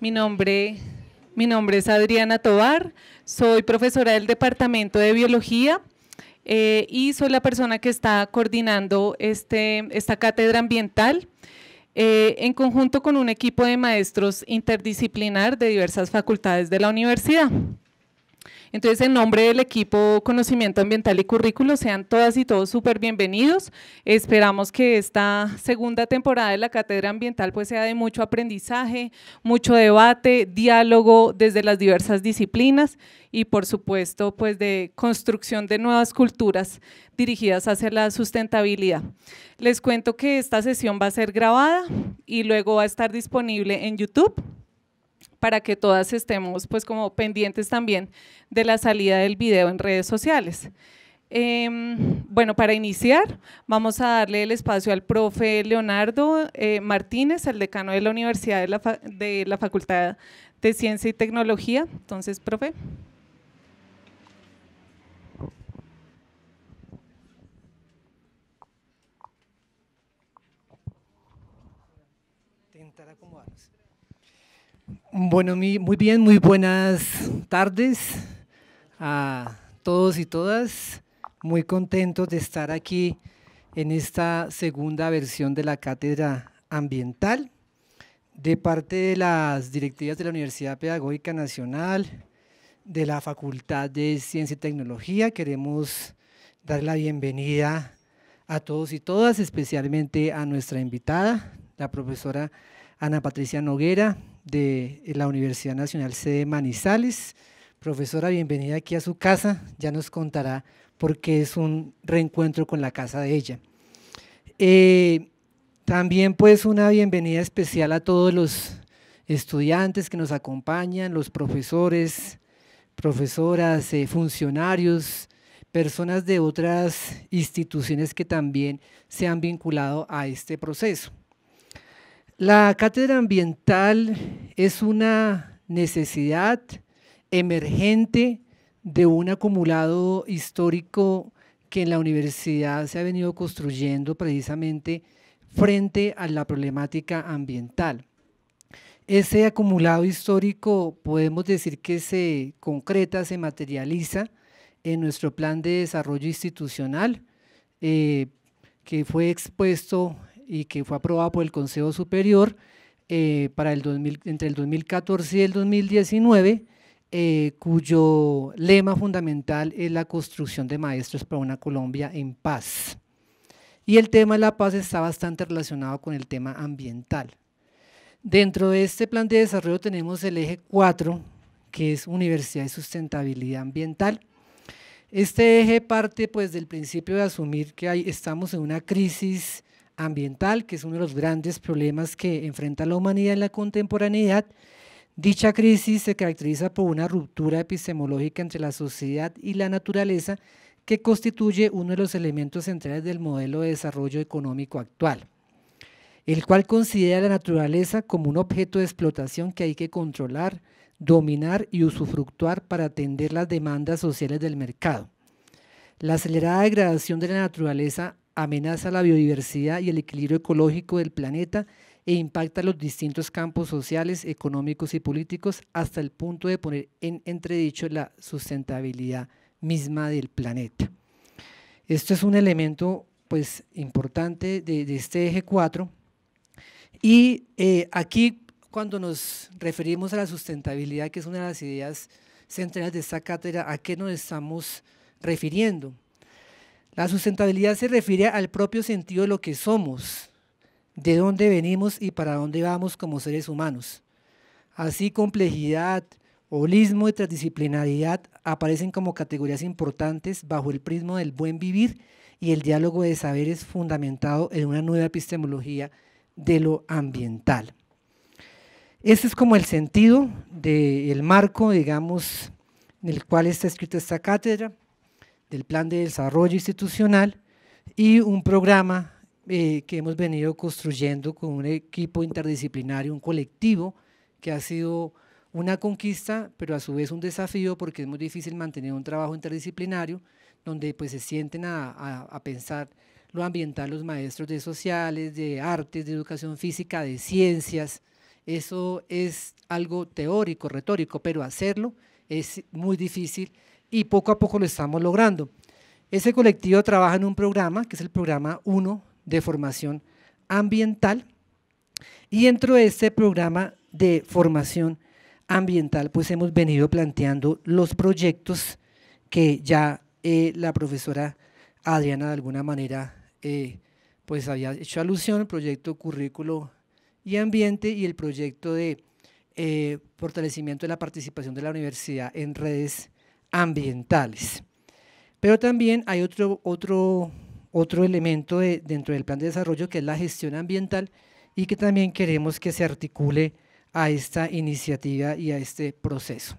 Mi nombre, es Adriana Tobar, soy profesora del Departamento de Biología eh, y soy la persona que está coordinando este, esta cátedra ambiental. Eh, en conjunto con un equipo de maestros interdisciplinar de diversas facultades de la universidad. Entonces, en nombre del equipo Conocimiento Ambiental y Currículo, sean todas y todos súper bienvenidos. Esperamos que esta segunda temporada de la Cátedra Ambiental pues, sea de mucho aprendizaje, mucho debate, diálogo desde las diversas disciplinas y, por supuesto, pues, de construcción de nuevas culturas dirigidas hacia la sustentabilidad. Les cuento que esta sesión va a ser grabada y luego va a estar disponible en YouTube para que todas estemos pues como pendientes también de la salida del video en redes sociales. Em, bueno, para iniciar, vamos a darle el espacio al profe Leonardo eh, Martínez, el decano de la Universidad de la, de la Facultad de Ciencia y Tecnología. Entonces, profe. Bueno, muy bien, muy buenas tardes a todos y todas. Muy contentos de estar aquí en esta segunda versión de la Cátedra Ambiental de parte de las directivas de la Universidad Pedagógica Nacional, de la Facultad de Ciencia y Tecnología. Queremos dar la bienvenida a todos y todas, especialmente a nuestra invitada, la profesora Ana Patricia Noguera, de eh, la Universidad Nacional Sede Manizales. Profesora, bienvenida aquí a su casa. Ya nos contará por qué es un reencuentro con la casa de ella. Eh, también pues una bienvenida especial a todos los estudiantes que nos acompañan, los profesores, profesoras, eh, funcionarios, personas de otras instituciones que también se han vinculado a este proceso. La cátedra ambiental es una necesidad emergente de un acumulado histórico que en la universidad se ha venido construyendo precisamente frente a la problemática ambiental. Ese acumulado histórico podemos decir que se concreta, se materializa en nuestro plan de desarrollo institucional eh, que fue expuesto y que fue aprobado por el Consejo Superior eh, para el 2000, entre el 2014 y el 2019, eh, cuyo lema fundamental es la construcción de maestros para una Colombia en paz. Y el tema de la paz está bastante relacionado con el tema ambiental. Dentro de este plan de desarrollo tenemos el eje 4, que es Universidad de Sustentabilidad Ambiental. Este eje parte pues, del principio de asumir que estamos en una crisis ambiental, que es uno de los grandes problemas que enfrenta la humanidad en la contemporaneidad. Dicha crisis se caracteriza por una ruptura epistemológica entre la sociedad y la naturaleza que constituye uno de los elementos centrales del modelo de desarrollo económico actual, el cual considera la naturaleza como un objeto de explotación que hay que controlar, dominar y usufructuar para atender las demandas sociales del mercado. La acelerada degradación de la naturaleza amenaza la biodiversidad y el equilibrio ecológico del planeta e impacta los distintos campos sociales, económicos y políticos hasta el punto de poner en entredicho la sustentabilidad misma del planeta. Esto es un elemento pues, importante de, este eje 4. Y eh, aquí cuando nos referimos a la sustentabilidad, que es una de las ideas centrales de esta cátedra, ¿a qué nos estamos refiriendo? La sustentabilidad se refiere al propio sentido de lo que somos, de dónde venimos y para dónde vamos como seres humanos. Así complejidad, holismo y transdisciplinaridad aparecen como categorías importantes bajo el prisma del buen vivir y el diálogo de saberes fundamentado en una nueva epistemología de lo ambiental. Este es como el sentido del marco, digamos, en el cual está escrita esta cátedra del Plan de Desarrollo Institucional y un programa eh, que hemos venido construyendo con un equipo interdisciplinario, un colectivo que ha sido una conquista, pero a su vez un desafío porque es muy difícil mantener un trabajo interdisciplinario donde pues se sienten a, pensar lo ambiental los maestros de sociales, de artes, de educación física, de ciencias. Eso es algo teórico, retórico, pero hacerlo es muy difícil y poco a poco lo estamos logrando. Ese colectivo trabaja en un programa, que es el programa 1 de formación ambiental, y dentro de este programa de formación ambiental, pues hemos venido planteando los proyectos que ya eh, la profesora Adriana de alguna manera eh, pues había hecho alusión, el proyecto Currículo y Ambiente y el proyecto de eh, fortalecimiento de la participación de la universidad en redes ambientales. Pero también hay otro, otro, otro elemento dentro del plan de desarrollo que es la gestión ambiental y que también queremos que se articule a esta iniciativa y a este proceso.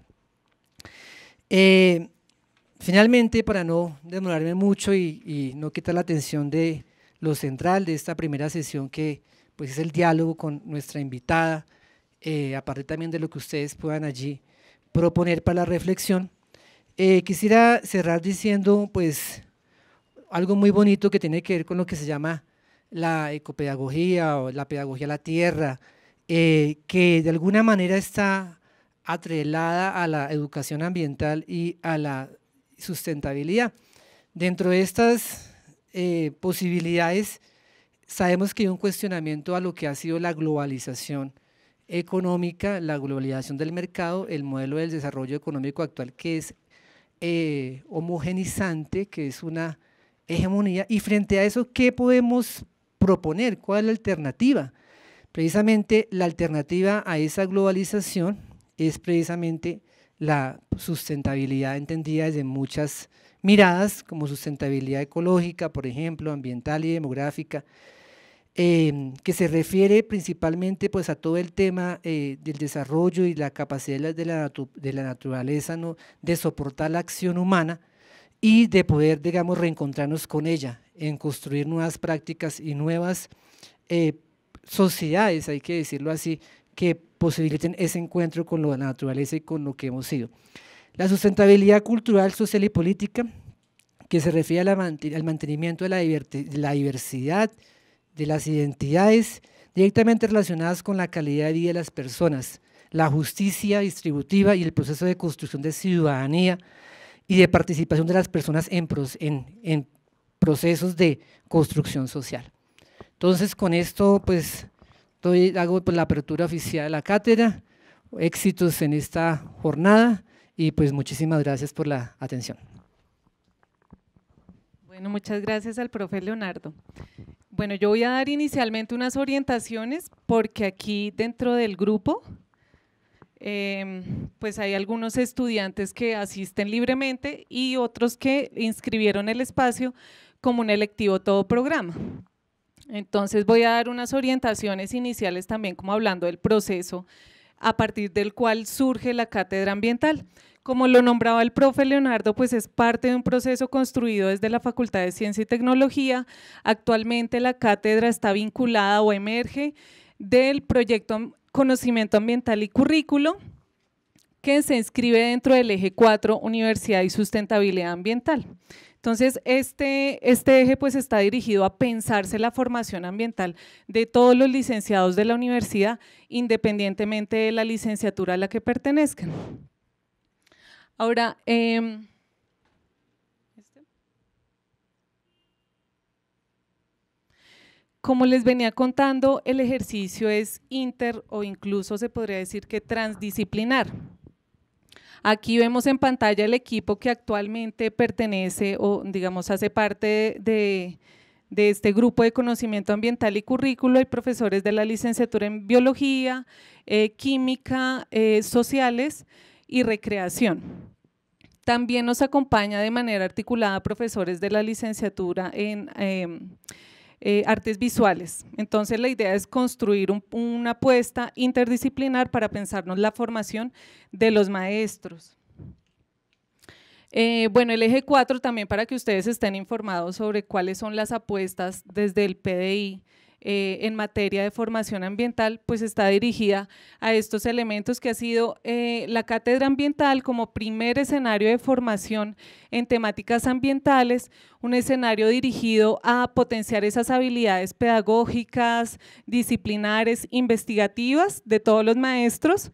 Eh, finalmente, para no demorarme mucho y, no quitar la atención de lo central de esta primera sesión, que pues, es el diálogo con nuestra invitada, eh, aparte también de lo que ustedes puedan allí proponer para la reflexión, eh, quisiera cerrar diciendo pues algo muy bonito que tiene que ver con lo que se llama la ecopedagogía o la pedagogía a la tierra, eh, que de alguna manera está atrelada a la educación ambiental y a la sustentabilidad. Dentro de estas eh, posibilidades, sabemos que hay un cuestionamiento a lo que ha sido la globalización económica, la globalización del mercado, el modelo del desarrollo económico actual que es eh, homogenizante, que es una hegemonía, y frente a eso, ¿qué podemos proponer? ¿Cuál es la alternativa? Precisamente la alternativa a esa globalización es precisamente la sustentabilidad entendida desde muchas miradas, como sustentabilidad ecológica, por ejemplo, ambiental y demográfica, Em, que se refiere principalmente pues, a todo el tema eh, del desarrollo y la capacidad de la, de la naturaleza de soportar la acción humana y de poder, digamos, reencontrarnos con ella, en construir nuevas prácticas y nuevas eh, sociedades, hay que decirlo así, que posibiliten ese encuentro con lo de la naturaleza y con lo que hemos sido. La sustentabilidad cultural, social y política, que se refiere al mantenimiento de la, la diversidad, de las identidades directamente relacionadas con la calidad de vida de las personas, la justicia distributiva y el proceso de construcción de ciudadanía y de participación de las personas en, en procesos de construcción social. Entonces, con esto, pues, doy, hago pues, la apertura oficial de la cátedra, éxitos en esta jornada y pues muchísimas gracias por la atención. Bueno, muchas gracias al profe Leonardo. Bueno, yo voy a dar inicialmente unas orientaciones porque aquí dentro del grupo em, pues hay algunos estudiantes que asisten libremente y otros que inscribieron el espacio como un electivo todo programa. Entonces voy a dar unas orientaciones iniciales también como hablando del proceso a partir del cual surge la cátedra ambiental. Como lo nombraba el profe Leonardo, pues es parte de un proceso construido desde la Facultad de Ciencia y Tecnología. Actualmente la cátedra está vinculada o emerge del proyecto Conocimiento Ambiental y Currículo, que se inscribe dentro del eje 4, Universidad y Sustentabilidad Ambiental. Entonces, este, este eje pues está dirigido a pensarse la formación ambiental de todos los licenciados de la universidad, independientemente de la licenciatura a la que pertenezcan. Ahora, em, este. como les venía contando, el ejercicio es inter o incluso se podría decir que transdisciplinar. Aquí vemos en pantalla el equipo que actualmente pertenece o, digamos, hace parte de, este grupo de conocimiento ambiental y currículo. Hay profesores de la licenciatura en biología, eh, química, eh, sociales, y recreación. También nos acompaña de manera articulada profesores de la licenciatura en em, eh, artes visuales. Entonces la idea es construir una apuesta interdisciplinar para pensarnos la formación de los maestros. Eh, bueno, el eje 4 también para que ustedes estén informados sobre cuáles son las apuestas desde el PDI eh, en materia de formación ambiental, pues está dirigida a estos elementos que ha sido eh, la cátedra ambiental como primer escenario de formación en temáticas ambientales, un escenario dirigido a potenciar esas habilidades pedagógicas, disciplinares, investigativas de todos los maestros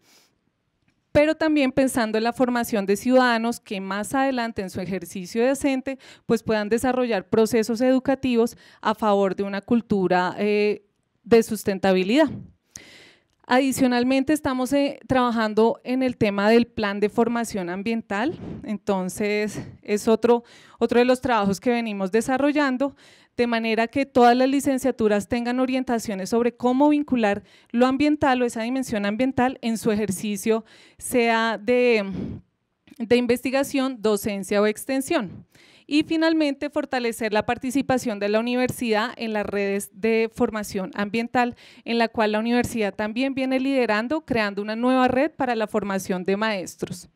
pero también pensando en la formación de ciudadanos que más adelante en su ejercicio decente pues puedan desarrollar procesos educativos a favor de una cultura eh, de sustentabilidad. Adicionalmente, estamos eh, trabajando en el tema del plan de formación ambiental, entonces es otro, otro de los trabajos que venimos desarrollando de manera que todas las licenciaturas tengan orientaciones sobre cómo vincular lo ambiental o esa dimensión ambiental en su ejercicio, sea de, de investigación, docencia o extensión. Y finalmente, fortalecer la participación de la universidad en las redes de formación ambiental, en la cual la universidad también viene liderando, creando una nueva red para la formación de maestros.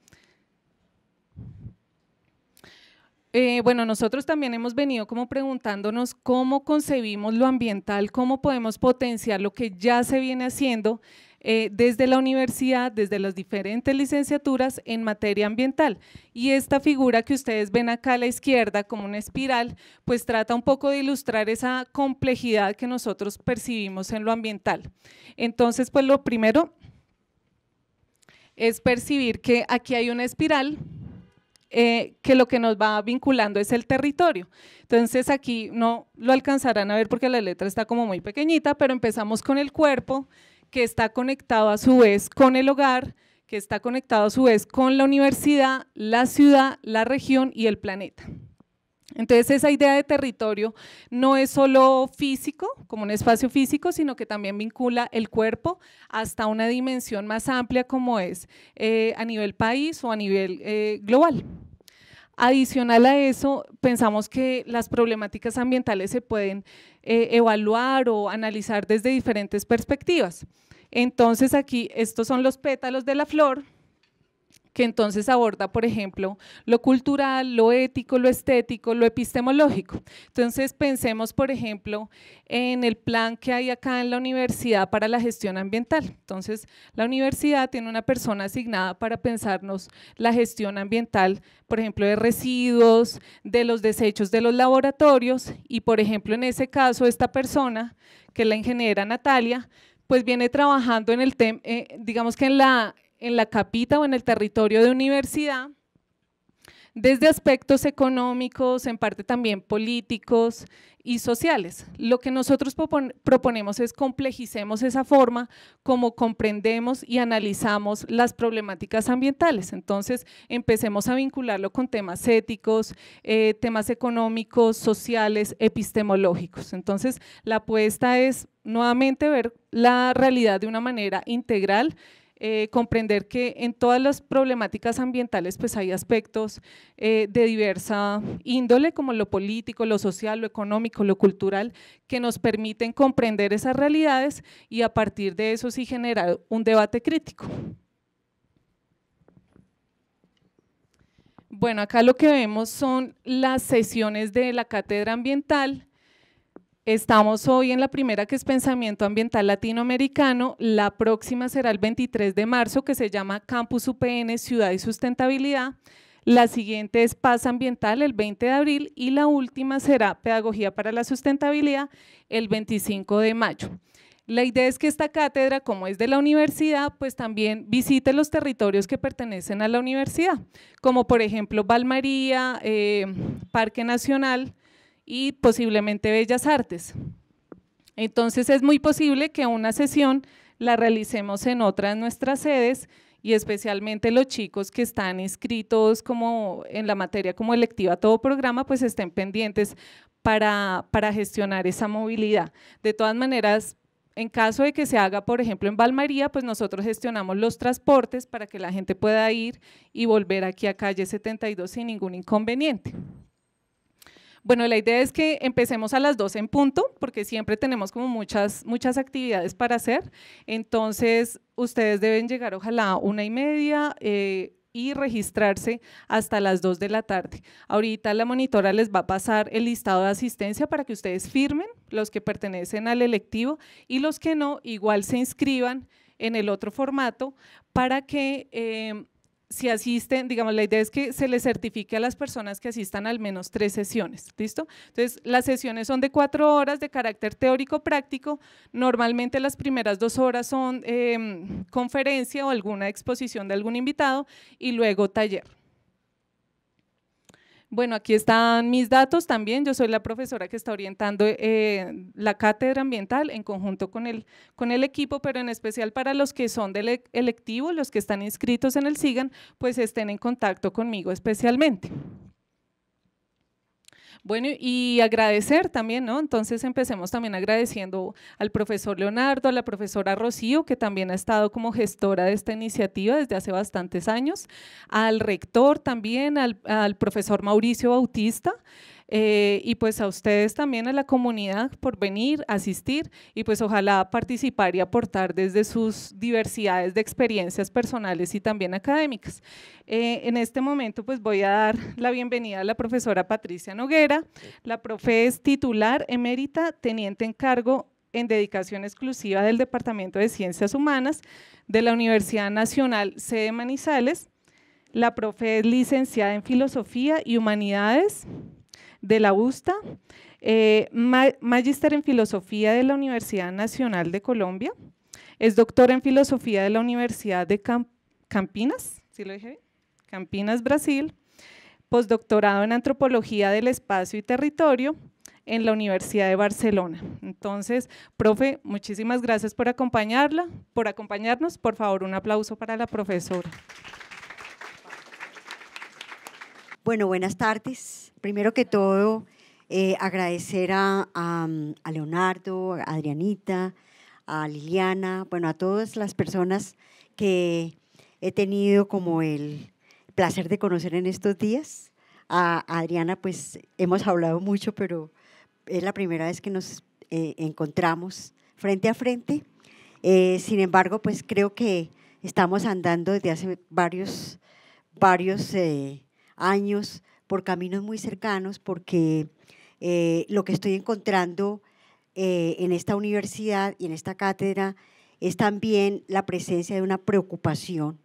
Eh, bueno, nosotros también hemos venido como preguntándonos cómo concebimos lo ambiental, cómo podemos potenciar lo que ya se viene haciendo eh, desde la universidad, desde las diferentes licenciaturas en materia ambiental. Y esta figura que ustedes ven acá a la izquierda como una espiral, pues trata un poco de ilustrar esa complejidad que nosotros percibimos en lo ambiental. Entonces, pues lo primero es percibir que aquí hay una espiral eh, que lo que nos va vinculando es el territorio. Entonces aquí no lo alcanzarán a ver porque la letra está como muy pequeñita, pero empezamos con el cuerpo, que está conectado a su vez con el hogar, que está conectado a su vez con la universidad, la ciudad, la región y el planeta. Entonces esa idea de territorio no es solo físico, como un espacio físico, sino que también vincula el cuerpo hasta una dimensión más amplia como es eh, a nivel país o a nivel eh, global. Adicional a eso, pensamos que las problemáticas ambientales se pueden eh, evaluar o analizar desde diferentes perspectivas. Entonces aquí, estos son los pétalos de la flor, que entonces aborda, por ejemplo, lo cultural, lo ético, lo estético, lo epistemológico. Entonces, pensemos, por ejemplo, en el plan que hay acá en la universidad para la gestión ambiental. Entonces, la universidad tiene una persona asignada para pensarnos la gestión ambiental, por ejemplo, de residuos, de los desechos de los laboratorios y, por ejemplo, en ese caso, esta persona, que es la ingeniera Natalia, pues viene trabajando en el tema, eh, digamos que en la en la capita o en el territorio de universidad, desde aspectos económicos, en parte también políticos y sociales. Lo que nosotros proponemos es complejicemos esa forma como comprendemos y analizamos las problemáticas ambientales. Entonces, empecemos a vincularlo con temas éticos, eh, temas económicos, sociales, epistemológicos. Entonces, la apuesta es nuevamente ver la realidad de una manera integral eh, comprender que en todas las problemáticas ambientales pues hay aspectos eh, de diversa índole, como lo político, lo social, lo económico, lo cultural, que nos permiten comprender esas realidades y a partir de eso sí generar un debate crítico. Bueno, acá lo que vemos son las sesiones de la cátedra ambiental, Estamos hoy en la primera que es Pensamiento Ambiental Latinoamericano. La próxima será el 23 de marzo que se llama Campus UPN Ciudad y Sustentabilidad. La siguiente es Paz Ambiental el 20 de abril y la última será Pedagogía para la Sustentabilidad el 25 de mayo. La idea es que esta cátedra, como es de la universidad, pues también visite los territorios que pertenecen a la universidad, como por ejemplo Valmaría, eh, Parque Nacional, y posiblemente Bellas Artes. Entonces es muy posible que una sesión la realicemos en de nuestras sedes y especialmente los chicos que están inscritos como en la materia como electiva todo programa, pues estén pendientes para, para gestionar esa movilidad. De todas maneras, en caso de que se haga, por ejemplo, en Valmaría, pues nosotros gestionamos los transportes para que la gente pueda ir y volver aquí a calle 72 sin ningún inconveniente. Bueno, la idea es que empecemos a las 12 en punto, porque siempre tenemos como muchas, muchas actividades para hacer. Entonces, ustedes deben llegar ojalá una y media. Eh, y registrarse hasta las 2 de la tarde. Ahorita la monitora les va a pasar el listado de asistencia para que ustedes firmen, los que pertenecen al electivo y los que no, igual se inscriban en el otro formato para que eh, si asisten, digamos, la idea es que se les certifique a las personas que asistan al menos tres sesiones, ¿listo? Entonces, las sesiones son de cuatro horas de carácter teórico-práctico. Normalmente las primeras dos horas son em, conferencia o alguna exposición de algún invitado y luego taller. Bueno, aquí están mis datos también. Yo soy la profesora que está orientando eh, la cátedra ambiental en conjunto con el, con el equipo, pero en especial para los que son del e-, electivo, los que están inscritos en el SIGAN, pues estén en contacto conmigo especialmente. Bueno, y agradecer también, ¿no? Entonces empecemos también agradeciendo al profesor Leonardo, a la profesora Rocío, que también ha estado como gestora de esta iniciativa desde hace bastantes años, al rector también, al, al profesor Mauricio Bautista, eh, y pues a ustedes también, a la comunidad, por venir, asistir y pues ojalá participar y aportar desde sus diversidades de experiencias personales y también académicas. Eh, en este momento pues voy a dar la bienvenida a la profesora Patricia Noguera. La profe es titular emérita, teniente en cargo en dedicación exclusiva del Departamento de Ciencias Humanas de la Universidad Nacional sede Manizales. La profe es licenciada en Filosofía y Humanidades, de la USTA, eh, magíster en Filosofía de la Universidad Nacional de Colombia, es doctor en Filosofía de la Universidad de Campinas, ¿sí lo dije Campinas, Brasil, postdoctorado en Antropología del Espacio y Territorio, en la Universidad de Barcelona. Entonces, profe, muchísimas gracias por acompañarla, por acompañarnos. Por favor, un aplauso para la profesora. Bueno, buenas tardes. Primero que todo, eh, agradecer a, Leonardo, a Adrianita, a Liliana, bueno, a todas las personas que he tenido como el placer de conocer en estos días. A, Adriana, pues hemos hablado mucho, pero es la primera vez que nos eh, encontramos frente a frente. Eh, sin embargo, pues creo que estamos andando desde hace varios, varios años por caminos muy cercanos porque eh, lo que estoy encontrando eh, en esta universidad y en esta cátedra es también la presencia de una preocupación,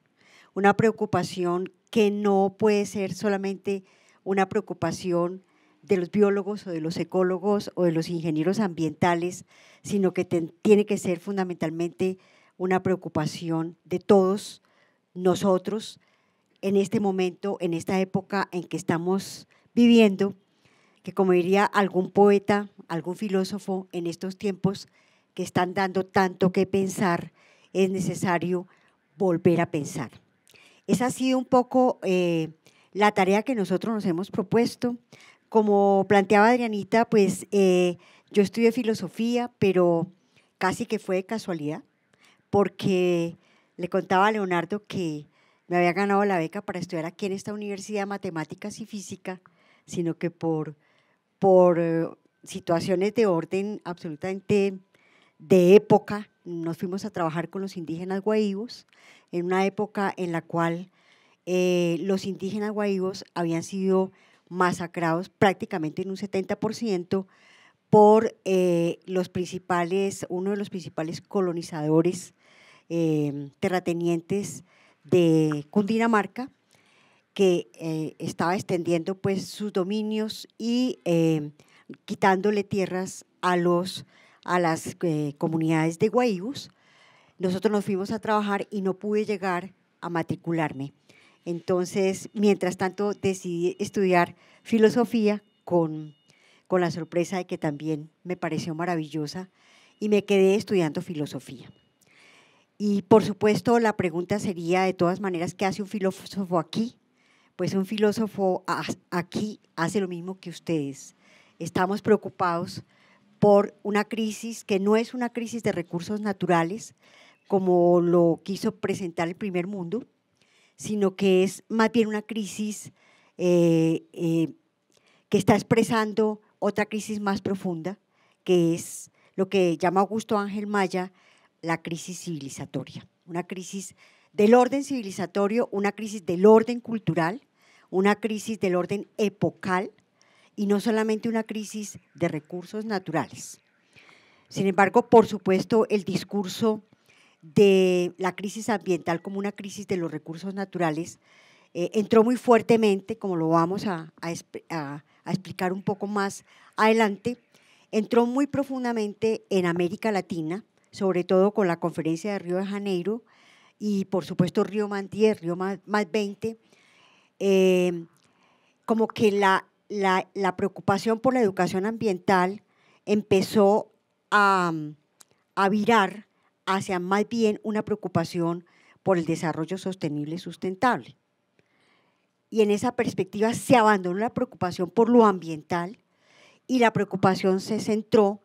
una preocupación que no puede ser solamente una preocupación de los biólogos o de los ecólogos o de los ingenieros ambientales, sino que tiene que ser fundamentalmente una preocupación de todos nosotros, en este momento, en esta época en que estamos viviendo, que como diría algún poeta, algún filósofo, en estos tiempos que están dando tanto que pensar, es necesario volver a pensar. Esa ha sido un poco eh, la tarea que nosotros nos hemos propuesto. Como planteaba Adrianita, pues eh, yo estudié filosofía, pero casi que fue de casualidad, porque le contaba a Leonardo que me había ganado la beca para estudiar aquí en esta universidad matemáticas y física, sino que por, por eh, situaciones de orden absolutamente de época, nos fuimos a trabajar con los indígenas guaivos, en una época en la cual eh, los indígenas guaivos habían sido masacrados prácticamente en un 70% por eh, los principales, uno de los principales colonizadores terratenientes de Cundinamarca, que eh, estaba extendiendo pues sus dominios y eh, quitándole tierras a, los, a las eh, comunidades de Guayus. Nosotros nos fuimos a trabajar y no pude llegar a matricularme. Entonces, mientras tanto, decidí estudiar filosofía con, con la sorpresa de que también me pareció maravillosa y me quedé estudiando filosofía. Y por supuesto, la pregunta sería, de todas maneras, ¿qué hace un filósofo aquí? Pues un filósofo aquí hace lo mismo que ustedes. Estamos preocupados por una crisis que no es una crisis de recursos naturales, como lo quiso presentar el primer mundo, sino que es más bien una crisis eh, eh, que está expresando otra crisis más profunda, que es lo que llama Augusto Ángel Maya la crisis civilizatoria, una crisis del orden civilizatorio, una crisis del orden cultural, una crisis del orden epocal y no solamente una crisis de recursos naturales. Sin embargo, por supuesto, el discurso de la crisis ambiental como una crisis de los recursos naturales eh, entró muy fuertemente, como lo vamos a explicar un poco más adelante, entró muy profundamente en América Latina, sobre todo con la conferencia de Río de Janeiro y por supuesto Río más Río más, 20, eh, como que la, preocupación por la educación ambiental empezó a, a virar hacia más bien una preocupación por el desarrollo sostenible y sustentable. Y en esa perspectiva se abandonó la preocupación por lo ambiental y la preocupación se centró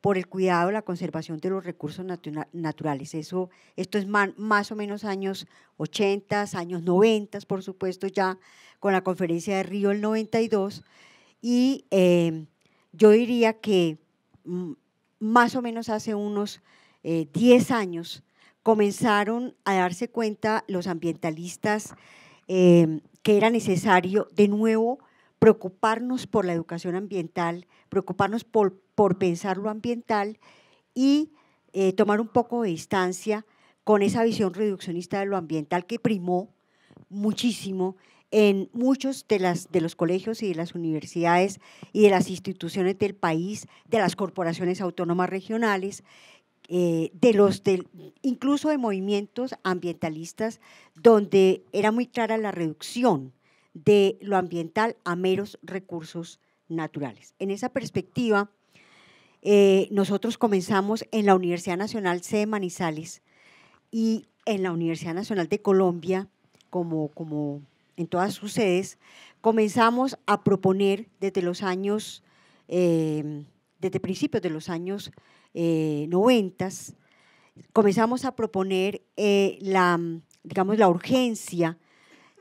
por el cuidado, la conservación de los recursos naturales. Eso, esto es más o menos años 80, años 90, por supuesto, ya con la conferencia de Río el 92. Y em, yo diría que mm, más o menos hace unos 10 eh, años comenzaron a darse cuenta los ambientalistas em, que era necesario de nuevo preocuparnos por la educación ambiental, preocuparnos por, pensar lo ambiental y eh, tomar un poco de distancia con esa visión reduccionista de lo ambiental que primó muchísimo en muchos de, las, de los colegios y de las universidades y de las instituciones del país, de las corporaciones autónomas regionales, eh, de los de, incluso de movimientos ambientalistas donde era muy clara la reducción de lo ambiental a meros recursos naturales. En esa perspectiva, eh, nosotros comenzamos en la Universidad Nacional C de Manizales y en la Universidad Nacional de Colombia, como, como en todas sus sedes, comenzamos a proponer desde los años, em, desde principios de los años 90, eh, comenzamos a proponer eh, la, digamos, la urgencia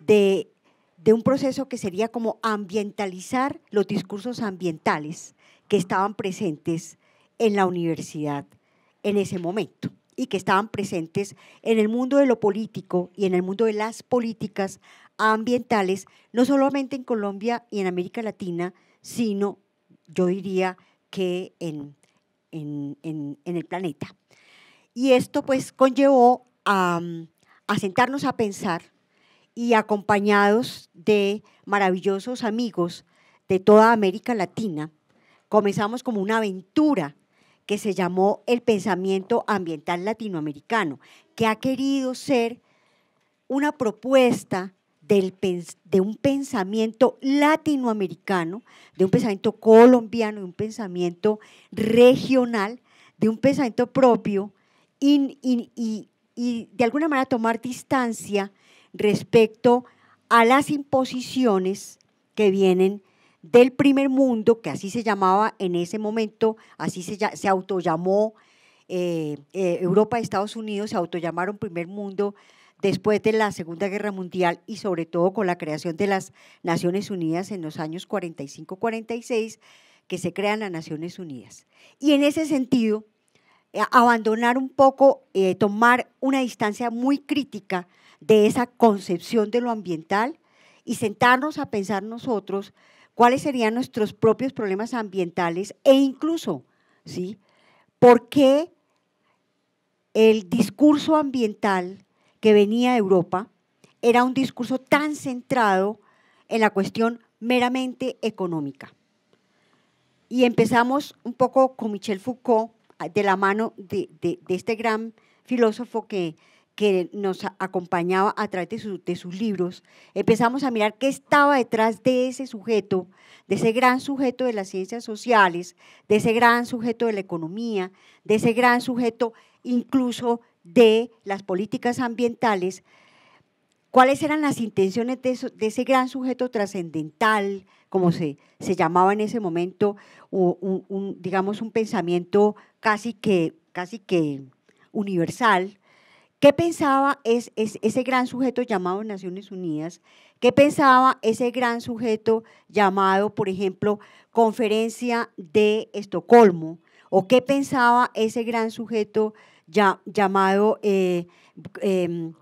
de de un proceso que sería como ambientalizar los discursos ambientales que estaban presentes en la universidad en ese momento y que estaban presentes en el mundo de lo político y en el mundo de las políticas ambientales, no solamente en Colombia y en América Latina, sino yo diría que en, en, el planeta. Y esto pues conllevó a, a sentarnos a pensar y acompañados de maravillosos amigos de toda América Latina, comenzamos como una aventura que se llamó el pensamiento ambiental latinoamericano, que ha querido ser una propuesta del, de un pensamiento latinoamericano, de un pensamiento colombiano, de un pensamiento regional, de un pensamiento propio y, y de alguna manera tomar distancia respecto a las imposiciones que vienen del primer mundo, que así se llamaba en ese momento, así se, se autollamó eh, eh, Europa y Estados Unidos, se autollamaron primer mundo después de la Segunda Guerra Mundial y sobre todo con la creación de las Naciones Unidas en los años 45-46, que se crean las Naciones Unidas. Y en ese sentido, eh, abandonar un poco, tomar una distancia muy crítica de esa concepción de lo ambiental y sentarnos a pensar nosotros cuáles serían nuestros propios problemas ambientales e incluso, ¿sí? ¿Por qué el discurso ambiental que venía de Europa era un discurso tan centrado en la cuestión meramente económica? Y empezamos un poco con Michel Foucault, de la mano de este gran filósofo que que nos acompañaba a través de, sus libros, empezamos a mirar qué estaba detrás de ese sujeto, de ese gran sujeto de las ciencias sociales, de ese gran sujeto de la economía, de ese gran sujeto incluso de las políticas ambientales, cuáles eran las intenciones de, ese gran sujeto trascendental, como se, se, llamaba en ese momento, digamos un pensamiento casi que, casi que universal, ¿Qué pensaba ese gran sujeto llamado Naciones Unidas? ¿Qué pensaba ese gran sujeto llamado, por ejemplo, Conferencia de Estocolmo? ¿O qué pensaba ese gran sujeto llamado eh, em,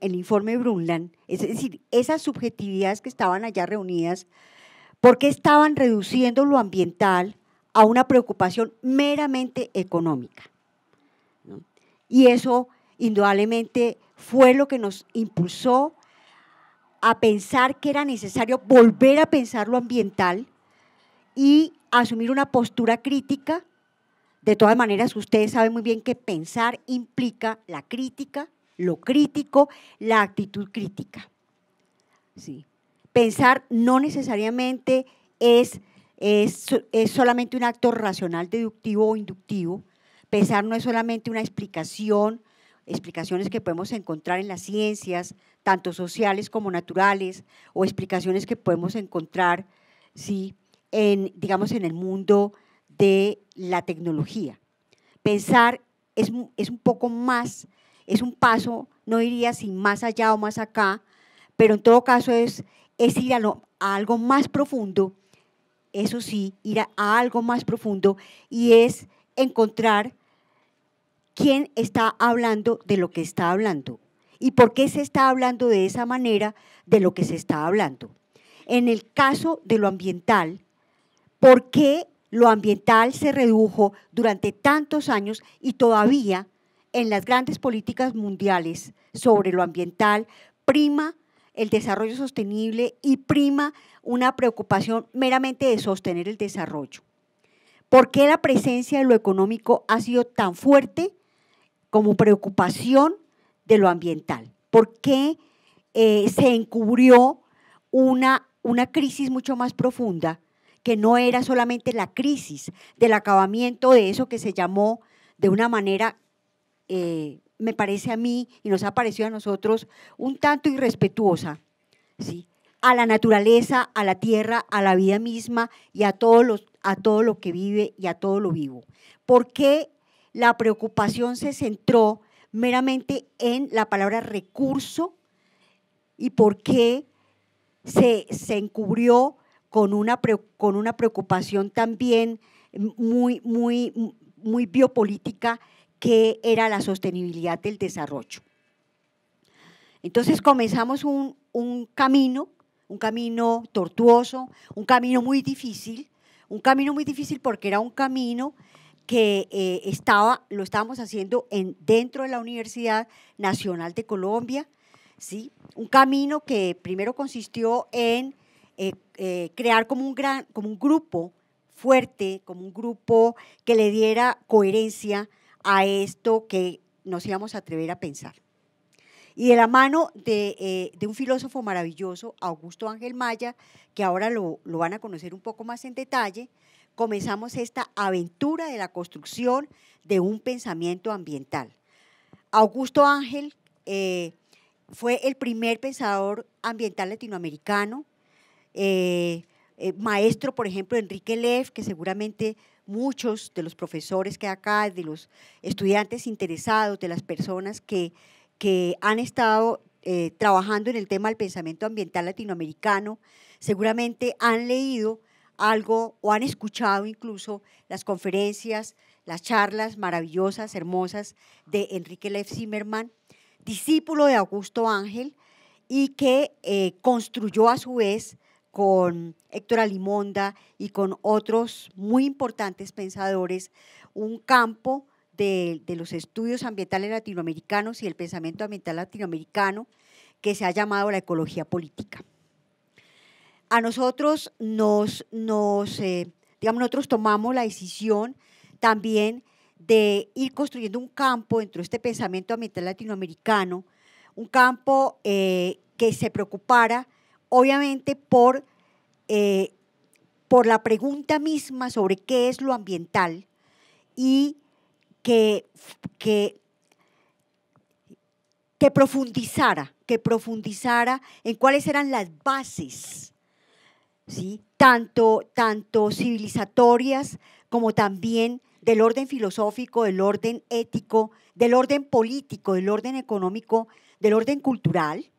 el informe Brundtland? Es decir, esas subjetividades que estaban allá reunidas, ¿por qué estaban reduciendo lo ambiental a una preocupación meramente económica? Y eso indudablemente fue lo que nos impulsó a pensar que era necesario volver a pensar lo ambiental y asumir una postura crítica. De todas maneras, ustedes saben muy bien que pensar implica la crítica, lo crítico, la actitud crítica. Sí. Pensar no necesariamente es, es solamente un acto racional, deductivo o inductivo. Pensar no es solamente una explicación explicaciones que podemos encontrar en las ciencias, tanto sociales como naturales, o explicaciones que podemos encontrar, sí, en, digamos, en el mundo de la tecnología. Pensar es, un poco más, es un paso, no diría sin más allá o más acá, pero en todo caso es, es ir a, algo más profundo, eso sí, ir a algo más profundo, y es encontrar quién está hablando de lo que está hablando y por qué se está hablando de esa manera de lo que se está hablando. En el caso de lo ambiental, ¿por qué lo ambiental se redujo durante tantos años y todavía en las grandes políticas mundiales sobre lo ambiental prima el desarrollo sostenible y prima una preocupación meramente de sostener el desarrollo? ¿Por qué la presencia de lo económico ha sido tan fuerte como preocupación de lo ambiental. ¿Por qué eh, se encubrió una, una crisis mucho más profunda que no era solamente la crisis del acabamiento de eso que se llamó de una manera, eh, me parece a mí y nos ha parecido a nosotros, un tanto irrespetuosa, ¿sí? a la naturaleza, a la tierra, a la vida misma y a, todos los, a todo lo que vive y a todo lo vivo. ¿Por qué la preocupación se centró meramente en la palabra recurso y por qué se, encubrió con una, con una preocupación también muy, muy, muy biopolítica que era la sostenibilidad del desarrollo. Entonces comenzamos un, un camino, un camino tortuoso, un camino muy difícil, un camino muy difícil porque era un camino que eh, estaba, lo estábamos haciendo en, dentro de la Universidad Nacional de Colombia, ¿sí? un camino que primero consistió en eh, eh, crear como un, gran, como un grupo fuerte, como un grupo que le diera coherencia a esto que nos íbamos a atrever a pensar. Y de la mano de, un filósofo maravilloso, Augusto Ángel Maya, que ahora lo, van a conocer un poco más en detalle, comenzamos esta aventura de la construcción de un pensamiento ambiental. Augusto Ángel eh, fue el primer pensador ambiental latinoamericano, eh, eh, maestro, por ejemplo, Enrique Leff, que seguramente muchos de los profesores que acá, de los estudiantes interesados, de las personas que, han estado trabajando en el tema del pensamiento ambiental latinoamericano, seguramente han leído algo o han escuchado incluso las conferencias, las charlas maravillosas, hermosas de Enrique Lev Zimmerman, discípulo de Augusto Ángel y que eh, construyó a su vez con Héctor Alimonda y con otros muy importantes pensadores un campo de, los estudios ambientales latinoamericanos y el pensamiento ambiental latinoamericano que se ha llamado la ecología política a nosotros nos, eh, digamos, nosotros tomamos la decisión también de ir construyendo un campo dentro de este pensamiento ambiental latinoamericano, un campo eh, que se preocupara, obviamente, por, eh, por la pregunta misma sobre qué es lo ambiental y que, que, que profundizara, que profundizara en cuáles eran las bases tanto, tanto civilizatorias como también del orden filosófico, del orden ético, del orden político, del orden económico, del orden cultural,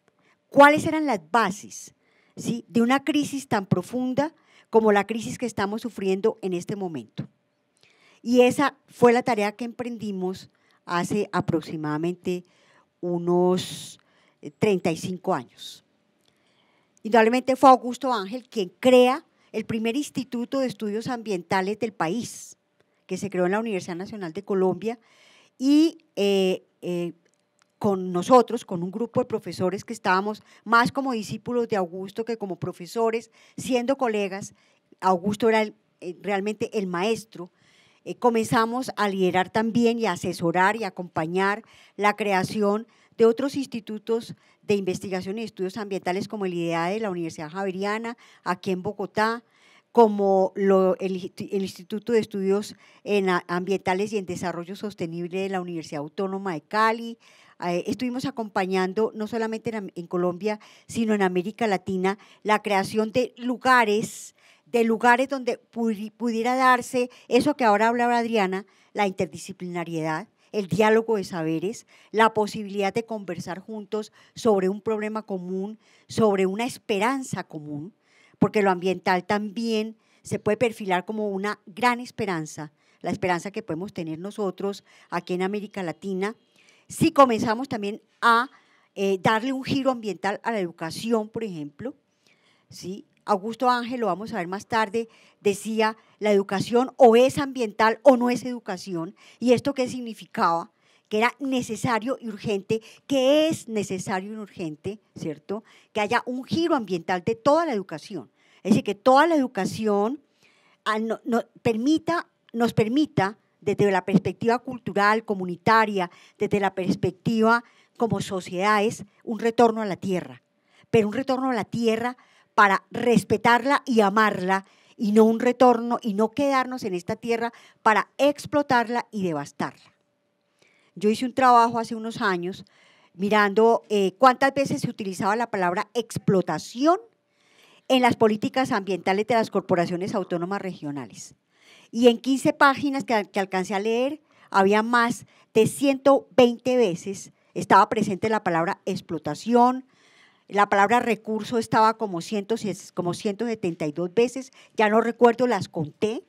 cuáles eran las bases de una crisis tan profunda como la crisis que estamos sufriendo en este momento. Y esa fue la tarea que emprendimos hace aproximadamente unos 35 eh, años. Indudablemente fue Augusto Ángel quien crea el primer instituto de estudios ambientales del país, que se creó en la Universidad Nacional de Colombia y eh, eh, con nosotros, con un grupo de profesores que estábamos más como discípulos de Augusto que como profesores, siendo colegas, Augusto era eh, realmente el maestro, comenzamos a liderar también y a asesorar y acompañar la creación de otros institutos de Investigación y Estudios Ambientales como el IDEA de la Universidad Javeriana, aquí en Bogotá, como el, Instituto de Estudios Ambientales y en Desarrollo Sostenible de la Universidad Autónoma de Cali. Eh, estuvimos acompañando no solamente en, Colombia, sino en América Latina, la creación de lugares, de lugares donde pudiera darse eso que ahora hablaba Adriana, la interdisciplinariedad, el diálogo de saberes, la posibilidad de conversar juntos sobre un problema común, sobre una esperanza común, porque lo ambiental también se puede perfilar como una gran esperanza, la esperanza que podemos tener nosotros aquí en América Latina, si comenzamos también a eh, darle un giro ambiental a la educación, por ejemplo, ¿sí? Augusto Ángel, lo vamos a ver más tarde, decía, la educación o es ambiental o no es educación. ¿Y esto qué significaba? que era necesario y urgente, que es necesario y urgente, ¿cierto? Que haya un giro ambiental de toda la educación. Es decir, que toda la educación ah, nos permita, desde la perspectiva cultural, comunitaria, desde la perspectiva como sociedades, un retorno a la tierra. Pero un retorno a la tierra para respetarla y amarla y no un retorno y no quedarnos en esta tierra para explotarla y devastarla. Yo hice un trabajo hace unos años mirando eh, cuántas veces se utilizaba la palabra explotación en las políticas ambientales de las corporaciones autónomas regionales. Y en 15 páginas que, que alcancé a leer, había más de 120 veces, estaba presente la palabra explotación, la palabra recurso estaba como, ciento, como 172 veces, ya no recuerdo, las conté.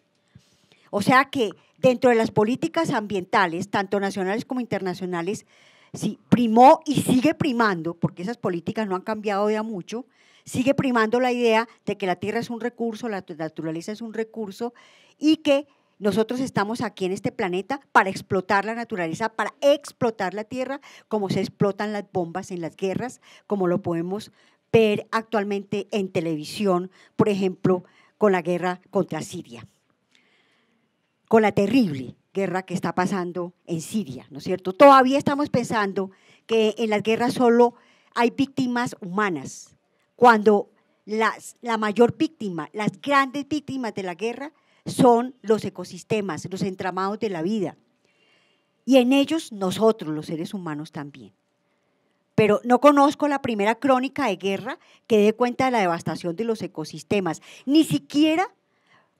O sea que dentro de las políticas ambientales, tanto nacionales como internacionales, primó y sigue primando, porque esas políticas no han cambiado ya mucho, sigue primando la idea de que la tierra es un recurso, la naturaleza es un recurso y que nosotros estamos aquí en este planeta para explotar la naturaleza, para explotar la tierra, como se explotan las bombas en las guerras, como lo podemos ver actualmente en televisión, por ejemplo, con la guerra contra Siria, con la terrible guerra que está pasando en Siria, ¿no es cierto? Todavía estamos pensando que en las guerras solo hay víctimas humanas, cuando las, la mayor víctima, las grandes víctimas de la guerra son los ecosistemas, los entramados de la vida. Y en ellos nosotros, los seres humanos también. Pero no conozco la primera crónica de guerra que dé cuenta de la devastación de los ecosistemas, ni siquiera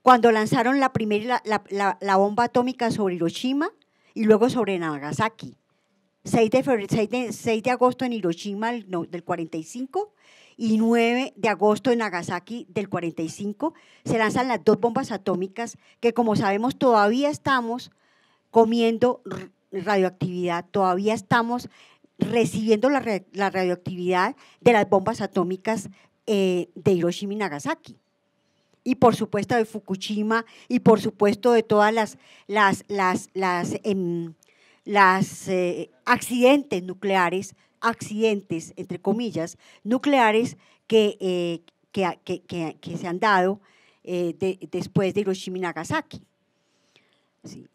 cuando lanzaron la primera la, bomba atómica sobre Hiroshima y luego sobre Nagasaki. 6 de, 6 de, 6 de agosto en Hiroshima del 45 y 9 de agosto en Nagasaki del 45 se lanzan las dos bombas atómicas que como sabemos todavía estamos comiendo radioactividad, todavía estamos recibiendo la, radioactividad de las bombas atómicas eh, de Hiroshima y Nagasaki. Y por supuesto de Fukushima y por supuesto de todas las, las, las, las, em, las eh, accidentes nucleares accidentes, entre comillas, nucleares que, eh, se han dado eh, después de Hiroshima y Nagasaki.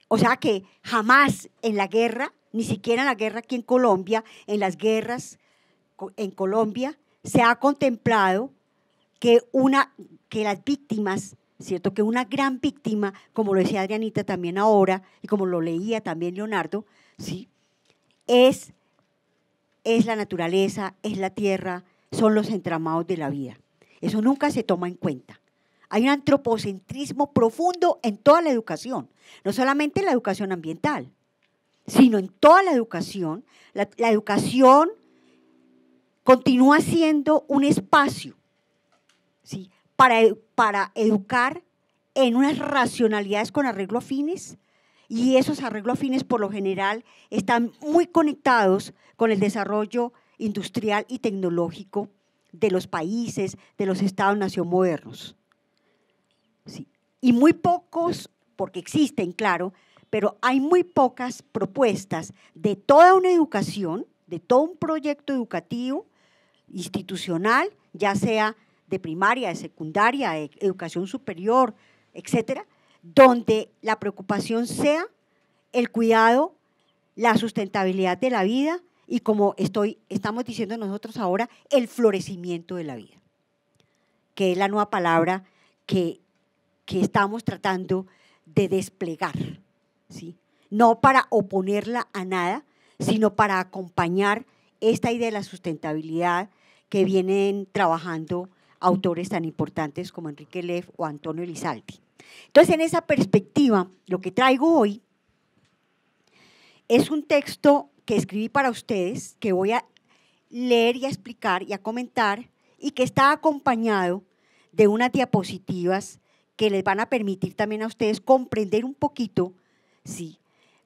O sea que jamás en la guerra, ni siquiera en la guerra aquí en Colombia, en las guerras en Colombia, se ha contemplado que, una, que las víctimas, ¿cierto? Que una gran víctima, como lo decía Adrianita también ahora, y como lo leía también Leonardo, ¿sí? Es es la naturaleza, es la tierra, son los entramados de la vida. Eso nunca se toma en cuenta. Hay un antropocentrismo profundo en toda la educación, no solamente en la educación ambiental, sino en toda la educación. La, educación continúa siendo un espacio para, para educar en unas racionalidades con arreglo a fines y esos arreglos por lo general están muy conectados con el desarrollo industrial y tecnológico de los países, de los estados-nación modernos. Y muy pocos, porque existen, claro, pero hay muy pocas propuestas de toda una educación, de todo un proyecto educativo, institucional, ya sea de primaria, de secundaria, de educación superior, etcétera, donde la preocupación sea el cuidado, la sustentabilidad de la vida y como estamos diciendo nosotros ahora, el florecimiento de la vida, que es la nueva palabra que, estamos tratando de desplegar, ¿sí? no para oponerla a nada, sino para acompañar esta idea de la sustentabilidad que vienen trabajando autores tan importantes como Enrique Leff o Antonio Elizaldi. Entonces, en esa perspectiva, lo que traigo hoy es un texto que escribí para ustedes, que voy a leer y a explicar y a comentar, y que está acompañado de unas diapositivas que les van a permitir también a ustedes comprender un poquito, sí,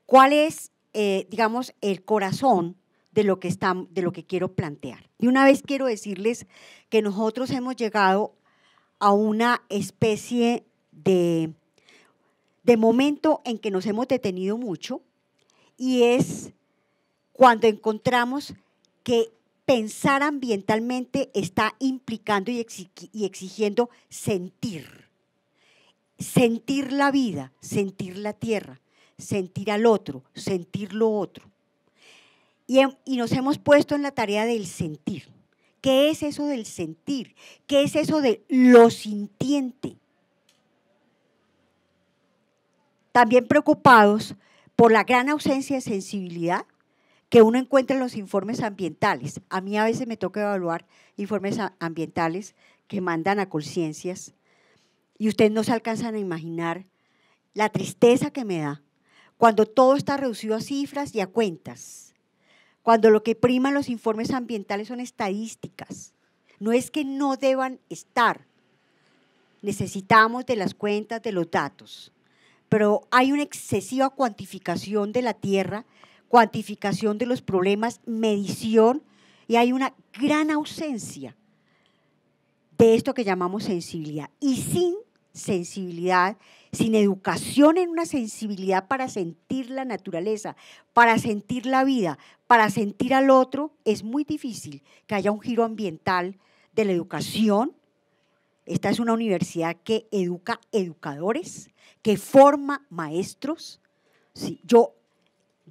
cuál es, eh, digamos, el corazón de lo, que está, de lo que quiero plantear. Y una vez quiero decirles que nosotros hemos llegado a una especie de, momento en que nos hemos detenido mucho y es cuando encontramos que pensar ambientalmente está implicando y exigiendo sentir. Sentir la vida, sentir la tierra, sentir al otro, sentir lo otro. Y, y, nos hemos puesto en la tarea del sentir. ¿Qué es eso del sentir? ¿Qué es eso de lo sintiente? También preocupados por la gran ausencia de sensibilidad que uno encuentra en los informes ambientales. A mí a veces me toca evaluar informes ambientales que mandan a conciencias y ustedes no se alcanzan a imaginar la tristeza que me da cuando todo está reducido a cifras y a cuentas, cuando lo que priman los informes ambientales son estadísticas. No es que no deban estar, necesitamos de las cuentas, de los datos, pero hay una excesiva cuantificación de la tierra, cuantificación de los problemas, medición, y hay una gran ausencia de esto que llamamos sensibilidad. Y sin sensibilidad, sin educación en una sensibilidad para sentir la naturaleza, para sentir la vida, para sentir al otro, es muy difícil que haya un giro ambiental de la educación esta es una universidad que educa educadores, que forma maestros. Sí, yo,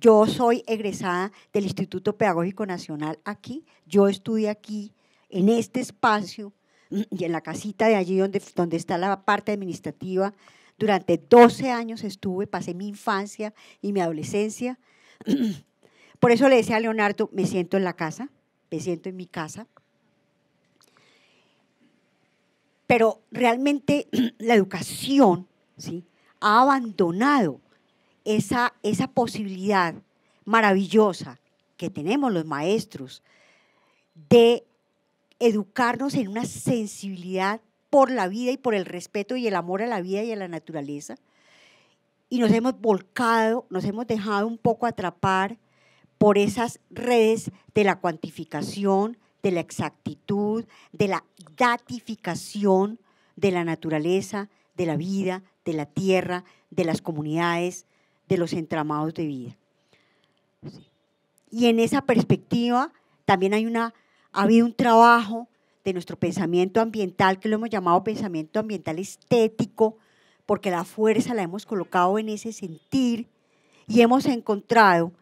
yo soy egresada del Instituto Pedagógico Nacional aquí, yo estudié aquí, en este espacio y en la casita de allí donde, donde está la parte administrativa. Durante 12 años estuve, pasé mi infancia y mi adolescencia. Por eso le decía a Leonardo, me siento en la casa, me siento en mi casa. pero realmente la educación ¿sí? ha abandonado esa, esa posibilidad maravillosa que tenemos los maestros de educarnos en una sensibilidad por la vida y por el respeto y el amor a la vida y a la naturaleza. Y nos hemos volcado, nos hemos dejado un poco atrapar por esas redes de la cuantificación, de la exactitud, de la datificación de la naturaleza, de la vida, de la tierra, de las comunidades, de los entramados de vida. Y en esa perspectiva también hay una, ha habido un trabajo de nuestro pensamiento ambiental, que lo hemos llamado pensamiento ambiental estético, porque la fuerza la hemos colocado en ese sentir y hemos encontrado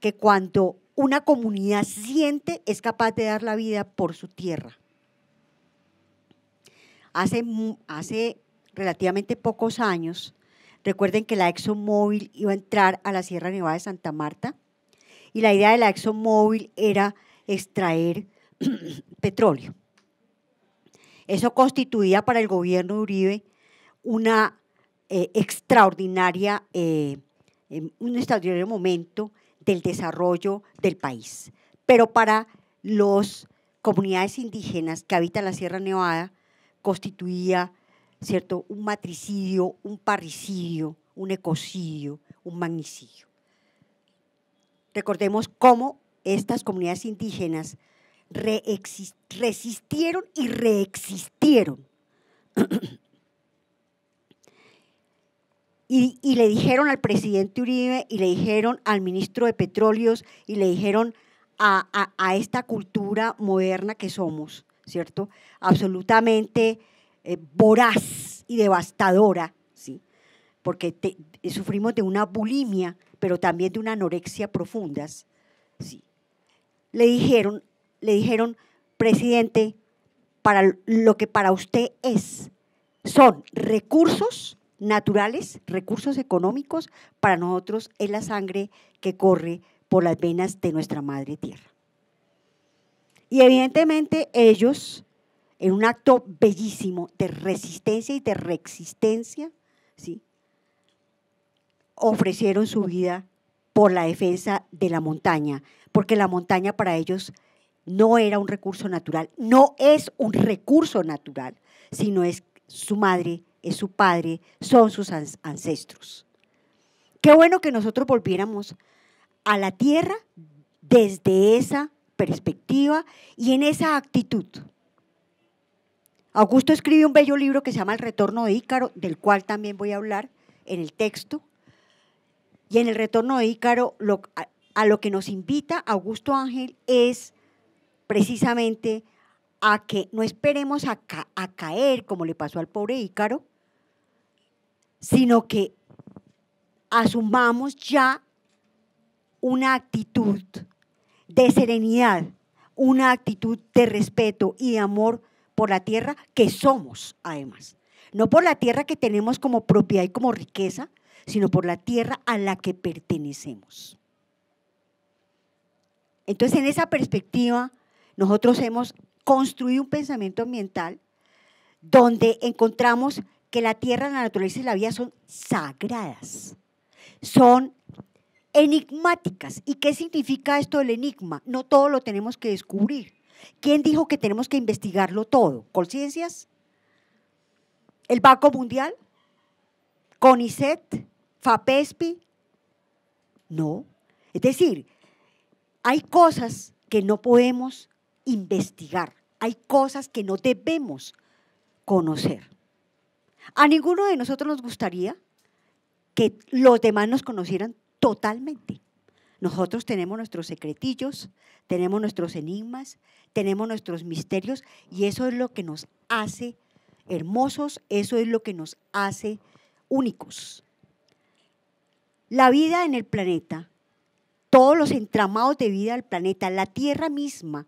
que cuando una comunidad siente es capaz de dar la vida por su tierra. Hace, hace relativamente pocos años, recuerden que la ExxonMobil iba a entrar a la Sierra Nevada de Santa Marta y la idea de la ExxonMobil era extraer petróleo. Eso constituía para el gobierno de Uribe una eh, extraordinaria, eh, em, un extraordinario momento del desarrollo del país. Pero para las comunidades indígenas que habitan la Sierra Nevada constituía ¿cierto? un matricidio, un parricidio, un ecocidio, un magnicidio. Recordemos cómo estas comunidades indígenas resistieron y reexistieron y, le dijeron al presidente Uribe y le dijeron al ministro de Petróleos y le dijeron a, esta cultura moderna que somos, ¿cierto? Absolutamente eh, voraz y devastadora, ¿sí? Porque sufrimos de una bulimia, pero también de una anorexia profundas, ¿sí? Le dijeron, le dijeron, presidente, para lo que para usted es, son recursos naturales, recursos económicos, para nosotros es la sangre que corre por las venas de nuestra madre tierra. Y evidentemente ellos, en un acto bellísimo de resistencia y de resistencia, ¿sí? ofrecieron su vida por la defensa de la montaña, porque la montaña para ellos no era un recurso natural, no es un recurso natural, sino es su madre es su padre, son sus ancestros. Qué bueno que nosotros volviéramos a la tierra desde esa perspectiva y en esa actitud. Augusto escribe un bello libro que se llama El retorno de Ícaro, del cual también voy a hablar en el texto. Y en el retorno de Ícaro a, lo que nos invita Augusto Ángel es precisamente a que no esperemos a, caer como le pasó al pobre Ícaro, sino que asumamos ya una actitud de serenidad, una actitud de respeto y amor por la tierra que somos, además. No por la tierra que tenemos como propiedad y como riqueza, sino por la tierra a la que pertenecemos. Entonces, en esa perspectiva, nosotros hemos construido un pensamiento ambiental donde encontramos que la tierra, la naturaleza y la vida son sagradas, son enigmáticas. ¿Y qué significa esto del enigma? No todo lo tenemos que descubrir. ¿Quién dijo que tenemos que investigarlo todo? ¿Conciencias? ¿El Banco Mundial? ¿CONICET? ¿FAPESPI? No. Es decir, hay cosas que no podemos investigar, hay cosas que no debemos conocer. A ninguno de nosotros nos gustaría que los demás nos conocieran totalmente. Nosotros tenemos nuestros secretillos, tenemos nuestros enigmas, tenemos nuestros misterios y eso es lo que nos hace hermosos, eso es lo que nos hace únicos. La vida en el planeta, todos los entramados de vida del planeta, la tierra misma,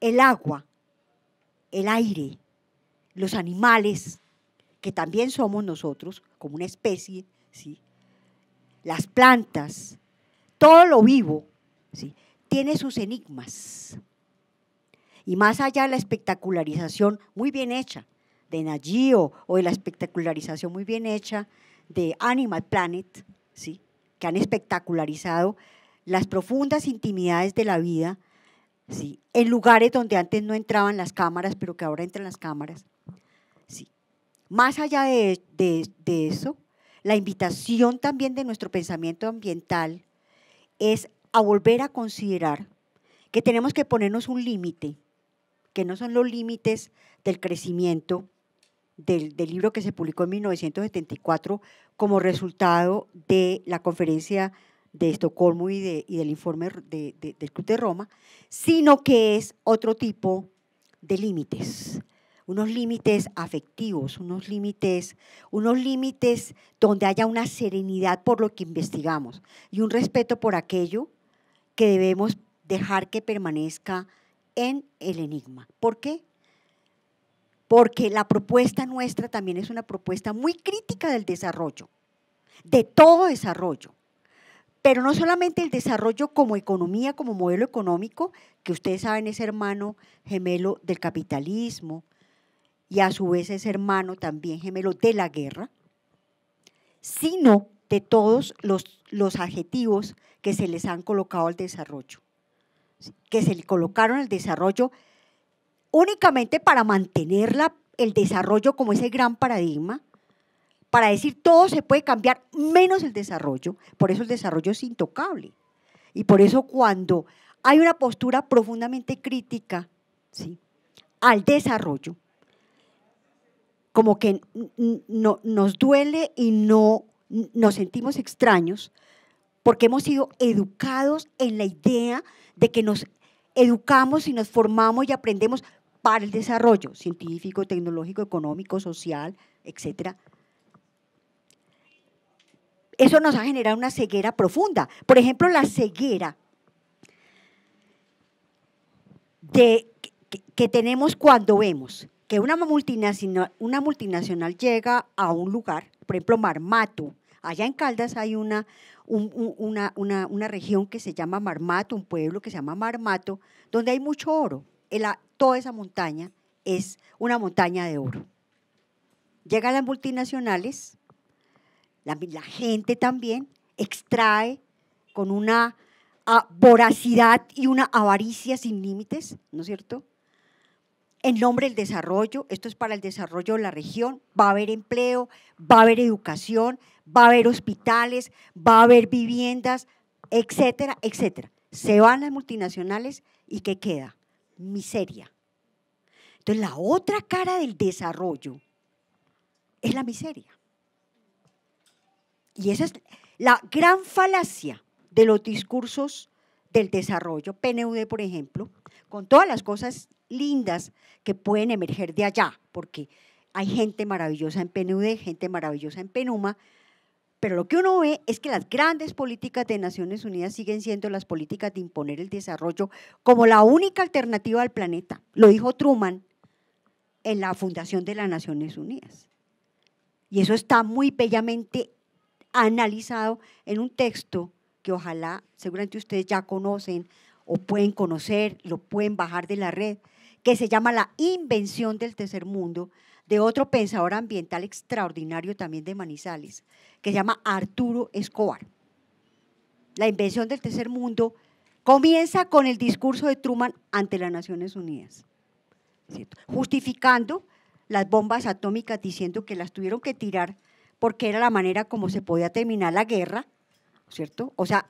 el agua, el aire, los animales, que también somos nosotros, como una especie, ¿sí? las plantas, todo lo vivo, ¿sí? tiene sus enigmas. Y más allá de la espectacularización muy bien hecha de Nagio o de la espectacularización muy bien hecha de Animal Planet, ¿sí? que han espectacularizado las profundas intimidades de la vida, ¿sí? en lugares donde antes no entraban las cámaras, pero que ahora entran las cámaras. ¿sí? Más allá de, eso, la invitación también de nuestro pensamiento ambiental es a volver a considerar que tenemos que ponernos un límite, que no son los límites del crecimiento del, libro que se publicó en 1974 como resultado de la conferencia de Estocolmo y, del informe del Club de Roma, sino que es otro tipo de límites, unos límites afectivos, unos límites, unos límites donde haya una serenidad por lo que investigamos y un respeto por aquello que debemos dejar que permanezca en el enigma. ¿Por qué? Porque la propuesta nuestra también es una propuesta muy crítica del desarrollo, de todo desarrollo pero no solamente el desarrollo como economía, como modelo económico, que ustedes saben es hermano gemelo del capitalismo, y a su vez es hermano también gemelo de la guerra, sino de todos los, los adjetivos que se les han colocado al desarrollo, que se le colocaron al desarrollo únicamente para mantener el desarrollo como ese gran paradigma, para decir todo se puede cambiar menos el desarrollo, por eso el desarrollo es intocable. Y por eso cuando hay una postura profundamente crítica ¿sí? al desarrollo, como que no, nos duele y no nos sentimos extraños porque hemos sido educados en la idea de que nos educamos y nos formamos y aprendemos para el desarrollo científico, tecnológico, económico, social, etc. Eso nos ha generado una ceguera profunda. Por ejemplo, la ceguera de, que tenemos cuando vemos que una multinacional, llega a un lugar, por ejemplo, Marmato. Allá en Caldas hay una, una, una, región que se llama Marmato, un pueblo que se llama Marmato, donde hay mucho oro. toda esa montaña es una montaña de oro. Llegan las multinacionales, la, gente también extrae con una voracidad y una avaricia sin límites, ¿no es cierto? en nombre del desarrollo, esto es para el desarrollo de la región, va a haber empleo, va a haber educación, va a haber hospitales, va a haber viviendas, etcétera, etcétera. Se van las multinacionales y ¿qué queda? Miseria. Entonces la otra cara del desarrollo es la miseria. Y esa es la gran falacia de los discursos del desarrollo. PNUD, por ejemplo, con todas las cosas lindas que pueden emerger de allá, porque hay gente maravillosa en PNUD, gente maravillosa en PENUMA, pero lo que uno ve es que las grandes políticas de Naciones Unidas siguen siendo las políticas de imponer el desarrollo como la única alternativa al planeta. Lo dijo Truman en la fundación de las Naciones Unidas. Y eso está muy bellamente analizado en un texto que ojalá seguramente ustedes ya conocen o pueden conocer, lo pueden bajar de la red, que se llama La Invención del Tercer Mundo, de otro pensador ambiental extraordinario también de Manizales, que se llama Arturo Escobar. La Invención del Tercer Mundo comienza con el discurso de Truman ante las Naciones Unidas, justificando las bombas atómicas diciendo que las tuvieron que tirar porque era la manera como se podía terminar la guerra ¿cierto? O sea,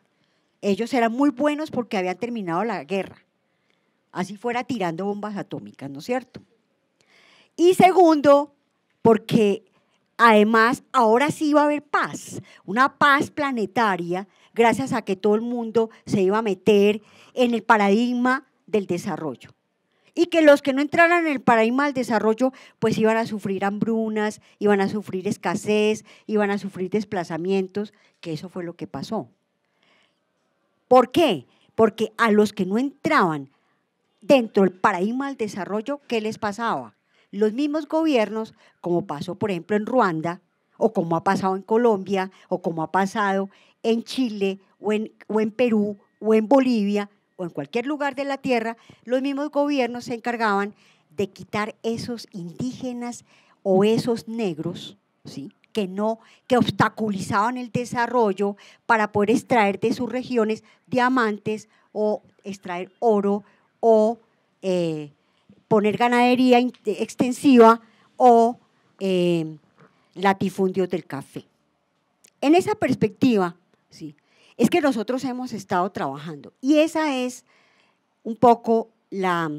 ellos eran muy buenos porque habían terminado la guerra, así fuera tirando bombas atómicas, ¿no es cierto? Y segundo, porque además ahora sí iba a haber paz, una paz planetaria, gracias a que todo el mundo se iba a meter en el paradigma del desarrollo y que los que no entraran en el paradigma del desarrollo, pues iban a sufrir hambrunas, iban a sufrir escasez, iban a sufrir desplazamientos, que eso fue lo que pasó. ¿Por qué? Porque a los que no entraban dentro del paradigma del desarrollo, ¿qué les pasaba? Los mismos gobiernos, como pasó por ejemplo en Ruanda, o como ha pasado en Colombia, o como ha pasado en Chile, o en, o en Perú, o en Bolivia, en cualquier lugar de la tierra, los mismos gobiernos se encargaban de quitar esos indígenas o esos negros, ¿sí? que no, que obstaculizaban el desarrollo para poder extraer de sus regiones diamantes o extraer oro o eh, poner ganadería extensiva o eh, latifundios del café. En esa perspectiva, ¿sí? es que nosotros hemos estado trabajando. Y esa es un poco la,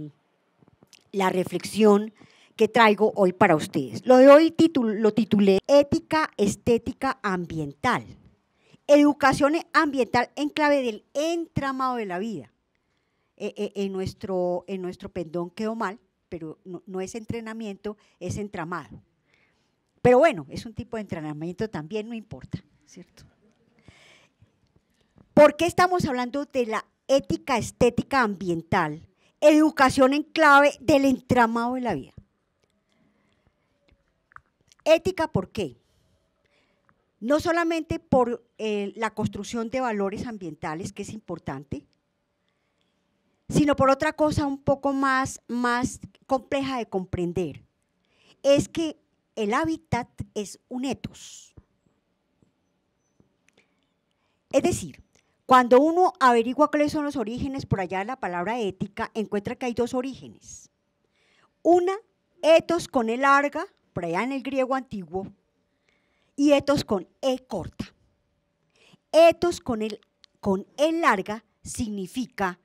reflexión que traigo hoy para ustedes. Lo de hoy lo titulé Ética Estética Ambiental. Educación ambiental en clave del entramado de la vida. E, e, en, nuestro, en nuestro pendón quedó mal, pero no es entrenamiento, es entramado. Pero bueno, es un tipo de entrenamiento también, no importa, ¿cierto? ¿Por qué estamos hablando de la ética estética ambiental? Educación en clave del entramado de la vida. Ética, ¿por qué? No solamente por eh, la construcción de valores ambientales, que es importante, sino por otra cosa un poco más, más compleja de comprender. Es que el hábitat es un etos. Es decir, cuando uno averigua cuáles son los orígenes por allá de la palabra ética, encuentra que hay dos orígenes. Una, etos con E larga, por allá en el griego antiguo, y etos con E corta. Etos con, el, con E larga significa,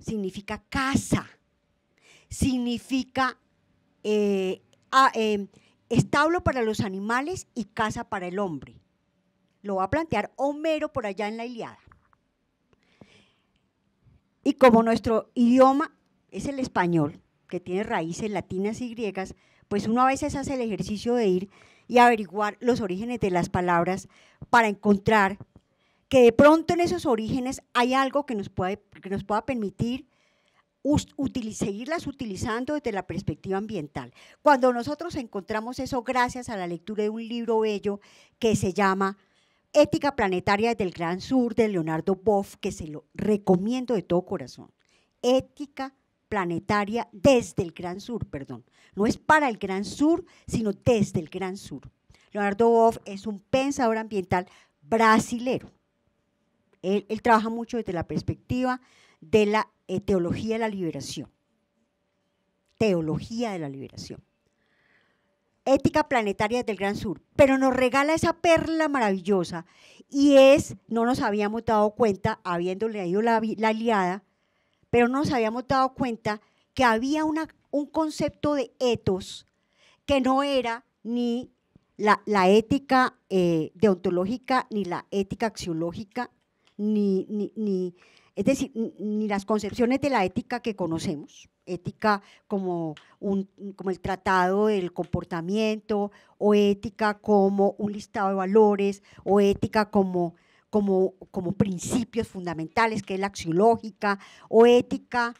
significa casa, significa eh, ah, eh, establo para los animales y casa para el hombre lo va a plantear Homero por allá en la Iliada. Y como nuestro idioma es el español, que tiene raíces latinas y griegas, pues uno a veces hace el ejercicio de ir y averiguar los orígenes de las palabras para encontrar que de pronto en esos orígenes hay algo que nos, puede, nos pueda permitir seguirlas utilizando desde la perspectiva ambiental. Cuando nosotros encontramos eso gracias a la lectura de un libro bello que se llama Ética Planetaria del Gran Sur de Leonardo Boff, que se lo recomiendo de todo corazón. Ética Planetaria desde el Gran Sur, perdón. No es para el Gran Sur, sino desde el Gran Sur. Leonardo Boff es un pensador ambiental brasilero. Él, trabaja mucho desde la perspectiva de la eh, teología de la liberación. Teología de la liberación. Ética Planetaria del Gran Sur, pero nos regala esa perla maravillosa y es, no nos habíamos dado cuenta, habiendo leído la, aliada, pero no nos habíamos dado cuenta que había un concepto de etos que no era ni la, ética eh, deontológica, ni la ética axiológica, ni, ni, es decir, ni las concepciones de la ética que conocemos ética como, un, como el tratado del comportamiento, o ética como un listado de valores, o ética como, como, como principios fundamentales, que es la axiológica, o ética,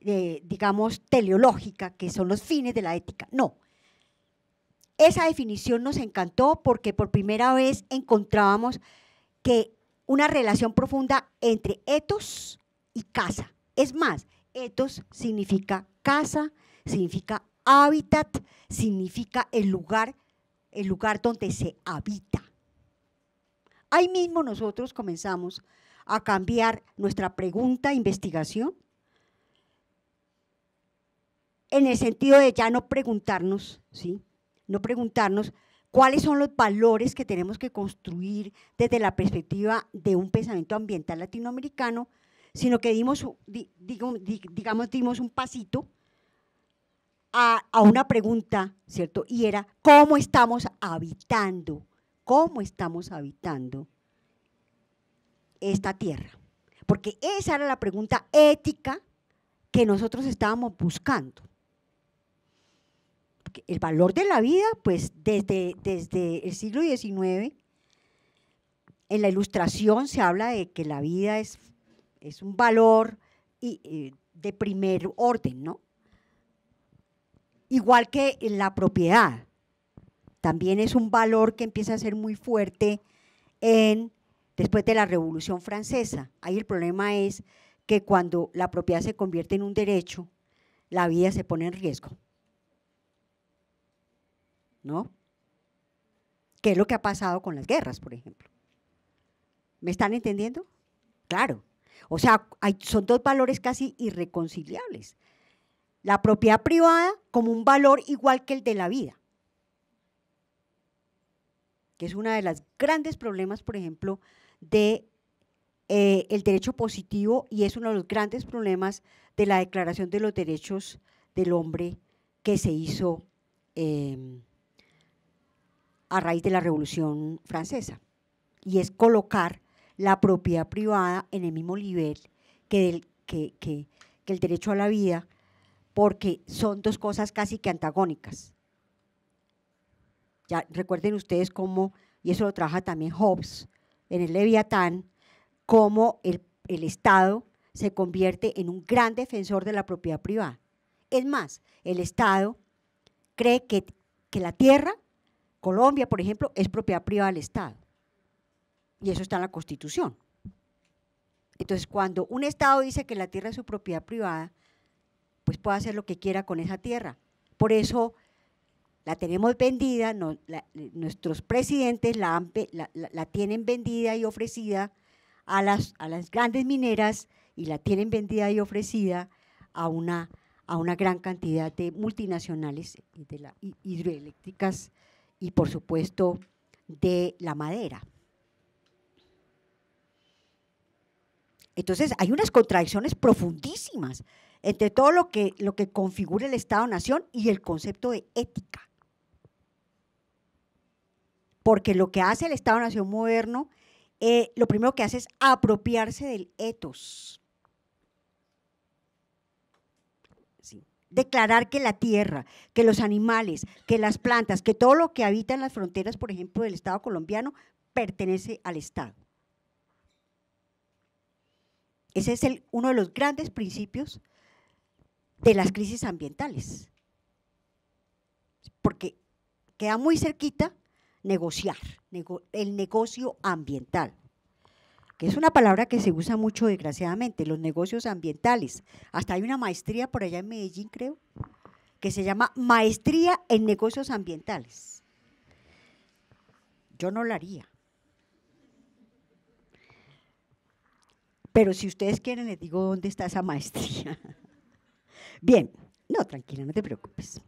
eh, digamos, teleológica, que son los fines de la ética. No. Esa definición nos encantó porque por primera vez encontrábamos que una relación profunda entre etos y casa. Es más, etos significa casa, significa hábitat, significa el lugar, el lugar donde se habita. Ahí mismo nosotros comenzamos a cambiar nuestra pregunta, investigación, en el sentido de ya no preguntarnos, ¿sí? No preguntarnos cuáles son los valores que tenemos que construir desde la perspectiva de un pensamiento ambiental latinoamericano, sino que dimos, digamos, dimos un pasito a, una pregunta, ¿cierto? Y era, ¿cómo estamos habitando? ¿Cómo estamos habitando esta tierra? Porque esa era la pregunta ética que nosotros estábamos buscando. el valor de la vida, pues desde, desde el siglo XIX, en la ilustración se habla de que la vida es es un valor de primer orden, ¿no? Igual que la propiedad, también es un valor que empieza a ser muy fuerte en, después de la Revolución Francesa. Ahí el problema es que cuando la propiedad se convierte en un derecho, la vida se pone en riesgo. ¿No? ¿Qué es lo que ha pasado con las guerras, por ejemplo? ¿Me están entendiendo? Claro, o sea, son dos valores casi irreconciliables. La propiedad privada como un valor igual que el de la vida, que es uno de los grandes problemas, por ejemplo, de eh, derecho positivo y es uno de los grandes problemas de la Declaración de los Derechos del Hombre que se hizo em, a raíz de la Revolución Francesa. Y es colocar la propiedad privada en el mismo nivel que, el derecho a la vida, porque son dos cosas casi que antagónicas. Ya recuerden ustedes cómo, y eso lo trabaja también Hobbes en el Leviatán, cómo el, el Estado se convierte en un gran defensor de la propiedad privada. Es más, el Estado cree que, que la tierra, Colombia, por ejemplo, es propiedad privada del Estado. Y eso está en la Constitución. Entonces, cuando un Estado dice que la tierra es su propiedad privada, pues puede hacer lo que quiera con esa tierra. Por eso la tenemos vendida, nuestros presidentes la, tienen vendida y ofrecida a las, grandes mineras y la tienen vendida y ofrecida a una, gran cantidad de multinacionales hidroeléctricas y por supuesto de la madera. Entonces hay unas contradicciones profundísimas entre todo lo que, lo que configura el Estado-Nación y el concepto de ética. Porque lo que hace el Estado-Nación moderno, eh, lo primero que hace es apropiarse del etos. Declarar que la tierra, que los animales, que las plantas, que todo lo que habita en las fronteras, por ejemplo, del Estado colombiano, pertenece al Estado. Ese es uno de los grandes principios de las crisis ambientales. Porque queda muy cerquita negociar, el negocio ambiental, que es una palabra que se usa mucho desgraciadamente, los negocios ambientales. Hasta hay una maestría por allá en Medellín, creo, que se llama Maestría en Negocios Ambientales. Yo no la haría. Pero si ustedes quieren, les digo dónde está esa maestría. Bien, no, tranquila, no te preocupes.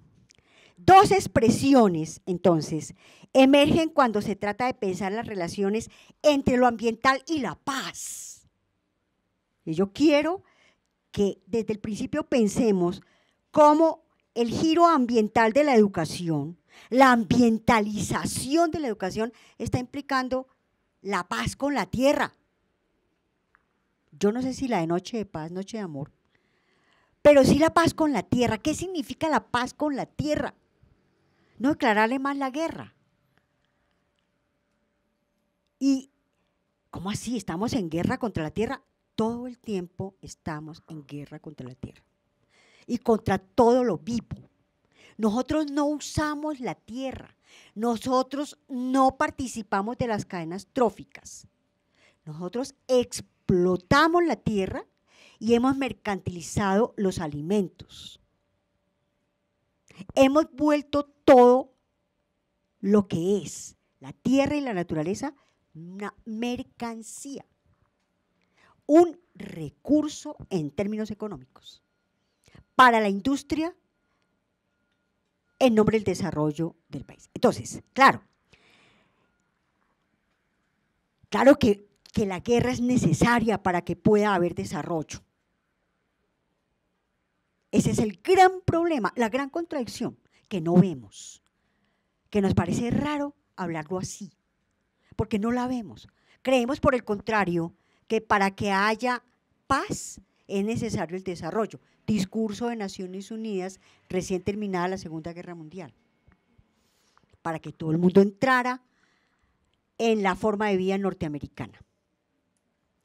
Dos expresiones, entonces, emergen cuando se trata de pensar las relaciones entre lo ambiental y la paz. Y yo quiero que desde el principio pensemos cómo el giro ambiental de la educación, la ambientalización de la educación, está implicando la paz con la tierra. Yo no sé si la de noche de paz, noche de amor, pero sí la paz con la tierra. ¿Qué significa la paz con la tierra? No declararle más la guerra. Y, ¿cómo así? ¿Estamos en guerra contra la tierra? Todo el tiempo estamos en guerra contra la tierra y contra todo lo vivo. Nosotros no usamos la tierra, nosotros no participamos de las cadenas tróficas, nosotros exportamos explotamos la tierra y hemos mercantilizado los alimentos. Hemos vuelto todo lo que es la tierra y la naturaleza una mercancía, un recurso en términos económicos para la industria en nombre del desarrollo del país. Entonces, claro, claro que que la guerra es necesaria para que pueda haber desarrollo. Ese es el gran problema, la gran contradicción que no vemos, que nos parece raro hablarlo así, porque no la vemos. Creemos, por el contrario, que para que haya paz es necesario el desarrollo. Discurso de Naciones Unidas recién terminada la Segunda Guerra Mundial, para que todo el mundo entrara en la forma de vida norteamericana.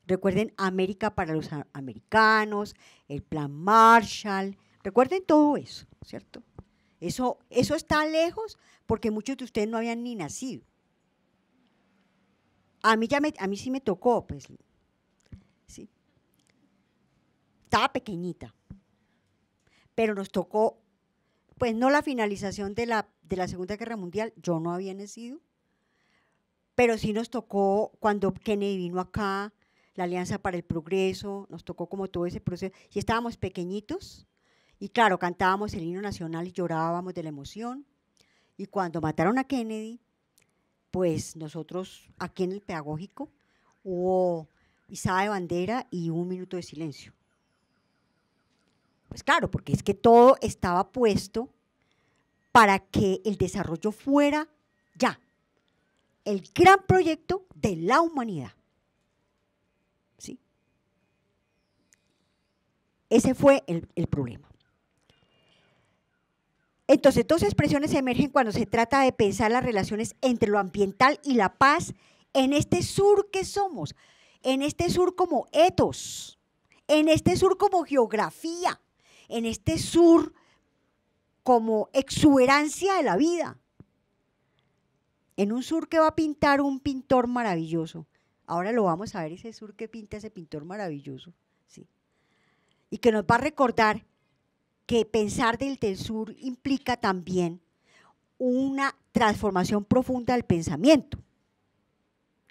Recuerden América para los americanos, el plan Marshall, recuerden todo eso, ¿cierto? Eso, eso está lejos porque muchos de ustedes no habían ni nacido. A mí, ya a mí sí me tocó, pues, sí. Estaba pequeñita, pero nos tocó, pues no la finalización de la, de la Segunda Guerra Mundial, yo no había nacido, pero sí nos tocó cuando Kennedy vino acá, la Alianza para el Progreso, nos tocó como todo ese proceso. Y estábamos pequeñitos y claro, cantábamos el himno nacional y llorábamos de la emoción. Y cuando mataron a Kennedy, pues nosotros aquí en el pedagógico hubo izada de bandera y un minuto de silencio. Pues claro, porque es que todo estaba puesto para que el desarrollo fuera ya el gran proyecto de la humanidad. Ese fue el, problema. Entonces, dos expresiones emergen cuando se trata de pensar las relaciones entre lo ambiental y la paz en este sur que somos, en este sur como etos, en este sur como geografía, en este sur como exuberancia de la vida, en un sur que va a pintar un pintor maravilloso. Ahora lo vamos a ver, ese sur que pinta ese pintor maravilloso. Sí y que nos va a recordar que pensar del sur implica también una transformación profunda del pensamiento.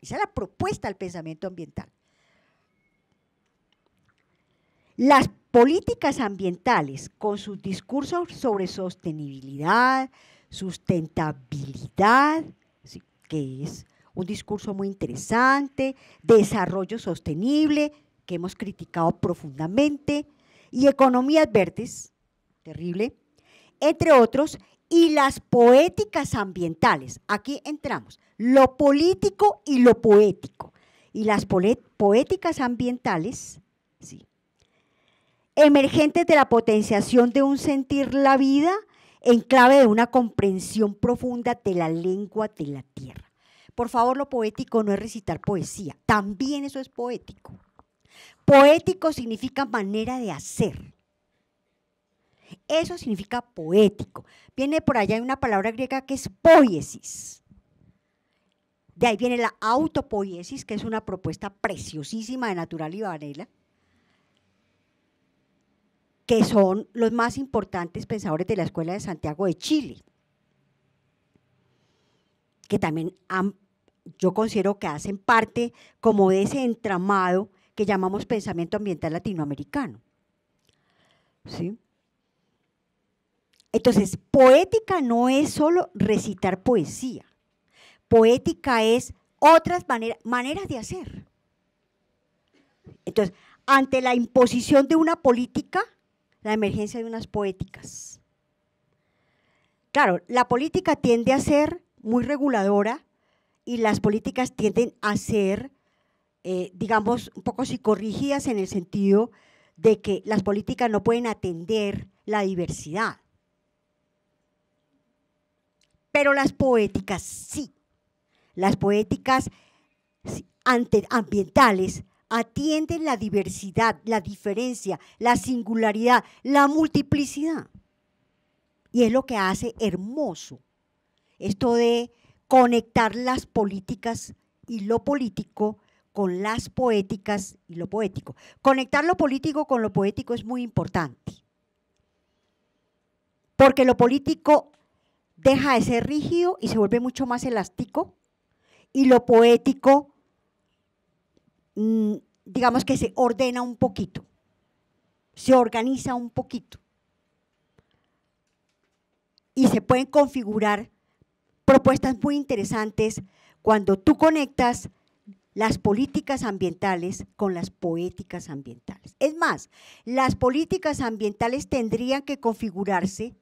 Esa es la propuesta del pensamiento ambiental. Las políticas ambientales, con sus discursos sobre sostenibilidad, sustentabilidad, que es un discurso muy interesante, desarrollo sostenible, que hemos criticado profundamente, y Economías Verdes, terrible, entre otros, y las poéticas ambientales. Aquí entramos, lo político y lo poético. Y las poéticas ambientales, emergentes de la potenciación de un sentir la vida en clave de una comprensión profunda de la lengua de la tierra. Por favor, lo poético no es recitar poesía, también eso es poético. Poético significa manera de hacer. Eso significa poético. Viene por allá una palabra griega que es poiesis. De ahí viene la autopoiesis, que es una propuesta preciosísima de Natural y Varela, que son los más importantes pensadores de la Escuela de Santiago de Chile, que también yo considero que hacen parte como de ese entramado que llamamos pensamiento ambiental latinoamericano. ¿Sí? Entonces, poética no es solo recitar poesía. Poética es otras maneras de hacer. Entonces, ante la imposición de una política, la emergencia de unas poéticas. Claro, la política tiende a ser muy reguladora y las políticas tienden a ser eh, digamos, un poco psicorrigidas en el sentido de que las políticas no pueden atender la diversidad. Pero las poéticas sí. Las poéticas ambientales atienden la diversidad, la diferencia, la singularidad, la multiplicidad. Y es lo que hace hermoso esto de conectar las políticas y lo político con las poéticas y lo poético. Conectar lo político con lo poético es muy importante, porque lo político deja de ser rígido y se vuelve mucho más elástico, y lo poético, mm, digamos que se ordena un poquito, se organiza un poquito, y se pueden configurar propuestas muy interesantes cuando tú conectas las políticas ambientales con las poéticas ambientales. Es más, las políticas ambientales tendrían que configurarse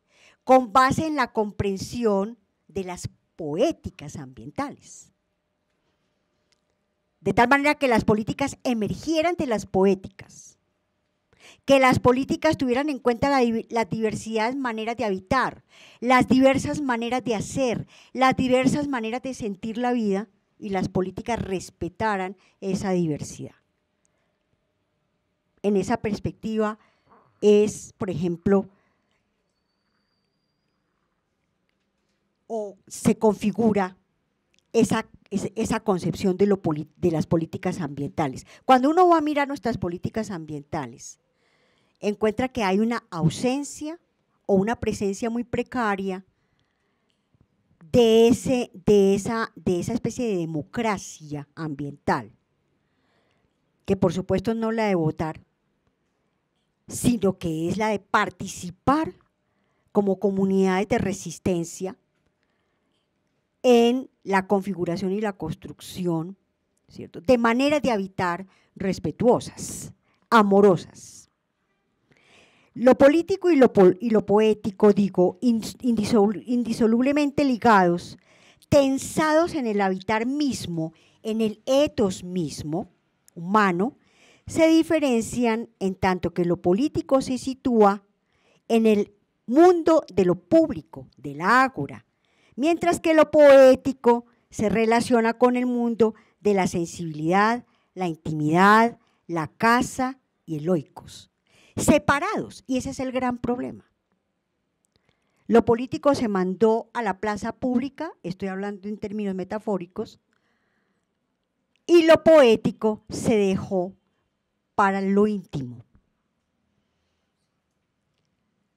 con base en la comprensión de las poéticas ambientales. De tal manera que las políticas emergieran de las poéticas, que las políticas tuvieran en cuenta la, las diversidades maneras de habitar, las diversas maneras de hacer, las diversas maneras de sentir la vida y las políticas respetaran esa diversidad. En esa perspectiva es, por ejemplo, o se configura esa, esa concepción de, lo, de las políticas ambientales. Cuando uno va a mirar nuestras políticas ambientales, encuentra que hay una ausencia o una presencia muy precaria de, ese, de, esa, de esa especie de democracia ambiental, que por supuesto no la de votar, sino que es la de participar como comunidades de resistencia en la configuración y la construcción, ¿cierto? De maneras de habitar respetuosas, amorosas. Lo político y lo, poético, digo, indisolublemente ligados, tensados en el habitar mismo, en el etos mismo, humano, se diferencian en tanto que lo político se sitúa en el mundo de lo público, de la ágora, mientras que lo poético se relaciona con el mundo de la sensibilidad, la intimidad, la casa y el oikos separados. Y ese es el gran problema. Lo político se mandó a la plaza pública, estoy hablando en términos metafóricos, y lo poético se dejó para lo íntimo.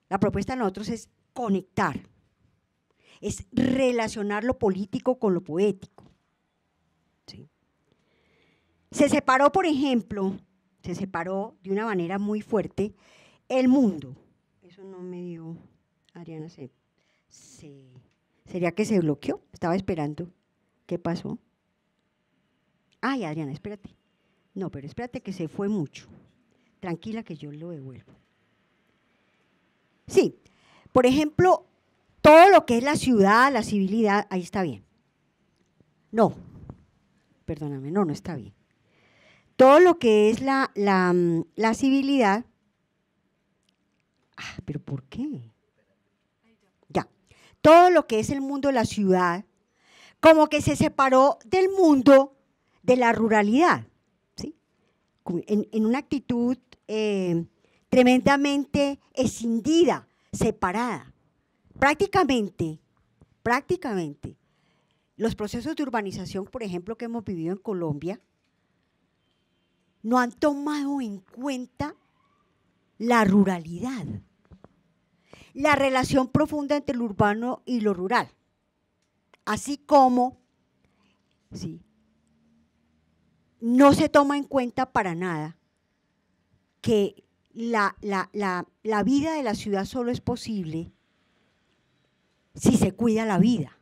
La propuesta de nosotros es conectar, es relacionar lo político con lo poético. Se separó, por ejemplo, se separó de una manera muy fuerte el mundo. Eso no me dio Adriana, ¿Sería que se bloqueó? Estaba esperando. ¿Qué pasó? Ay, Adriana, espérate. No, pero espérate que se fue mucho. Tranquila que yo lo devuelvo. Sí, por ejemplo, todo lo que es la ciudad, la civilidad, ahí está bien. No, perdóname, no, no está bien todo lo que es la, mm, civilidad. Ah, pero ¿por qué? Ya, todo lo que es el mundo de la ciudad, como que se separó del mundo de la ruralidad, ¿sí? en, una actitud eh, tremendamente escindida, separada. Prácticamente, prácticamente, los procesos de urbanización, por ejemplo, que hemos vivido en Colombia, no han tomado en cuenta la ruralidad, la relación profunda entre lo urbano y lo rural, así como ¿sí? no se toma en cuenta para nada que la, la vida de la ciudad solo es posible si se cuida la vida.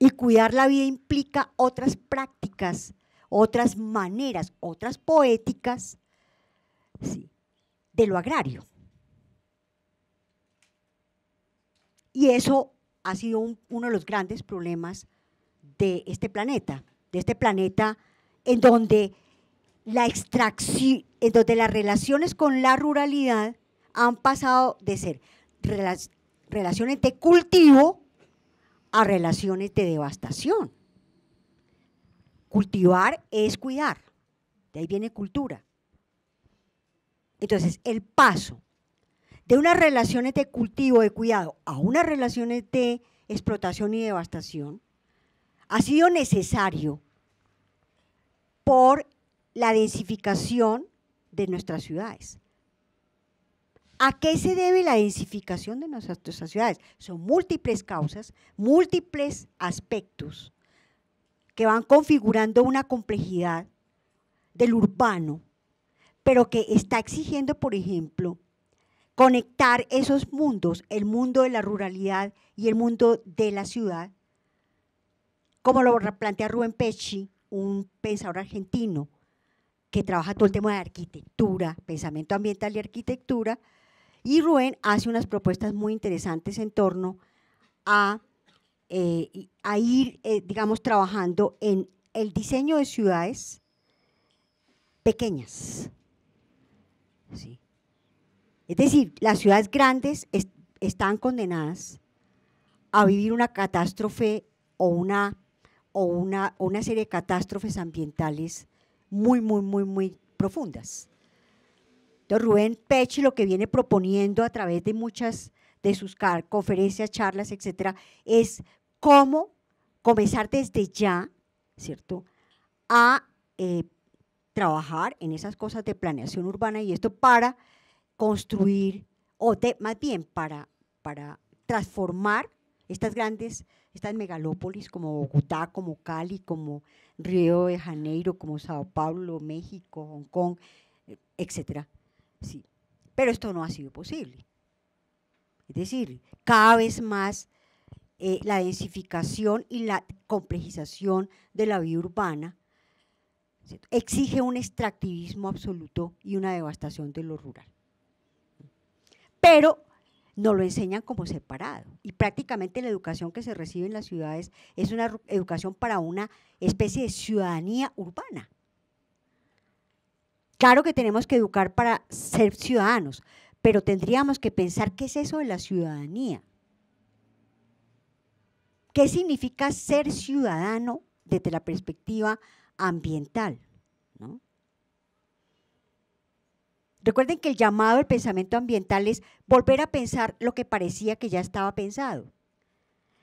Y cuidar la vida implica otras prácticas otras maneras, otras poéticas de lo agrario. Y eso ha sido uno de los grandes problemas de este planeta, de este planeta en donde la extracción, en donde las relaciones con la ruralidad han pasado de ser relaciones de cultivo a relaciones de devastación. Cultivar es cuidar. De ahí viene cultura. Entonces, el paso de unas relaciones de cultivo, de cuidado, a unas relaciones de explotación y devastación, ha sido necesario por la densificación de nuestras ciudades. ¿A qué se debe la densificación de nuestras ciudades? Son múltiples causas, múltiples aspectos que van configurando una complejidad del urbano, pero que está exigiendo, por ejemplo, conectar esos mundos, el mundo de la ruralidad y el mundo de la ciudad, como lo plantea Rubén Pecci, un pensador argentino que trabaja todo el tema de arquitectura, pensamiento ambiental y arquitectura, y Rubén hace unas propuestas muy interesantes en torno a eh, a ir, eh, digamos, trabajando en el diseño de ciudades pequeñas. Es decir, las ciudades grandes están condenadas a vivir una catástrofe o una, o una, una serie de catástrofes ambientales muy, muy, muy, muy profundas. Entonces, Rubén Pech lo que viene proponiendo a través de muchas de sus conferencias, charlas, etcétera, es cómo comenzar desde ya, ¿cierto? A eh, trabajar en esas cosas de planeación urbana y esto para construir, o más bien para, para transformar estas grandes, estas megalópolis como Bogotá, como Cali, como Río de Janeiro, como Sao Paulo, México, Hong Kong, etcétera. Sí. Pero esto no ha sido posible. Es decir, cada vez más eh, la densificación y la complejización de la vida urbana, exige un extractivismo absoluto y una devastación de lo rural. Pero no lo enseñan como separado. Y prácticamente la educación que se recibe en las ciudades es una educación para una especie de ciudadanía urbana. Claro que tenemos que educar para ser ciudadanos, pero tendríamos que pensar qué es eso de la ciudadanía. ¿Qué significa ser ciudadano desde la perspectiva ambiental? Recuerden que el llamado al pensamiento ambiental es volver a pensar lo que parecía que ya estaba pensado.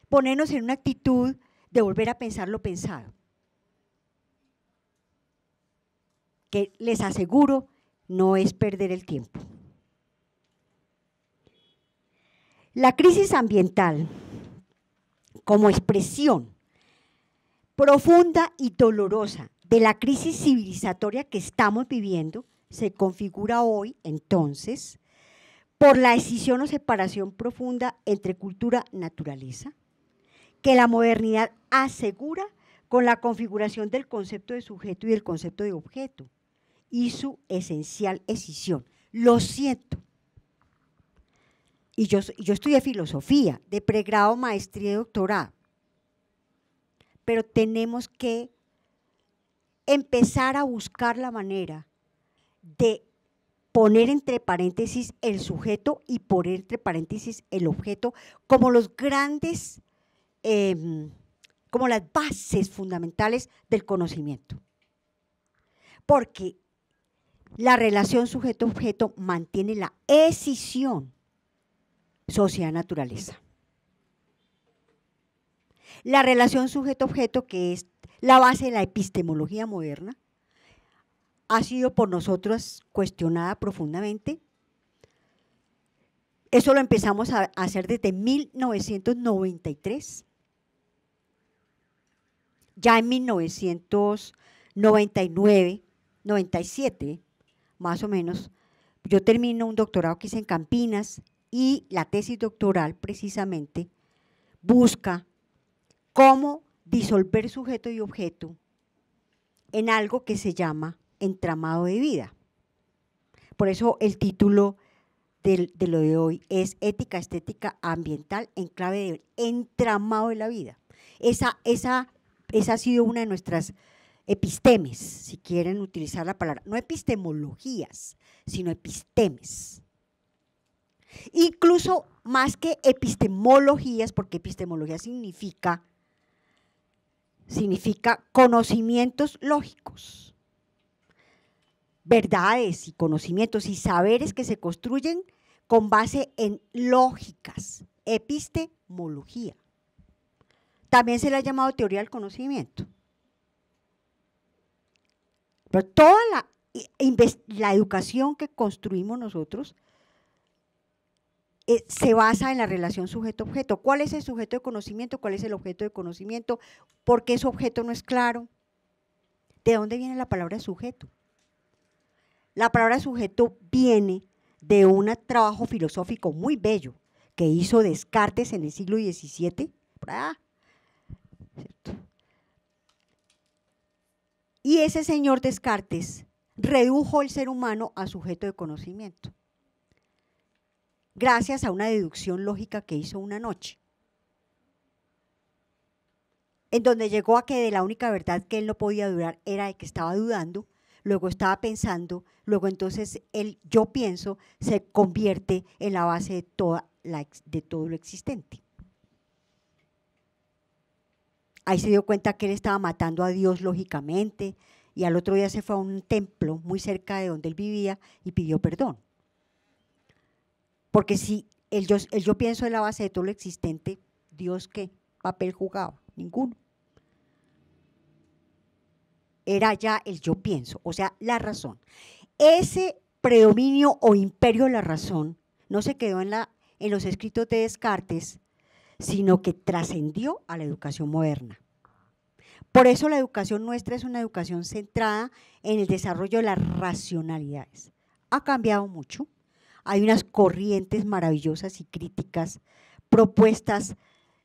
Ponernos en una actitud de volver a pensar lo pensado. Que les aseguro no es perder el tiempo. La crisis ambiental como expresión profunda y dolorosa de la crisis civilizatoria que estamos viviendo, se configura hoy entonces por la decisión o separación profunda entre cultura-naturaleza, que la modernidad asegura con la configuración del concepto de sujeto y del concepto de objeto, y su esencial escisión. Lo siento, y yo, estudié filosofía, de pregrado, maestría y doctorado. Pero tenemos que empezar a buscar la manera de poner entre paréntesis el sujeto y poner entre paréntesis el objeto como los grandes, em, como las bases fundamentales del conocimiento. Porque la relación sujeto-objeto mantiene la escisión sociedad naturaleza. La relación sujeto-objeto, que es la base de la epistemología moderna, ha sido por nosotros cuestionada profundamente. Eso lo empezamos a hacer desde 1993. Ya en 1999, 97, más o menos, yo termino un doctorado que hice en Campinas, y la tesis doctoral precisamente busca cómo disolver sujeto y objeto en algo que se llama entramado de vida. Por eso el título de, lo de hoy es Ética, Estética Ambiental en clave de entramado de la vida. Esa, esa, esa ha sido una de nuestras epistemes, si quieren utilizar la palabra, no epistemologías, sino epistemes. Incluso más que epistemologías, porque epistemología significa, significa conocimientos lógicos, verdades y conocimientos y saberes que se construyen con base en lógicas, epistemología. También se le ha llamado teoría del conocimiento. Pero toda la, la educación que construimos nosotros eh, se basa en la relación sujeto-objeto. ¿Cuál es el sujeto de conocimiento? ¿Cuál es el objeto de conocimiento? ¿Por qué ese objeto no es claro? ¿De dónde viene la palabra sujeto? La palabra sujeto viene de un trabajo filosófico muy bello que hizo Descartes en el siglo XVII. y ese señor Descartes redujo el ser humano a sujeto de conocimiento gracias a una deducción lógica que hizo una noche, en donde llegó a que de la única verdad que él no podía durar era de que estaba dudando, luego estaba pensando, luego entonces el yo pienso se convierte en la base de, de todo lo existente. Ahí se dio cuenta que él estaba matando a Dios lógicamente y al otro día se fue a un templo muy cerca de donde él vivía y pidió perdón. Porque si el yo, pienso en la base de todo lo existente, Dios qué papel jugaba, ninguno. Era ya el yo pienso, o sea, la razón. Ese predominio o imperio de la razón no se quedó en, en los escritos de Descartes, sino que trascendió a la educación moderna. Por eso la educación nuestra es una educación centrada en el desarrollo de las racionalidades. Ha cambiado mucho, hay unas corrientes maravillosas y críticas, propuestas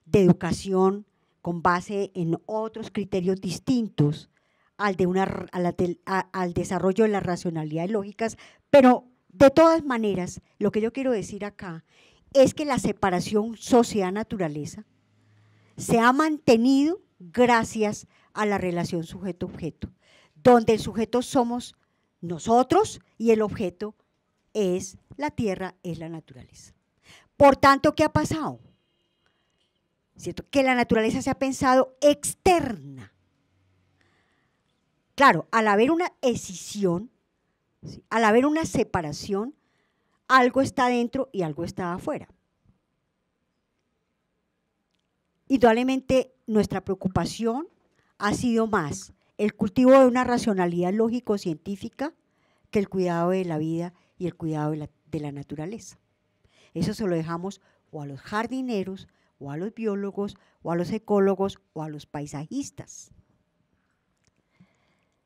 de educación con base en otros criterios distintos al, de una, desarrollo de las racionalidades lógicas, pero de todas maneras, lo que yo quiero decir acá es que la separación sociedad-naturaleza se ha mantenido gracias a la relación sujeto-objeto, donde el sujeto somos nosotros y el objeto es la tierra, es la naturaleza. Por tanto, ¿qué ha pasado? ¿Cierto? Que la naturaleza se ha pensado externa. Claro, al haber una escisión, al haber una separación, algo está dentro y algo está afuera. Indudablemente nuestra preocupación ha sido más el cultivo de una racionalidad lógico-científica que el cuidado de la vida y el cuidado de la, naturaleza. Eso se lo dejamos o a los jardineros, o a los biólogos, o a los ecólogos, o a los paisajistas.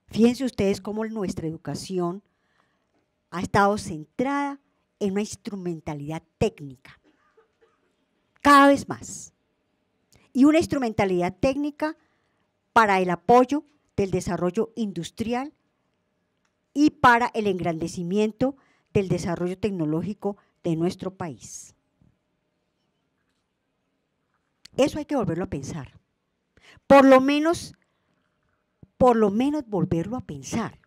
Fíjense ustedes cómo nuestra educación ha estado centrada en una instrumentalidad técnica, cada vez más. Y una instrumentalidad técnica para el apoyo del desarrollo industrial y para el engrandecimiento del desarrollo tecnológico de nuestro país. Eso hay que volverlo a pensar. Por lo menos, por lo menos volverlo a pensar.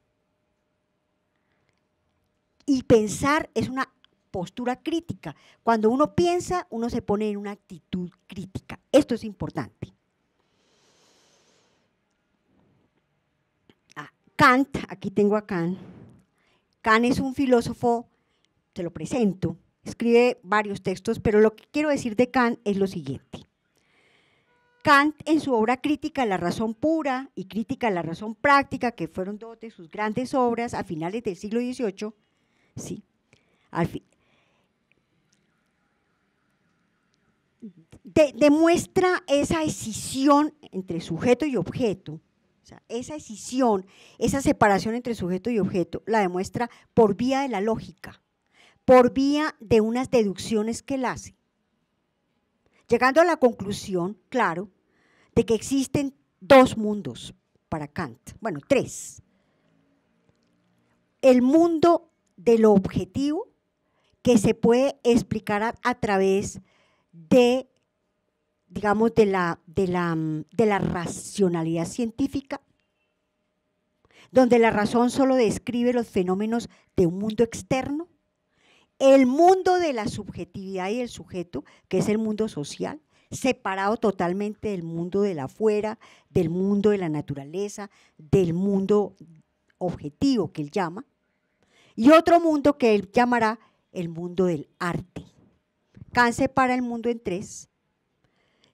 Y pensar es una postura crítica. Cuando uno piensa, uno se pone en una actitud crítica. Esto es importante. Ah, Kant, aquí tengo a Kant, Kant es un filósofo, te lo presento, escribe varios textos, pero lo que quiero decir de Kant es lo siguiente. Kant en su obra Crítica a la Razón Pura y Crítica a la Razón Práctica, que fueron dos de sus grandes obras a finales del siglo XVIII, sí, al fin, demuestra esa escisión entre sujeto y objeto esa escisión, esa separación entre sujeto y objeto la demuestra por vía de la lógica, por vía de unas deducciones que él hace. Llegando a la conclusión, claro, de que existen dos mundos para Kant, bueno, tres. El mundo del objetivo, que se puede explicar a través de digamos, de la, de la, racionalidad científica, donde la razón solo describe los fenómenos de un mundo externo, el mundo de la subjetividad y el sujeto, que es el mundo social, separado totalmente del mundo de la fuera, del mundo de la naturaleza, del mundo objetivo que él llama, y otro mundo que él llamará el mundo del arte. Kant separa el mundo en tres,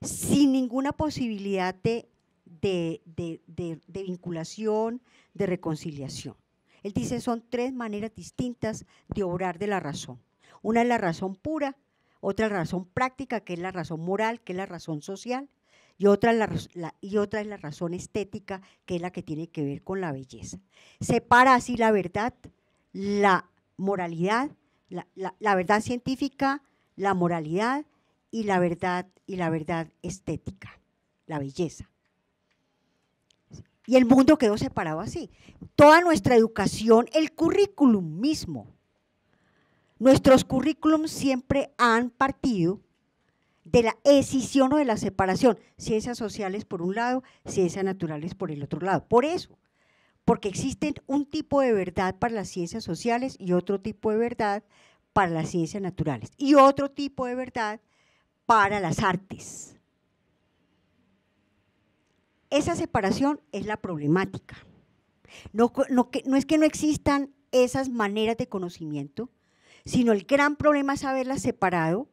sin ninguna posibilidad de, de, de, de vinculación, de reconciliación. Él dice, son tres maneras distintas de obrar de la razón. Una es la razón pura, otra es la razón práctica, que es la razón moral, que es la razón social, y otra, es la, y otra es la razón estética, que es la que tiene que ver con la belleza. Separa así la verdad, la moralidad, la, la verdad científica, la moralidad, y la verdad y la verdad estética, la belleza. Y el mundo quedó separado así. Toda nuestra educación, el currículum mismo, nuestros currículums siempre han partido de la escisión o de la separación, ciencias sociales por un lado, ciencias naturales por el otro lado. Por eso, porque existen un tipo de verdad para las ciencias sociales y otro tipo de verdad para las ciencias naturales y otro tipo de verdad para las artes. Esa separación es la problemática. No, no, es que no existan esas maneras de conocimiento, sino el gran problema es haberlas separado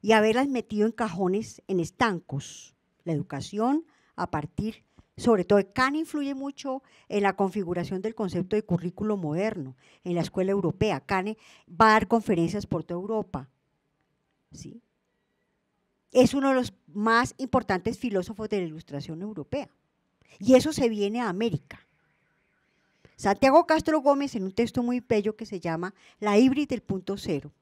y haberlas metido en cajones, en estancos. La educación a partir, sobre todo, Cane influye mucho en la configuración del concepto de currículo moderno en la escuela europea. Cane va a dar conferencias por toda Europa. ¿sí? es uno de los más importantes filósofos de la Ilustración Europea. Y eso se viene a América. Santiago Castro Gómez, en un texto muy bello que se llama La híbrida del punto cero,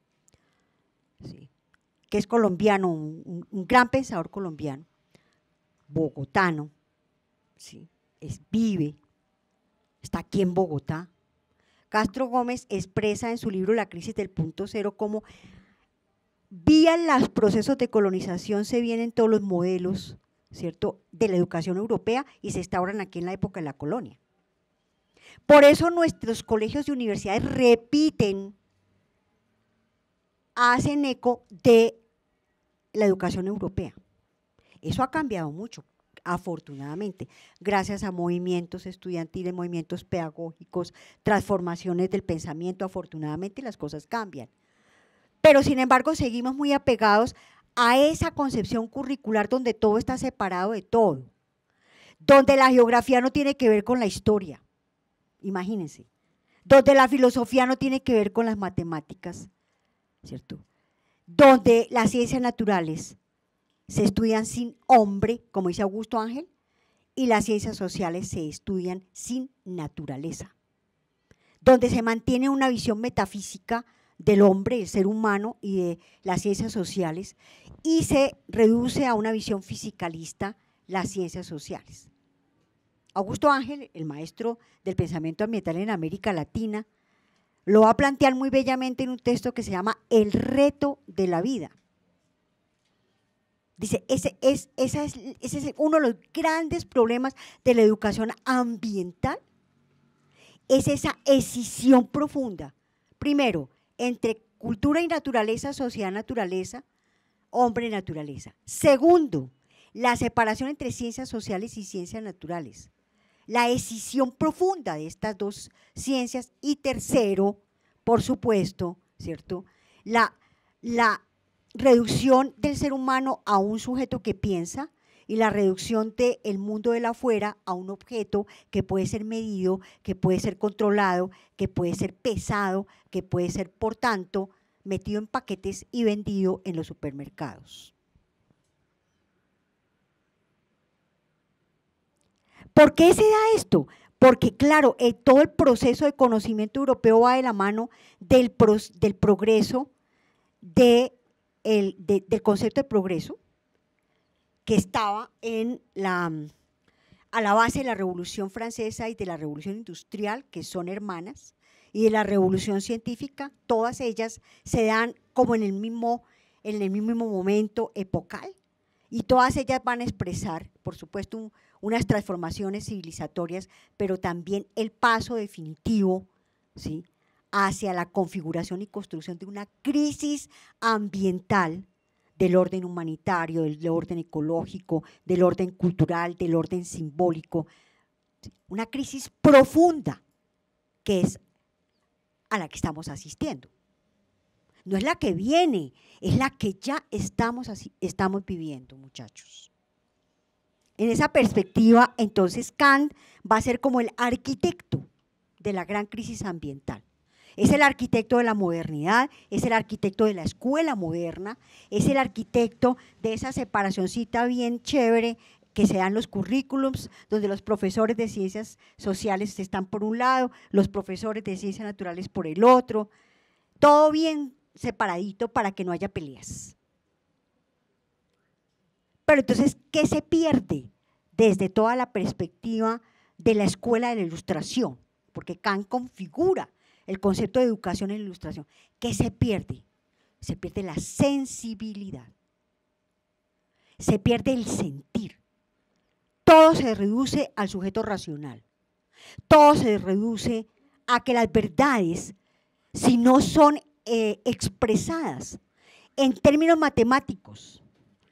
que es colombiano, un, gran pensador colombiano, bogotano, ¿sí? es, vive, está aquí en Bogotá. Castro Gómez expresa en su libro La crisis del punto cero como Vía los procesos de colonización se vienen todos los modelos, ¿cierto?, de la educación europea y se instauran aquí en la época de la colonia. Por eso nuestros colegios y universidades repiten, hacen eco de la educación europea. Eso ha cambiado mucho, afortunadamente, gracias a movimientos estudiantiles, movimientos pedagógicos, transformaciones del pensamiento, afortunadamente las cosas cambian pero sin embargo seguimos muy apegados a esa concepción curricular donde todo está separado de todo, donde la geografía no tiene que ver con la historia, imagínense, donde la filosofía no tiene que ver con las matemáticas, ¿cierto? Donde las ciencias naturales se estudian sin hombre, como dice Augusto Ángel, y las ciencias sociales se estudian sin naturaleza, donde se mantiene una visión metafísica del hombre, el ser humano y de las ciencias sociales, y se reduce a una visión fisicalista las ciencias sociales. Augusto Ángel, el maestro del pensamiento ambiental en América Latina, lo va a plantear muy bellamente en un texto que se llama El reto de la vida. Dice, ese es, ese es uno de los grandes problemas de la educación ambiental, es esa escisión profunda. Primero, entre cultura y naturaleza, sociedad naturaleza, hombre naturaleza. Segundo, la separación entre ciencias sociales y ciencias naturales. La escisión profunda de estas dos ciencias. Y tercero, por supuesto, ¿cierto? La, la reducción del ser humano a un sujeto que piensa, y la reducción del el mundo la afuera a un objeto que puede ser medido, que puede ser controlado, que puede ser pesado, que puede ser, por tanto, metido en paquetes y vendido en los supermercados. ¿Por qué se da esto? Porque claro, eh, todo el proceso de conocimiento europeo va de la mano del, del progreso, de, del concepto de progreso, que estaba en la, a la base de la Revolución Francesa y de la Revolución Industrial, que son hermanas, y de la Revolución Científica, todas ellas se dan como en el mismo, en el mismo momento epocal, y todas ellas van a expresar, por supuesto, unas transformaciones civilizatorias, pero también el paso definitivo ¿sí? hacia la configuración y construcción de una crisis ambiental del orden humanitario, del orden ecológico, del orden cultural, del orden simbólico. Una crisis profunda que es a la que estamos asistiendo. No es la que viene, es la que ya estamos, estamos viviendo, muchachos. En esa perspectiva, entonces Kant va a ser como el arquitecto de la gran crisis ambiental. Es el arquitecto de la modernidad, es el arquitecto de la escuela moderna, es el arquitecto de esa separacioncita bien chévere que se dan los currículums, donde los profesores de ciencias sociales están por un lado, los profesores de ciencias naturales por el otro, todo bien separadito para que no haya peleas. Pero entonces, ¿qué se pierde desde toda la perspectiva de la escuela de la ilustración? Porque Kant configura el concepto de educación en ilustración. ¿Qué se pierde? Se pierde la sensibilidad. Se pierde el sentir. Todo se reduce al sujeto racional. Todo se reduce a que las verdades, si no son eh, expresadas en términos matemáticos,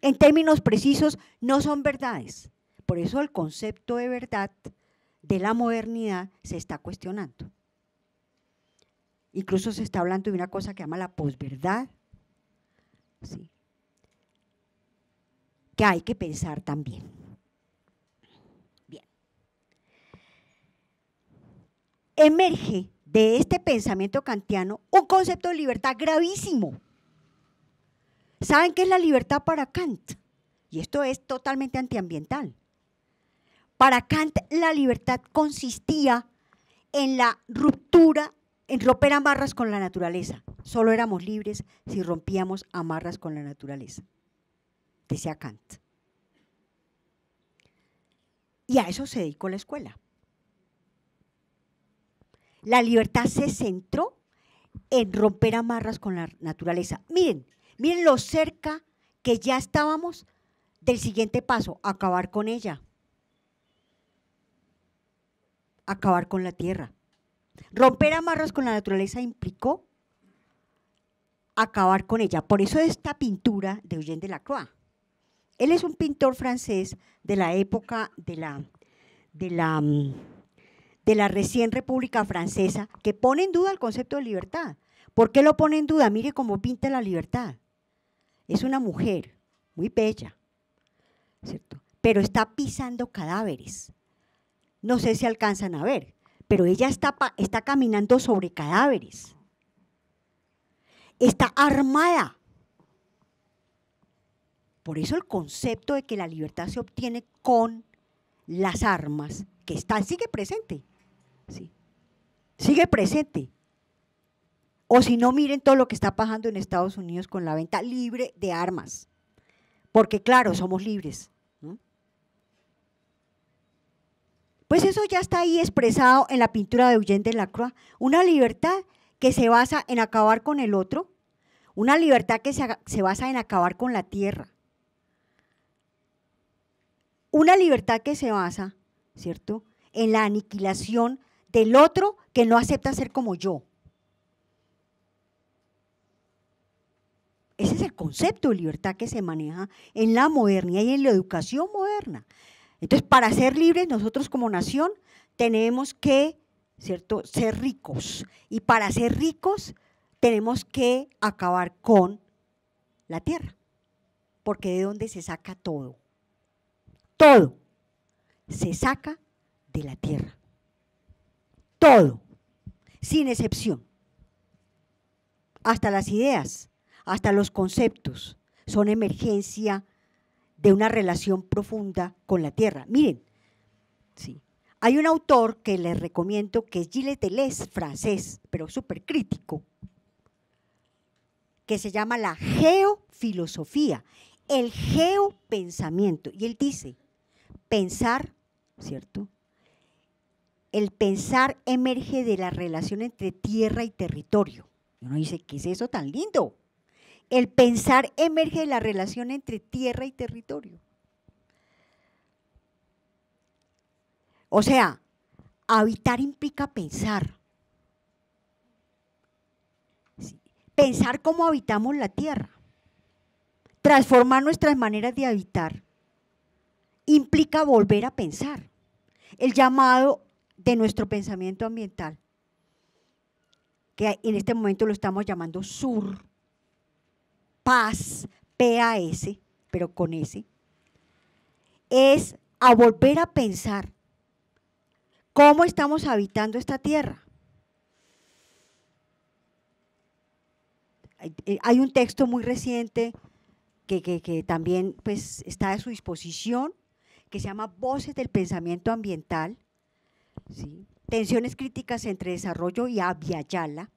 en términos precisos, no son verdades. Por eso el concepto de verdad de la modernidad se está cuestionando. Incluso se está hablando de una cosa que llama la posverdad. Que hay que pensar también. Bien. Emerge de este pensamiento kantiano un concepto de libertad gravísimo. ¿Saben qué es la libertad para Kant? Y esto es totalmente antiambiental. Para Kant la libertad consistía en la ruptura en romper amarras con la naturaleza. Solo éramos libres si rompíamos amarras con la naturaleza, decía Kant. Y a eso se dedicó la escuela. La libertad se centró en romper amarras con la naturaleza. Miren, miren lo cerca que ya estábamos del siguiente paso, acabar con ella, acabar con la tierra. Romper amarras con la naturaleza implicó acabar con ella. Por eso esta pintura de Eugène Delacroix. Él es un pintor francés de la época de la, de la, de la recién República Francesa que pone en duda el concepto de libertad. ¿Por qué lo pone en duda? Mire cómo pinta la libertad. Es una mujer muy bella, Pero está pisando cadáveres. No sé si alcanzan a ver pero ella está, está caminando sobre cadáveres. Está armada. Por eso el concepto de que la libertad se obtiene con las armas, que está, sigue presente. ¿sí? Sigue presente. O si no, miren todo lo que está pasando en Estados Unidos con la venta libre de armas. Porque claro, somos libres. Pues eso ya está ahí expresado en la pintura de la Delacroix, una libertad que se basa en acabar con el otro, una libertad que se, se basa en acabar con la tierra, una libertad que se basa, ¿cierto?, en la aniquilación del otro que no acepta ser como yo. Ese es el concepto de libertad que se maneja en la modernidad y en la educación moderna. Entonces, para ser libres, nosotros como nación tenemos que ¿cierto? ser ricos. Y para ser ricos, tenemos que acabar con la tierra. Porque de dónde se saca todo. Todo se saca de la tierra. Todo, sin excepción. Hasta las ideas, hasta los conceptos, son emergencia de una relación profunda con la tierra. Miren, sí. Hay un autor que les recomiendo que es Gilles Deleuze, francés, pero súper crítico, que se llama la geofilosofía, el geopensamiento. Y él dice, pensar, ¿cierto? El pensar emerge de la relación entre tierra y territorio. Uno dice, ¿qué es eso tan lindo? el pensar emerge de la relación entre tierra y territorio. O sea, habitar implica pensar. Pensar cómo habitamos la tierra. Transformar nuestras maneras de habitar implica volver a pensar. El llamado de nuestro pensamiento ambiental, que en este momento lo estamos llamando sur PAS, p pero con S, es a volver a pensar cómo estamos habitando esta tierra. Hay eh, un texto muy reciente que, también pues, está a su disposición, que se llama Voces del Pensamiento Ambiental, ¿sí? Tensiones Críticas entre Desarrollo y Aviala,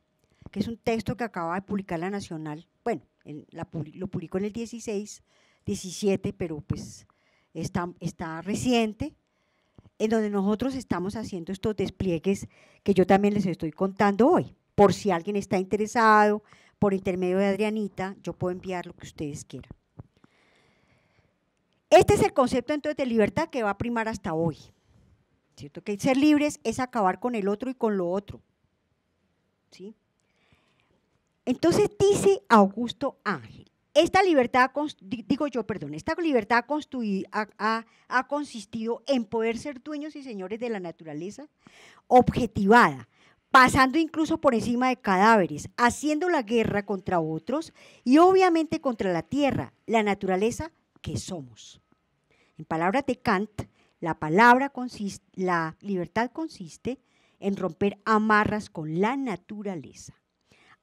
que es un texto que acaba de publicar la Nacional, bueno, lo publicó en el 16, 17, pero pues está, reciente, en donde nosotros estamos haciendo estos despliegues que yo también les estoy contando hoy. Por si alguien está interesado, por intermedio de Adrianita, yo puedo enviar lo que ustedes quieran. Este es el concepto entonces de libertad que va a primar hasta hoy. ¿Cierto? Que ser libres es acabar con el otro y con lo otro. ¿Sí? Entonces dice Augusto Ángel, esta libertad, digo yo, perdón, esta libertad ha, consistido en poder ser dueños y señores de la naturaleza objetivada, pasando incluso por encima de cadáveres, haciendo la guerra contra otros y obviamente contra la tierra, la naturaleza que somos. En palabras de Kant, la libertad consiste en romper amarras con la naturaleza.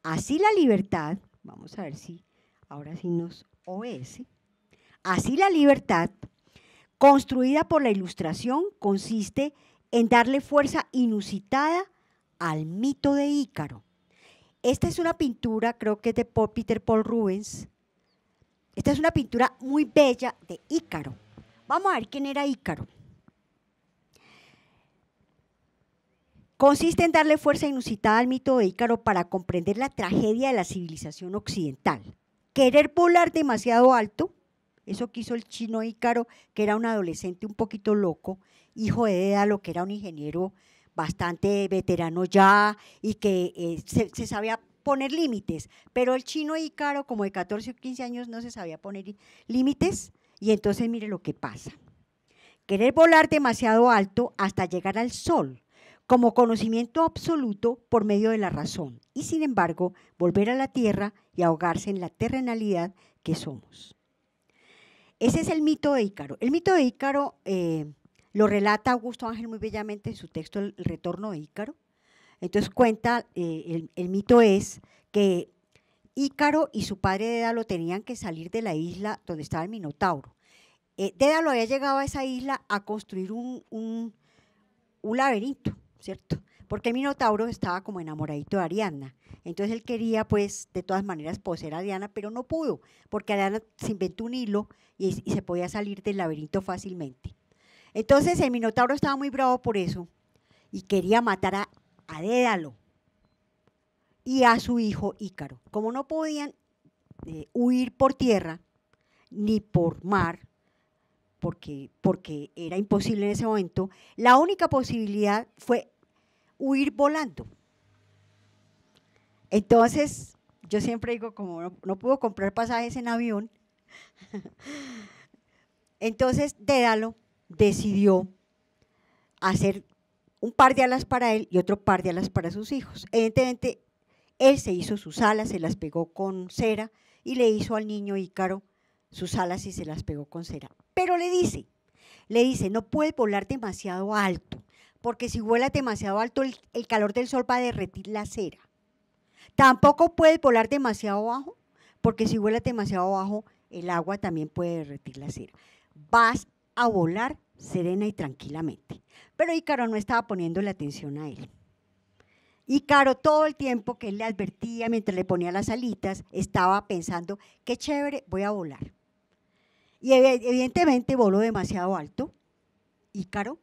Así la libertad, vamos a ver si ahora sí nos obedece, así la libertad construida por la ilustración consiste en darle fuerza inusitada al mito de Ícaro. Esta es una pintura, creo que es de Peter Paul Rubens. Esta es una pintura muy bella de Ícaro. Vamos a ver quién era Ícaro. Consiste en darle fuerza inusitada al mito de Ícaro para comprender la tragedia de la civilización occidental. Querer volar demasiado alto, eso quiso el chino Ícaro, que era un adolescente un poquito loco, hijo de Dédalo, que era un ingeniero bastante veterano ya y que eh, se, se, sabía poner límites, pero el chino Ícaro, como de 14 o 15 años, no se sabía poner límites y entonces mire lo que pasa. Querer volar demasiado alto hasta llegar al sol como conocimiento absoluto por medio de la razón y sin embargo volver a la tierra y ahogarse en la terrenalidad que somos. Ese es el mito de Ícaro. El mito de Ícaro eh, lo relata Augusto Ángel muy bellamente en su texto El retorno de Ícaro. Entonces cuenta, eh, el, mito es que Ícaro y su padre Dédalo tenían que salir de la isla donde estaba el Minotauro. Eh, Dédalo había llegado a esa isla a construir un laberinto ¿cierto? Porque Minotauro estaba como enamoradito de Ariadna. Entonces él quería, pues, de todas maneras poseer a Ariadna, pero no pudo, porque Ariadna se inventó un hilo y, se podía salir del laberinto fácilmente. Entonces el eh, Minotauro estaba muy bravo por eso y quería matar a, a Dédalo y a su hijo Ícaro. Como no podían eh, huir por tierra ni por mar, porque, era imposible en ese momento, la única posibilidad fue huir volando. Entonces, yo siempre digo, como no, no pudo comprar pasajes en avión, entonces Dédalo decidió hacer un par de alas para él y otro par de alas para sus hijos. Evidentemente, él se hizo sus alas, se las pegó con cera y le hizo al niño Ícaro sus alas y se las pegó con cera. Pero le dice, le dice, no puedes volar demasiado alto, porque si vuelas demasiado alto, el, calor del sol va a derretir la cera. Tampoco puedes volar demasiado bajo, porque si vuelas demasiado bajo, el agua también puede derretir la cera. Vas a volar serena y tranquilamente. Pero Ícaro no estaba poniendo la atención a él. Ícaro todo el tiempo que él le advertía mientras le ponía las alitas, estaba pensando, qué chévere, voy a volar. Y evidentemente voló demasiado alto, Ícaro.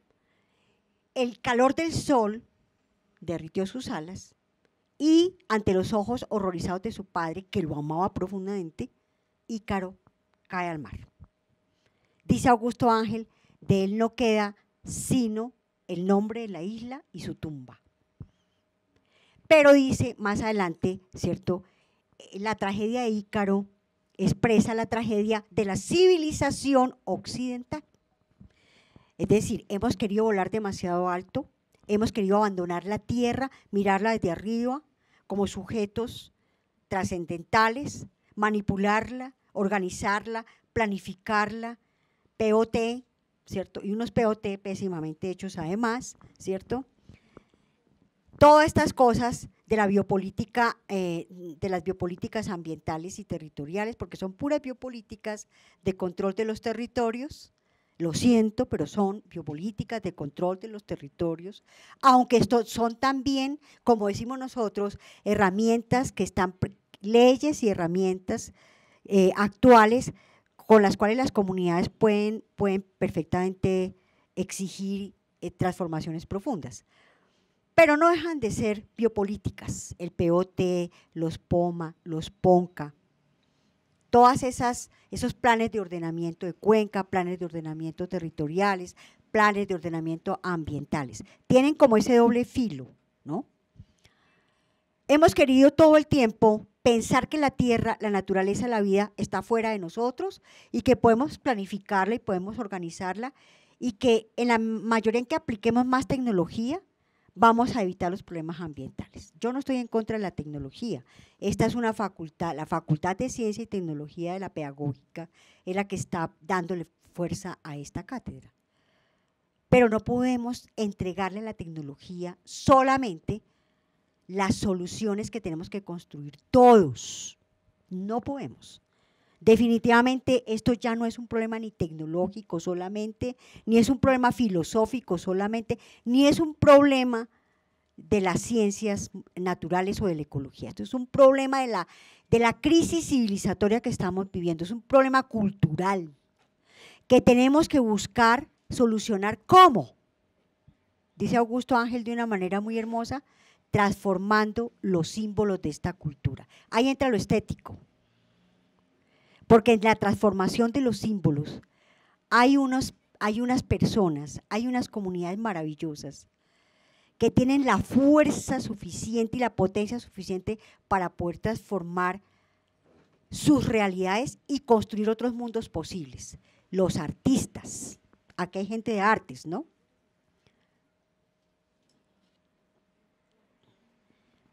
El calor del sol derritió sus alas y ante los ojos horrorizados de su padre, que lo amaba profundamente, Ícaro cae al mar. Dice Augusto Ángel, de él no queda sino el nombre de la isla y su tumba. Pero dice más adelante, ¿cierto? Eh, la tragedia de Ícaro expresa la tragedia de la civilización occidental. Es decir, hemos querido volar demasiado alto, hemos querido abandonar la tierra, mirarla desde arriba como sujetos trascendentales, manipularla, organizarla, planificarla, POT, ¿cierto? Y unos POT pésimamente hechos además, ¿cierto? Todas estas cosas de, la biopolítica, eh, de las biopolíticas ambientales y territoriales, porque son puras biopolíticas de control de los territorios. Lo siento, pero son biopolíticas de control de los territorios, aunque esto son también, como decimos nosotros, herramientas que están, leyes y herramientas eh, actuales con las cuales las comunidades pueden, pueden perfectamente exigir eh, transformaciones profundas pero no dejan de ser biopolíticas, el POT, los POMA, los PONCA, todas esas esos planes de ordenamiento de cuenca, planes de ordenamiento territoriales, planes de ordenamiento ambientales. Tienen como ese doble filo, ¿no? Hemos querido todo el tiempo pensar que la tierra, la naturaleza, la vida está fuera de nosotros y que podemos planificarla y podemos organizarla y que en la mayoría en que apliquemos más tecnología, vamos a evitar los problemas ambientales. Yo no estoy en contra de la tecnología. Esta es una facultad, la Facultad de Ciencia y Tecnología de la Pedagógica es la que está dándole fuerza a esta cátedra. Pero no podemos entregarle la tecnología solamente las soluciones que tenemos que construir todos. No podemos. Definitivamente esto ya no es un problema ni tecnológico solamente, ni es un problema filosófico solamente, ni es un problema de las ciencias naturales o de la ecología. Esto es un problema de la, de la crisis civilizatoria que estamos viviendo, es un problema cultural que tenemos que buscar solucionar. ¿Cómo? Dice Augusto Ángel de una manera muy hermosa, transformando los símbolos de esta cultura. Ahí entra lo estético. Porque en la transformación de los símbolos hay, unos, hay unas personas, hay unas comunidades maravillosas que tienen la fuerza suficiente y la potencia suficiente para poder transformar sus realidades y construir otros mundos posibles. Los artistas. Aquí hay gente de artes, ¿no?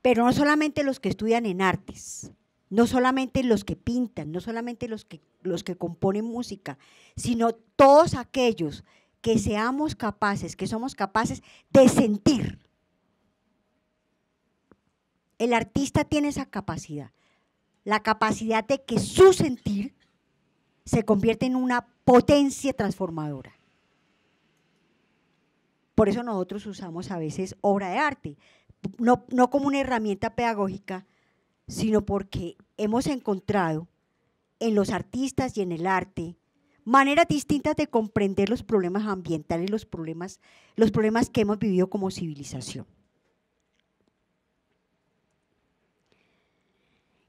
Pero no solamente los que estudian en artes, no solamente los que pintan, no solamente los que, los que componen música, sino todos aquellos que seamos capaces, que somos capaces de sentir. El artista tiene esa capacidad, la capacidad de que su sentir se convierte en una potencia transformadora. Por eso nosotros usamos a veces obra de arte, no como una herramienta pedagógica, sino porque hemos encontrado en los artistas y en el arte maneras distintas de comprender los problemas ambientales, los problemas, que hemos vivido como civilización.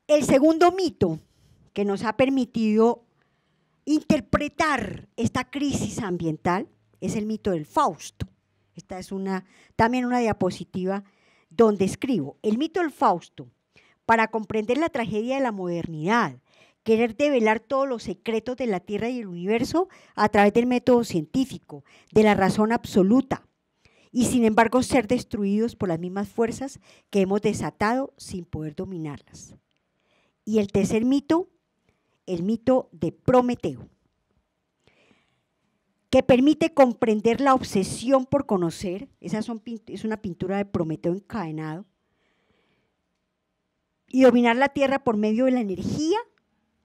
El segundo mito que nos ha permitido interpretar esta crisis ambiental es el mito del Fausto. Esta es una, también una diapositiva donde escribo, el mito del Fausto para comprender la tragedia de la modernidad, querer develar todos los secretos de la Tierra y el universo a través del método científico, de la razón absoluta, y sin embargo ser destruidos por las mismas fuerzas que hemos desatado sin poder dominarlas. Y el tercer mito, el mito de Prometeo, que permite comprender la obsesión por conocer, esa es una pintura de Prometeo encadenado, y dominar la tierra por medio de la energía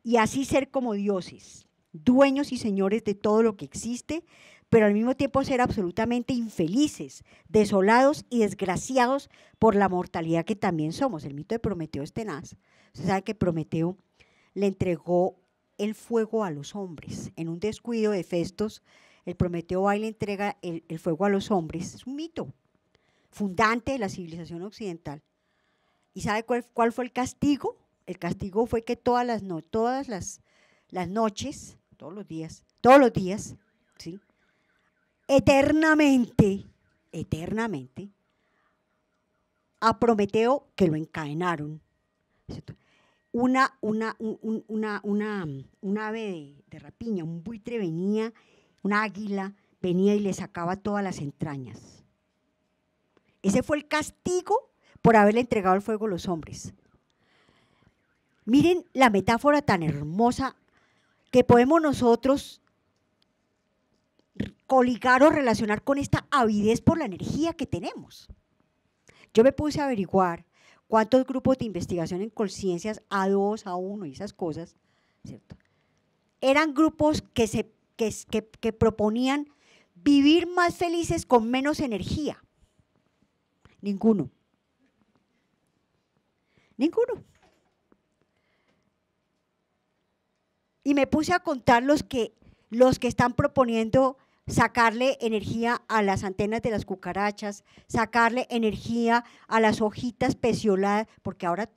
y así ser como dioses, dueños y señores de todo lo que existe, pero al mismo tiempo ser absolutamente infelices, desolados y desgraciados por la mortalidad que también somos. El mito de Prometeo es tenaz. Se sabe que Prometeo le entregó el fuego a los hombres. En un descuido de Festos, el Prometeo va y le entrega el, el fuego a los hombres. Es un mito fundante de la civilización occidental ¿Y sabe cuál, fue el castigo? El castigo fue que todas las, no, todas las, las noches, todos los días, todos los días, ¿sí? eternamente, eternamente, a Prometeo que lo encadenaron. Una, una, una, una, ave de, rapiña, un buitre venía, una águila venía y le sacaba todas las entrañas. Ese fue el castigo por haberle entregado el fuego a los hombres. Miren la metáfora tan hermosa que podemos nosotros coligar o relacionar con esta avidez por la energía que tenemos. Yo me puse a averiguar cuántos grupos de investigación en conciencias A2, A1 y esas cosas, Eran grupos que, se, que proponían vivir más felices con menos energía. Ninguno. Ninguno. Y me puse a contar los que, los que están proponiendo sacarle energía a las antenas de las cucarachas, sacarle energía a las hojitas pecioladas, porque ahora,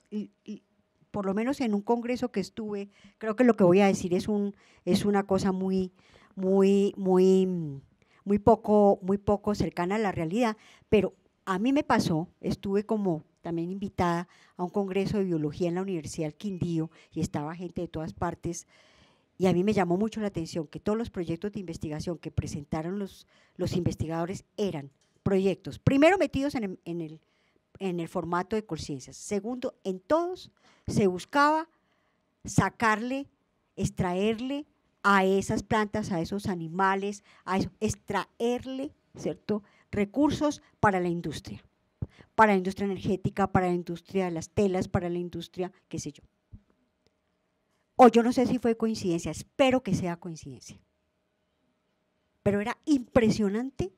por lo menos en un congreso que estuve, creo que lo que voy a decir es, un, es una cosa muy, muy, muy, muy poco, muy poco cercana a la realidad, pero a mí me pasó, estuve como también invitada a un congreso de biología en la Universidad del Quindío y estaba gente de todas partes. Y a mí me llamó mucho la atención que todos los proyectos de investigación que presentaron los, investigadores eran proyectos, primero metidos en el, en el formato de conciencias, segundo, en todos se buscaba sacarle, extraerle a esas plantas, a esos animales, a extraerle, ¿cierto?, recursos para la industria para la industria energética, para la industria de las telas, para la industria, qué sé yo. O yo no sé si fue coincidencia, espero que sea coincidencia. Pero era impresionante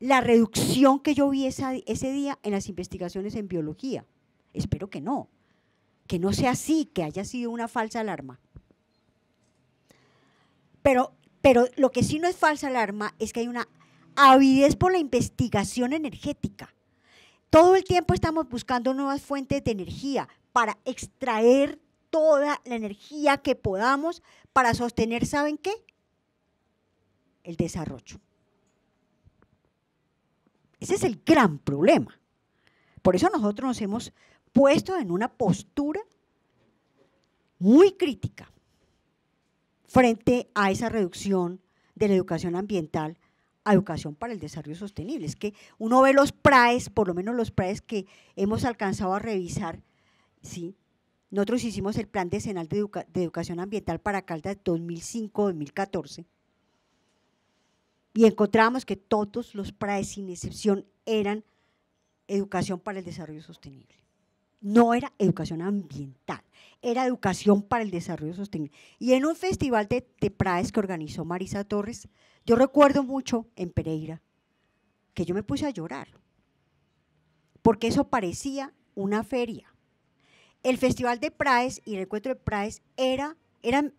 la reducción que yo vi ese día en las investigaciones en biología. Espero que no, que no sea así, que haya sido una falsa alarma. Pero, pero lo que sí no es falsa alarma es que hay una avidez por la investigación energética. Todo el tiempo estamos buscando nuevas fuentes de energía para extraer toda la energía que podamos para sostener, ¿saben qué? El desarrollo. Ese es el gran problema. Por eso nosotros nos hemos puesto en una postura muy crítica frente a esa reducción de la educación ambiental educación para el desarrollo sostenible. Es que uno ve los PRAES, por lo menos los PRAES que hemos alcanzado a revisar, ¿sí? Nosotros hicimos el Plan Decenal de, Educación Ambiental para Caldas 2005-2014 y encontramos que todos los PRAES, sin excepción, eran educación para el desarrollo sostenible no era educación ambiental, era educación para el desarrollo sostenible. Y en un festival de, Praes que organizó Marisa Torres, yo recuerdo mucho en Pereira que yo me puse a llorar, porque eso parecía una feria. El festival de Praes y el encuentro de Praes era, eran,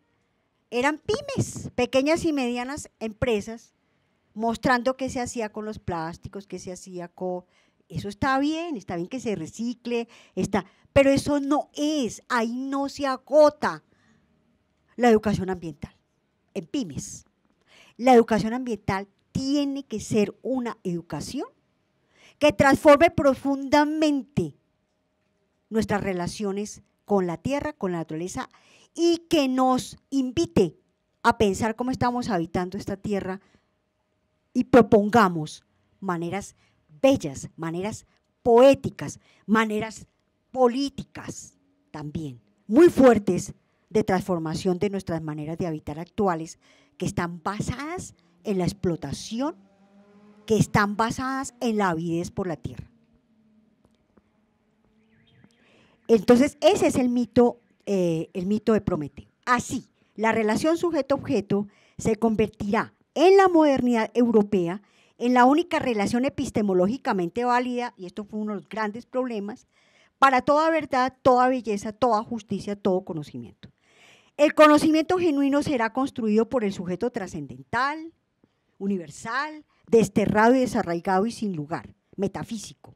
eran pymes, pequeñas y medianas empresas, mostrando qué se hacía con los plásticos, qué se hacía con eso está bien, está bien que se recicle, está, pero eso no es, ahí no se agota la educación ambiental en pymes. La educación ambiental tiene que ser una educación que transforme profundamente nuestras relaciones con la tierra, con la naturaleza y que nos invite a pensar cómo estamos habitando esta tierra y propongamos maneras bellas, maneras poéticas, maneras políticas también, muy fuertes de transformación de nuestras maneras de habitar actuales, que están basadas en la explotación, que están basadas en la avidez por la tierra. Entonces, ese es el mito, eh, el mito de Prometeo. Así, la relación sujeto-objeto se convertirá en la modernidad europea en la única relación epistemológicamente válida, y esto fue uno de los grandes problemas, para toda verdad, toda belleza, toda justicia, todo conocimiento. El conocimiento genuino será construido por el sujeto trascendental, universal, desterrado y desarraigado y sin lugar, metafísico.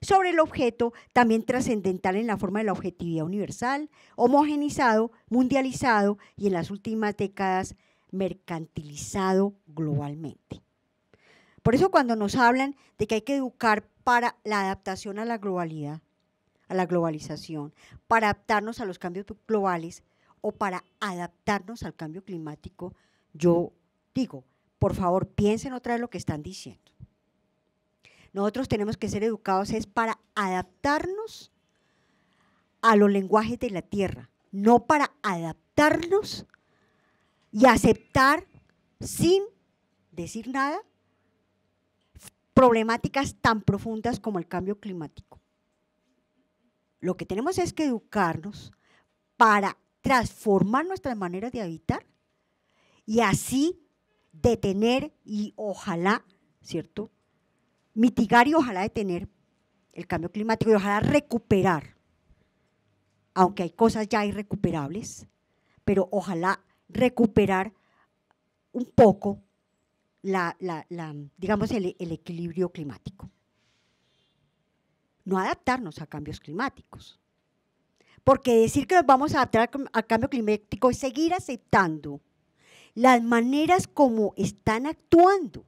Sobre el objeto, también trascendental en la forma de la objetividad universal, homogenizado, mundializado y en las últimas décadas mercantilizado globalmente. Por eso cuando nos hablan de que hay que educar para la adaptación a la globalidad, a la globalización, para adaptarnos a los cambios globales o para adaptarnos al cambio climático, yo digo, por favor, piensen otra vez lo que están diciendo. Nosotros tenemos que ser educados es para adaptarnos a los lenguajes de la tierra, no para adaptarnos y aceptar sin decir nada problemáticas tan profundas como el cambio climático. Lo que tenemos es que educarnos para transformar nuestras maneras de habitar y así detener y ojalá, ¿cierto? Mitigar y ojalá detener el cambio climático y ojalá recuperar, aunque hay cosas ya irrecuperables, pero ojalá recuperar un poco la, digamos, el, el equilibrio climático. No adaptarnos a cambios climáticos. Porque decir que nos vamos a adaptar al cambio climático es seguir aceptando las maneras como están actuando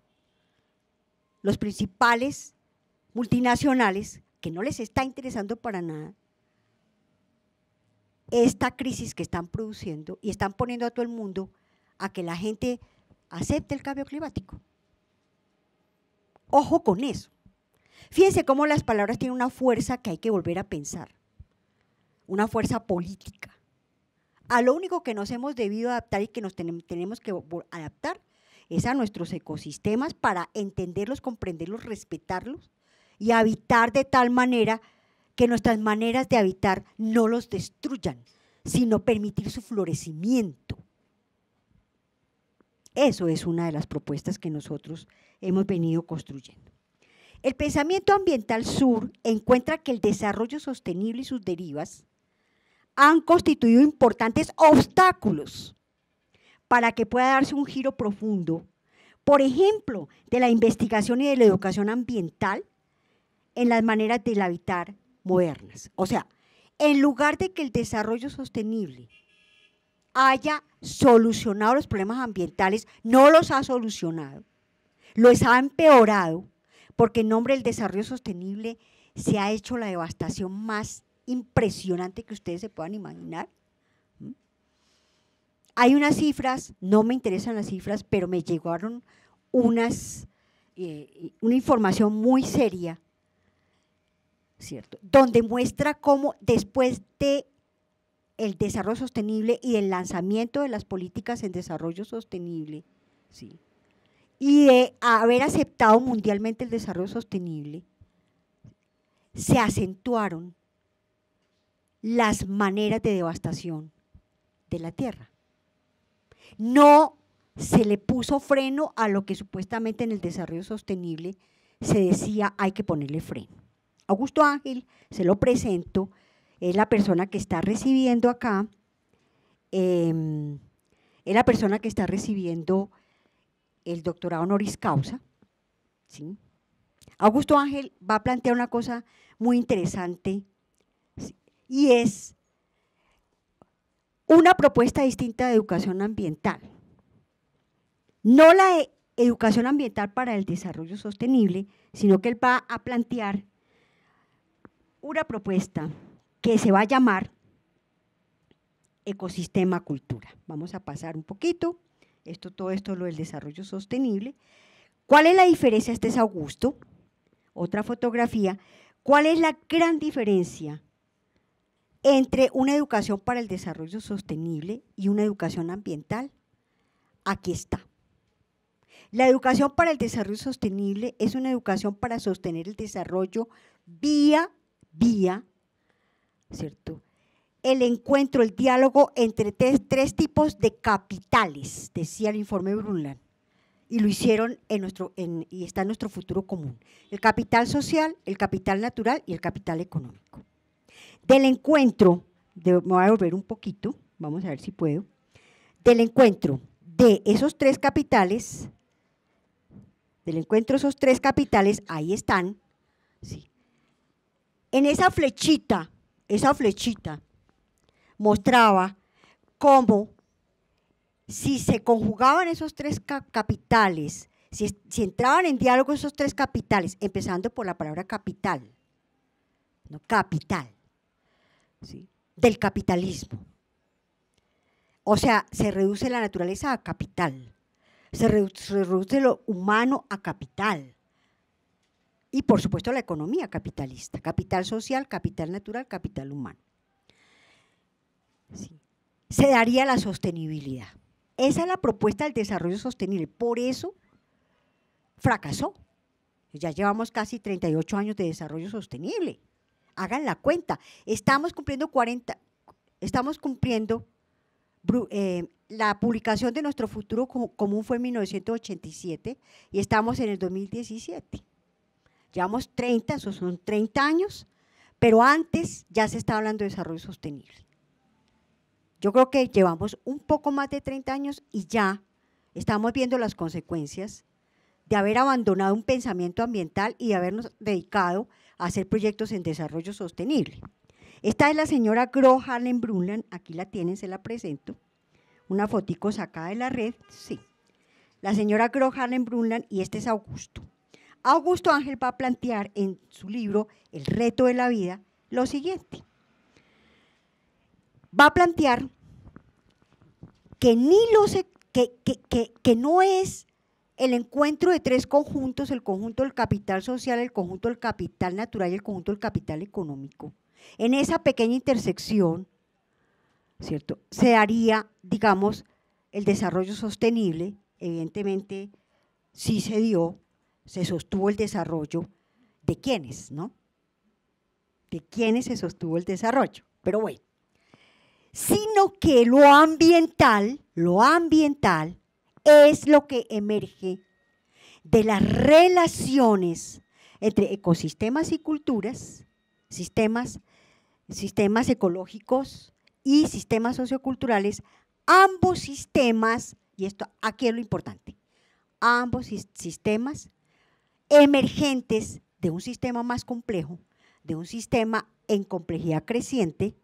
los principales multinacionales, que no les está interesando para nada esta crisis que están produciendo y están poniendo a todo el mundo a que la gente acepte el cambio climático. Ojo con eso. Fíjense cómo las palabras tienen una fuerza que hay que volver a pensar, una fuerza política. A lo único que nos hemos debido adaptar y que nos tenemos que adaptar es a nuestros ecosistemas para entenderlos, comprenderlos, respetarlos y habitar de tal manera que nuestras maneras de habitar no los destruyan, sino permitir su florecimiento. Eso es una de las propuestas que nosotros hemos venido construyendo. El pensamiento ambiental sur encuentra que el desarrollo sostenible y sus derivas han constituido importantes obstáculos para que pueda darse un giro profundo, por ejemplo, de la investigación y de la educación ambiental en las maneras del habitar modernas. O sea, en lugar de que el desarrollo sostenible haya solucionado los problemas ambientales, no los ha solucionado, los ha empeorado, porque en nombre del desarrollo sostenible se ha hecho la devastación más impresionante que ustedes se puedan imaginar. ¿Mm? Hay unas cifras, no me interesan las cifras, pero me llegaron unas, eh, eh, una información muy seria, ¿cierto? Donde muestra cómo después de el desarrollo sostenible y el lanzamiento de las políticas en desarrollo sostenible, ¿sí? y de haber aceptado mundialmente el desarrollo sostenible, se acentuaron las maneras de devastación de la tierra. No se le puso freno a lo que supuestamente en el desarrollo sostenible se decía hay que ponerle freno. Augusto Ángel se lo presento es la persona que está recibiendo acá, em, es la persona que está recibiendo el doctorado honoris causa. Augusto Ángel va a plantear una cosa muy interesante y es una propuesta distinta de educación ambiental. No la e, educación ambiental para el desarrollo sostenible, sino que él va a plantear una propuesta que se va a llamar ecosistema cultura. Vamos a pasar un poquito. Esto, todo esto lo del desarrollo sostenible. ¿Cuál es la diferencia? Este es Augusto. Otra fotografía. ¿Cuál es la gran diferencia entre una educación para el desarrollo sostenible y una educación ambiental? Aquí está. La educación para el desarrollo sostenible es una educación para sostener el desarrollo vía, vía ¿cierto? El encuentro, el diálogo entre tres, tipos de capitales, decía el informe Brunland, y lo hicieron en nuestro y está en nuestro futuro común. El capital social, el capital natural y el capital económico. Del encuentro, me voy a volver un poquito, vamos a ver si puedo. Del encuentro de esos tres capitales, del encuentro de esos tres capitales, ahí están, sí. en esa flechita esa flechita mostraba cómo si se conjugaban esos tres capitales, si, entraban en diálogo esos tres capitales, empezando por la palabra capital, ¿no? capital, del capitalismo. O sea, se reduce la naturaleza a capital, se reduce lo humano a capital, y por supuesto la economía capitalista, capital social, capital natural, capital humano. Se daría la sostenibilidad. Esa es la propuesta del desarrollo sostenible. Por eso fracasó. Ya llevamos casi 38 años de desarrollo sostenible. Hagan la cuenta. Estamos cumpliendo 40, estamos cumpliendo eh, la publicación de nuestro futuro común fue en 1987 y estamos en el 2017. Llevamos 30, eso son 30 años, pero antes ya se estaba hablando de desarrollo sostenible. Yo creo que llevamos un poco más de 30 años y ya estamos viendo las consecuencias de haber abandonado un pensamiento ambiental y de habernos dedicado a hacer proyectos en desarrollo sostenible. Esta es la señora Gro Harlem Brundtland, aquí la tienen, se la presento. Una fotico sacada de la red, sí. La señora Gro Harlem Brundtland y este es Augusto. Augusto Ángel va a plantear en su libro El reto de la vida lo siguiente. Va a plantear que, ni e-, que, que no es el encuentro de tres conjuntos, el conjunto del capital social, el conjunto del capital natural y el conjunto del capital económico. En esa pequeña intersección, ¿cierto? Se haría, digamos, el desarrollo sostenible, evidentemente sí se dio, se sostuvo el desarrollo de quienes, ¿no? De quiénes se sostuvo el desarrollo. Pero bueno, sino que lo ambiental, lo ambiental es lo que emerge de las relaciones entre ecosistemas y culturas, sistemas, sistemas ecológicos y sistemas socioculturales, ambos sistemas, y esto aquí es lo importante, ambos sistemas emergentes de un sistema más complejo, de un sistema en complejidad creciente,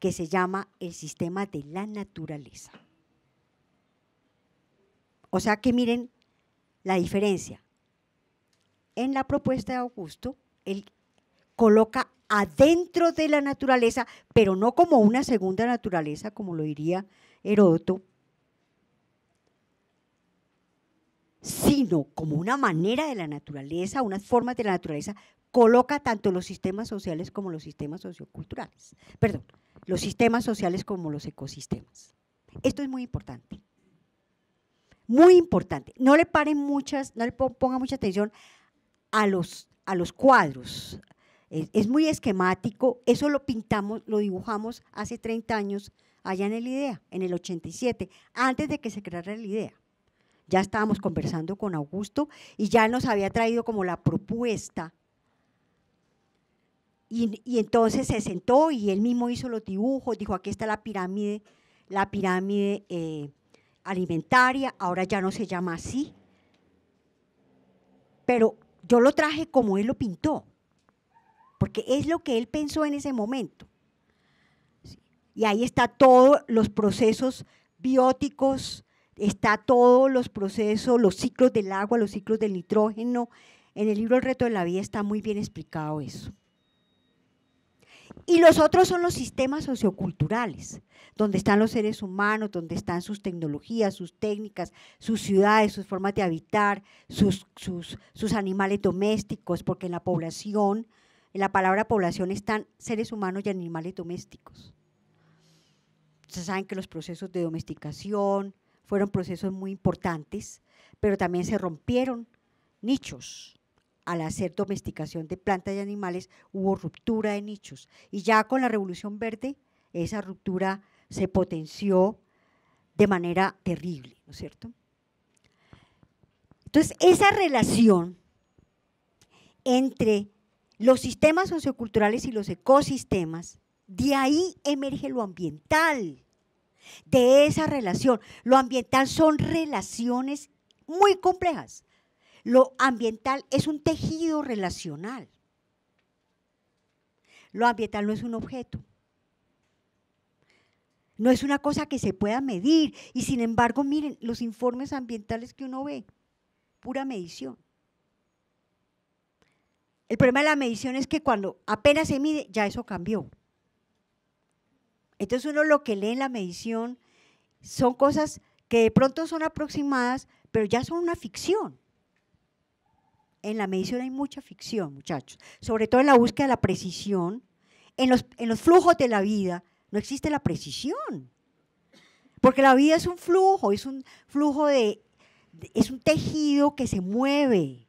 que se llama el sistema de la naturaleza. O sea que miren la diferencia. En la propuesta de Augusto, él coloca adentro de la naturaleza, pero no como una segunda naturaleza, como lo diría Heródoto, sino como una manera de la naturaleza, unas formas de la naturaleza, coloca tanto los sistemas sociales como los sistemas socioculturales. Perdón, los sistemas sociales como los ecosistemas. Esto es muy importante. Muy importante. No le paren muchas, no le ponga mucha atención a los, a los cuadros. Es, es muy esquemático. Eso lo pintamos, lo dibujamos hace 30 años allá en el IDEA, en el 87, antes de que se creara el IDEA ya estábamos conversando con Augusto y ya nos había traído como la propuesta. Y, entonces se sentó y él mismo hizo los dibujos, dijo, aquí está la pirámide, la pirámide eh, alimentaria, ahora ya no se llama así. Pero yo lo traje como él lo pintó, porque es lo que él pensó en ese momento. Y ahí está todos los procesos bióticos, está todos los procesos, los ciclos del agua, los ciclos del nitrógeno. En el libro El reto de la vida está muy bien explicado eso. Y los otros son los sistemas socioculturales, donde están los seres humanos, donde están sus tecnologías, sus técnicas, sus ciudades, sus formas de habitar, sus, sus, animales domésticos, porque en la población, en la palabra población están seres humanos y animales domésticos. Se saben que los procesos de domesticación, fueron procesos muy importantes, pero también se rompieron nichos. Al hacer domesticación de plantas y animales hubo ruptura de nichos. Y ya con la Revolución Verde esa ruptura se potenció de manera terrible, ¿no es cierto? Entonces, esa relación entre los sistemas socioculturales y los ecosistemas, de ahí emerge lo ambiental de esa relación. Lo ambiental son relaciones muy complejas. Lo ambiental es un tejido relacional. Lo ambiental no es un objeto. No es una cosa que se pueda medir. Y sin embargo, miren, los informes ambientales que uno ve, pura medición. El problema de la medición es que cuando apenas se mide, ya eso cambió. Entonces uno lo que lee en la medición son cosas que de pronto son aproximadas, pero ya son una ficción. En la medición hay mucha ficción, muchachos, sobre todo en la búsqueda de la precisión. En los, flujos de la vida no existe la precisión, porque la vida es un flujo, es un flujo de, es un tejido que se mueve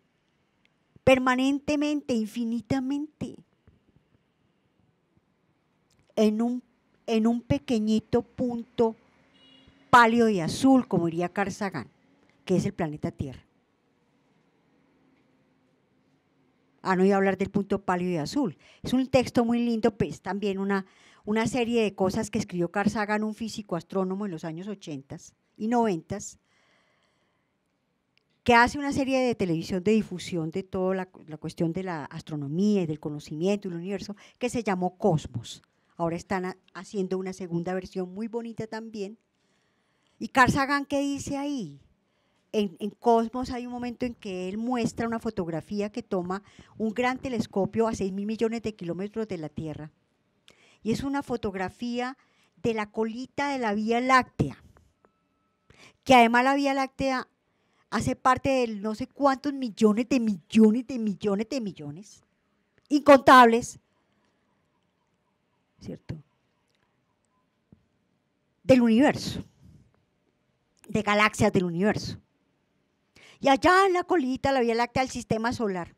permanentemente, infinitamente, en un en un pequeñito punto pálido y azul, como diría Carl Sagan, que es el planeta Tierra. Ah, no iba a hablar del punto pálido y azul. Es un texto muy lindo, pues también una, una serie de cosas que escribió Carl Sagan, un físico astrónomo en los años 80 y 90, que hace una serie de televisión de difusión de toda la, cuestión de la astronomía y del conocimiento y del universo, que se llamó Cosmos. Ahora están haciendo una segunda versión muy bonita también. ¿Y Carl Sagan qué dice ahí? En, en, Cosmos hay un momento en que él muestra una fotografía que toma un gran telescopio a 6 mil millones de kilómetros de la Tierra. Y es una fotografía de la colita de la Vía Láctea, que además la Vía Láctea hace parte de no sé cuántos millones de millones de millones de millones, incontables, ¿cierto? Del universo, de galaxias del universo. Y allá en la colita, la Vía Láctea, el sistema solar.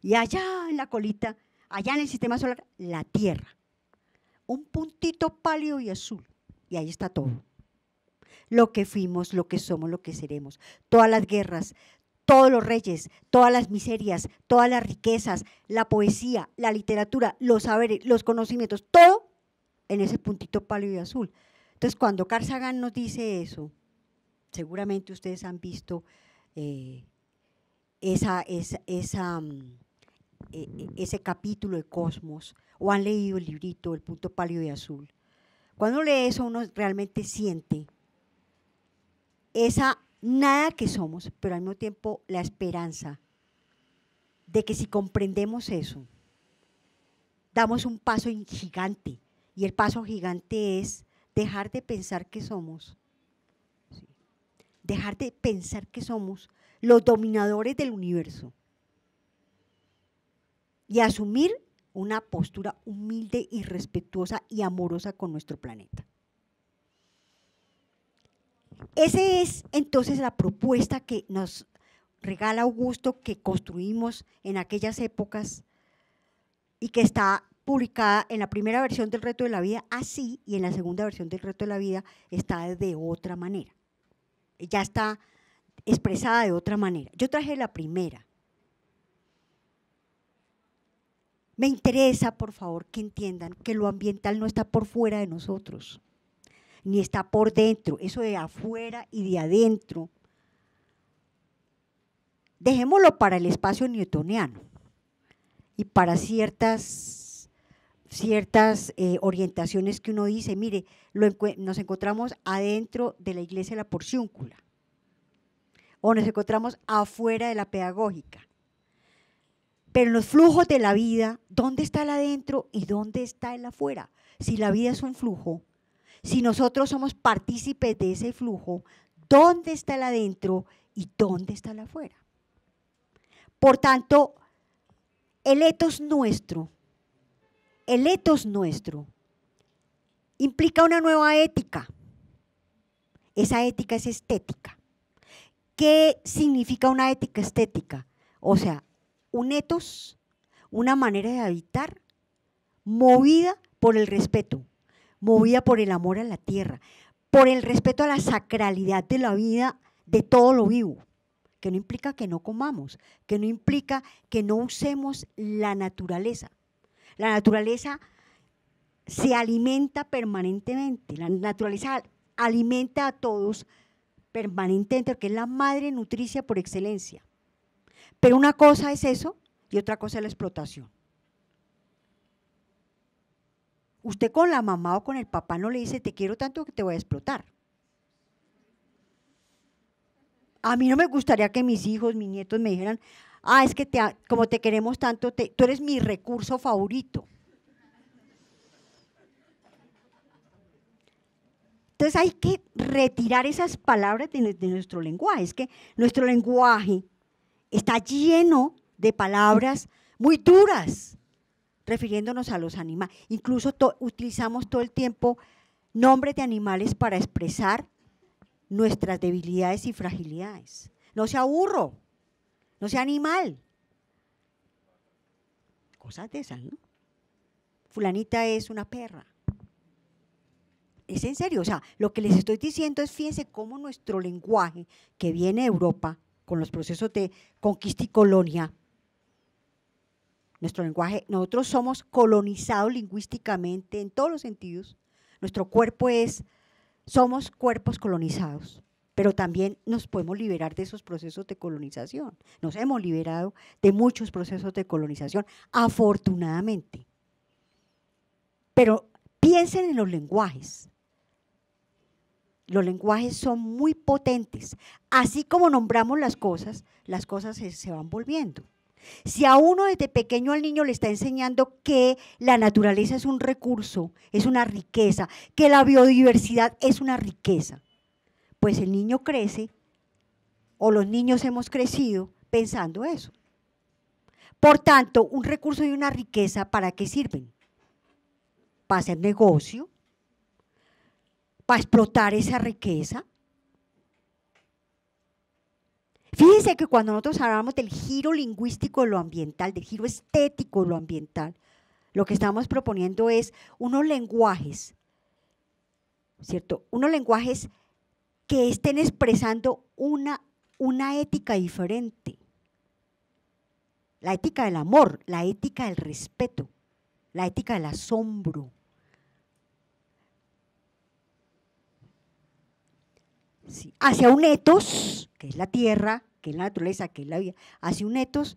Y allá en la colita, allá en el sistema solar, la Tierra. Un puntito pálido y azul. Y ahí está todo. Lo que fuimos, lo que somos, lo que seremos. Todas las guerras, todos los reyes, todas las miserias, todas las riquezas, la poesía, la literatura, los saberes, los conocimientos, todo en ese puntito pálido y azul. Entonces, cuando Carl nos dice eso, seguramente ustedes han visto eh, esa, mm, e, e, ese capítulo de Cosmos o han leído el librito El punto pálido y azul. Cuando lee eso, uno realmente siente esa nada que somos, pero al mismo tiempo la esperanza de que si comprendemos eso, damos un paso gigante. Y el paso gigante es dejar de pensar que somos, dejar de pensar que somos los dominadores del universo y asumir una postura humilde y respetuosa y amorosa con nuestro planeta. Esa es entonces la propuesta que nos regala Augusto, que construimos en aquellas épocas y que está publicada en la primera versión del Reto de la Vida así y en la segunda versión del Reto de la Vida está de otra manera. Ya está expresada de otra manera. Yo traje la primera. Me interesa, por favor, que entiendan que lo ambiental no está por fuera de nosotros ni está por dentro, eso de afuera y de adentro. Dejémoslo para el espacio newtoniano y para ciertas, ciertas eh, orientaciones que uno dice, mire, nos encontramos adentro de la iglesia de la porciúncula o nos encontramos afuera de la pedagógica. Pero en los flujos de la vida, ¿dónde está el adentro y dónde está el afuera? Si la vida es un flujo, si nosotros somos partícipes de ese flujo, ¿dónde está el adentro y dónde está el afuera? Por tanto, el etos nuestro, el etos nuestro, implica una nueva ética. Esa ética es estética. ¿Qué significa una ética estética? O sea, un etos, una manera de habitar movida por el respeto, movida por el amor a la tierra, por el respeto a la sacralidad de la vida de todo lo vivo, que no implica que no comamos, que no implica que no usemos la naturaleza. La naturaleza se alimenta permanentemente, la naturaleza alimenta a todos permanentemente, porque es la madre nutricia por excelencia. Pero una cosa es eso y otra cosa es la explotación. Usted con la mamá o con el papá no le dice, te quiero tanto que te voy a explotar. A mí no me gustaría que mis hijos, mis nietos me dijeran, ah, es que te, como te queremos tanto, tú eres mi recurso favorito. Entonces hay que retirar esas palabras de, nuestro lenguaje. Es que nuestro lenguaje está lleno de palabras muy duras, refiriéndonos a los animales. Incluso utilizamos todo el tiempo nombres de animales para expresar nuestras debilidades y fragilidades. No sea burro, no sea animal. Cosas de esas, ¿no? Fulanita es una perra. Es en serio, o sea, lo que les estoy diciendo es, fíjense cómo nuestro lenguaje que viene de Europa con los procesos de conquista y colonia, nuestro lenguaje, nosotros somos colonizados lingüísticamente en todos los sentidos. Nuestro cuerpo es, somos cuerpos colonizados, pero también nos podemos liberar de esos procesos de colonización. Nos hemos liberado de muchos procesos de colonización, afortunadamente. Pero piensen en los lenguajes. Los lenguajes son muy potentes. Así como nombramos las cosas, las cosas se, se van volviendo. Si a uno desde pequeño al niño le está enseñando que la naturaleza es un recurso, es una riqueza, que la biodiversidad es una riqueza, pues el niño crece o los niños hemos crecido pensando eso. Por tanto, un recurso y una riqueza, ¿para qué sirven? Para hacer negocio, para explotar esa riqueza, Fíjense que cuando nosotros hablamos del giro lingüístico de lo ambiental, del giro estético de lo ambiental, lo que estamos proponiendo es unos lenguajes, ¿cierto? Unos lenguajes que estén expresando una, una ética diferente. La ética del amor, la ética del respeto, la ética del asombro, hacia un etos, que es la tierra, que es la naturaleza, que es la vida, hacia un etos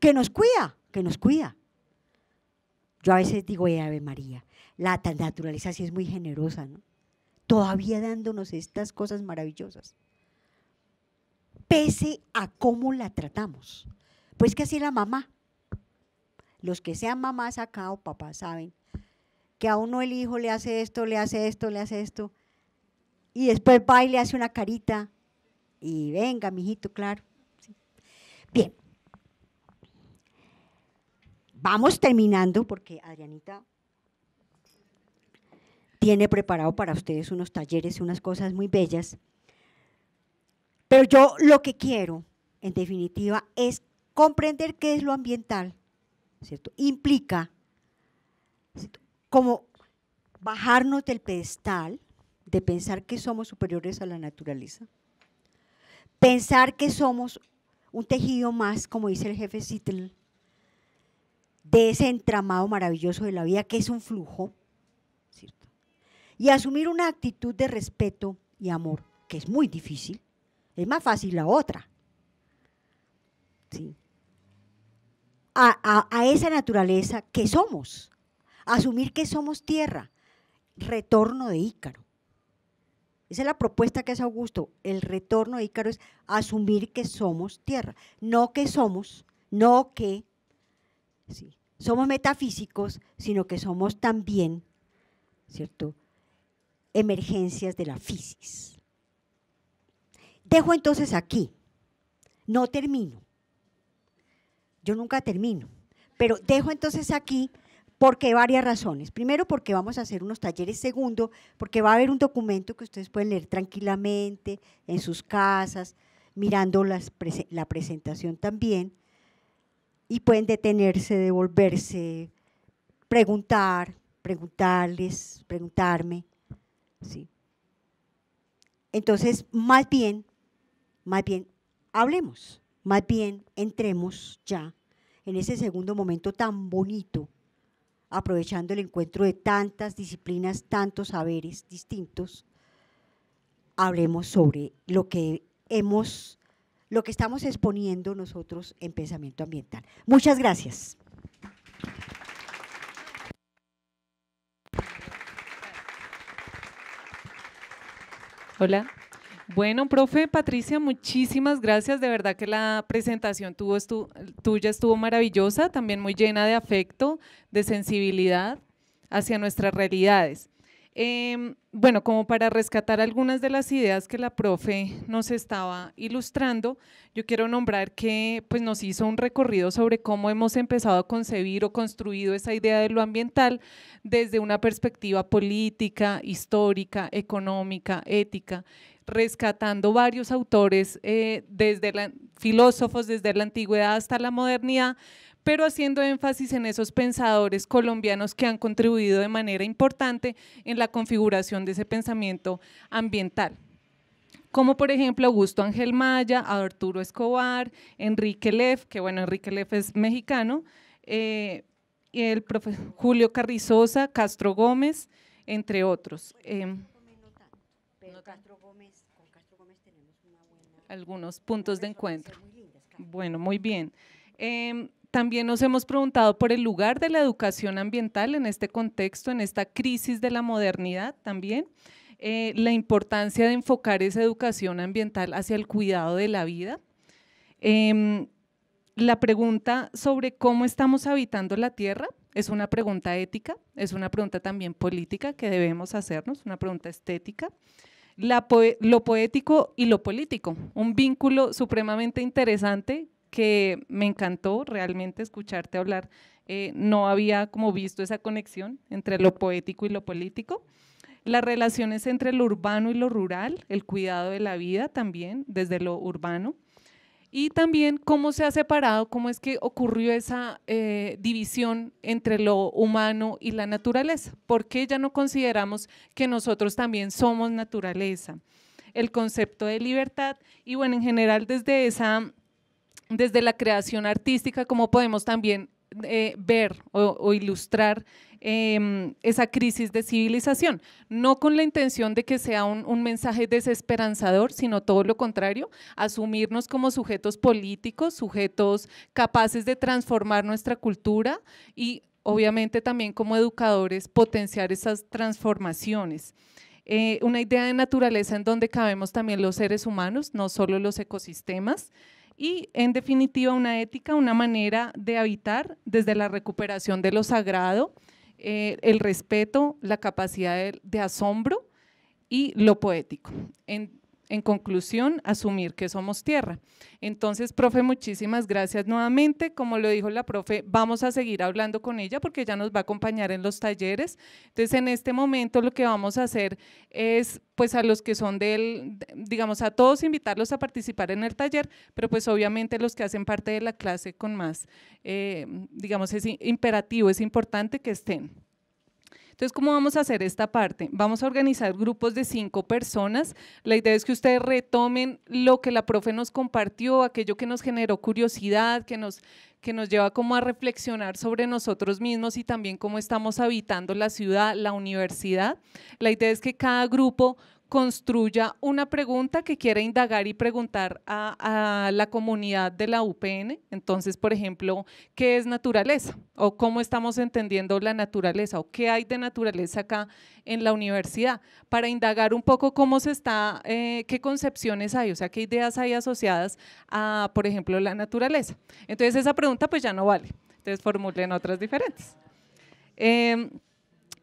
que nos cuida, que nos cuida. Yo a veces digo, Ave María, la naturaleza sí es muy generosa, ¿no? Todavía dándonos estas cosas maravillosas. Pese a cómo la tratamos. Pues que así la mamá. Los que sean mamás acá o papás saben que a uno el hijo le hace esto, le hace esto, le hace esto. Y después baile, hace una carita. Y venga, mijito, claro. Bien. Vamos terminando porque Adrianita tiene preparado para ustedes unos talleres, unas cosas muy bellas. Pero yo lo que quiero, en definitiva, es comprender qué es lo ambiental, ¿cierto? Implica como bajarnos del pedestal, de pensar que somos superiores a la naturaleza, pensar que somos un tejido más, como dice el jefe Sittel, de ese entramado maravilloso de la vida que es un flujo, y asumir una actitud de respeto y amor, que es muy difícil, es más fácil la otra. ¿sí? a esa naturaleza que somos, asumir que somos tierra, retorno de Ícaro. Esa es la propuesta que hace Augusto. El retorno de Ícaro es asumir que somos tierra, no que somos, no que somos metafísicos, sino que somos también, ¿cierto? Emergencias de la física. Dejo entonces aquí. No termino. Yo nunca termino. Pero dejo entonces aquí porque varias razones. Primero, porque vamos a hacer unos talleres. Segundo, porque va a haber un documento que ustedes pueden leer tranquilamente en sus casas, mirando la presentación también. Y pueden detenerse, devolverse, preguntar, preguntarles, preguntarme. ¿sí? Entonces, más bien, más bien, hablemos, más bien entremos ya en ese segundo momento tan bonito aprovechando el encuentro de tantas disciplinas, tantos saberes distintos, hablemos sobre lo que hemos, lo que estamos exponiendo nosotros en pensamiento ambiental. Muchas gracias. Hola, bueno, profe Patricia, muchísimas gracias. De verdad que la presentación tuvo tuya estuvo maravillosa, también muy llena de afecto, de sensibilidad hacia nuestras realidades. Em, bueno, como para rescatar algunas de las ideas que la profe nos estaba ilustrando, yo quiero nombrar que pues, nos hizo un recorrido sobre cómo hemos empezado a concebir o construido esa idea de lo ambiental desde una perspectiva política, histórica, económica, ética, rescatando varios autores, eh, desde filósofos desde la antigüedad hasta la modernidad, pero haciendo énfasis en esos pensadores colombianos que han contribuido de manera importante en la configuración de ese pensamiento ambiental como por ejemplo Augusto Ángel Maya, Arturo Escobar, Enrique Leff, que bueno, Enrique Leff es mexicano, eh, el Julio Carrizosa, Castro Gómez, entre otros. Em, algunos puntos de encuentro. Bueno, muy bien. Em, también nos hemos preguntado por el lugar de la educación ambiental en este contexto, en esta crisis de la modernidad también, eh, la importancia de enfocar esa educación ambiental hacia el cuidado de la vida. Em, la pregunta sobre cómo estamos habitando la Tierra es una pregunta ética, es una pregunta también política que debemos hacernos, una pregunta estética lo poético y lo político, un vínculo supremamente interesante que me encantó realmente escucharte hablar. Eh, no había como visto esa conexión entre lo poético y lo político. Las relaciones entre lo urbano y lo rural, el cuidado de la vida también desde lo urbano y también cómo se ha separado, cómo es que ocurrió esa eh, división entre lo humano y la naturaleza. ¿Por qué ya no consideramos que nosotros también somos naturaleza? El concepto de libertad y bueno, en general desde esa, desde la creación artística, como podemos también eh, ver o ilustrar Em, esa crisis de civilización. No con la intención de que sea un, mensaje desesperanzador, sino todo lo contrario, asumirnos como sujetos políticos, sujetos capaces de transformar nuestra cultura y obviamente también como educadores potenciar esas transformaciones. Eh, una idea de naturaleza en donde cabemos también los seres humanos, no solo los ecosistemas y en definitiva una ética, una manera de habitar desde la recuperación de lo sagrado, eh, el respeto, la capacidad de, asombro y lo poético en conclusión, asumir que somos tierra. Entonces, profe, muchísimas gracias nuevamente. Como lo dijo la profe, vamos a seguir hablando con ella porque ella nos va a acompañar en los talleres. Entonces, en este momento lo que vamos a hacer es, pues a los que son del, digamos, a todos invitarlos a participar en el taller, pero pues obviamente los que hacen parte de la clase con más, eh, digamos, es imperativo, es importante que estén. Entonces, ¿cómo vamos a hacer esta parte? Vamos a organizar grupos de cinco personas. La idea es que ustedes retomen lo que la profe nos compartió, aquello que nos generó curiosidad, que nos, que nos lleva como a reflexionar sobre nosotros mismos y también cómo estamos habitando la ciudad, la universidad. La idea es que cada grupo construya una pregunta que quiera indagar y preguntar a, la comunidad de la UPN. Entonces, por ejemplo, ¿qué es naturaleza? ¿O cómo estamos entendiendo la naturaleza? ¿O qué hay de naturaleza acá en la universidad? Para indagar un poco cómo se está, eh, qué concepciones hay, o sea, qué ideas hay asociadas a, por ejemplo, la naturaleza. Entonces, esa pregunta pues ya no vale. Entonces, formulen otras diferentes. Em,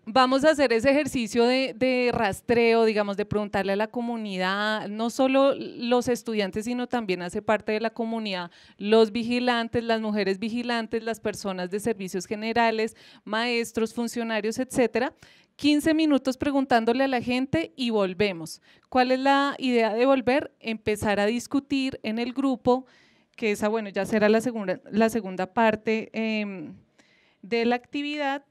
vamos a hacer ese ejercicio de, rastreo, digamos, de preguntarle a la comunidad, no solo los estudiantes, sino también hace parte de la comunidad, los vigilantes, las mujeres vigilantes, las personas de servicios generales, maestros, funcionarios, etcétera. 15 minutos preguntándole a la gente y volvemos. ¿Cuál es la idea de volver? Empezar a discutir en el grupo, que esa, bueno, ya será la segunda, la segunda parte em, de la actividad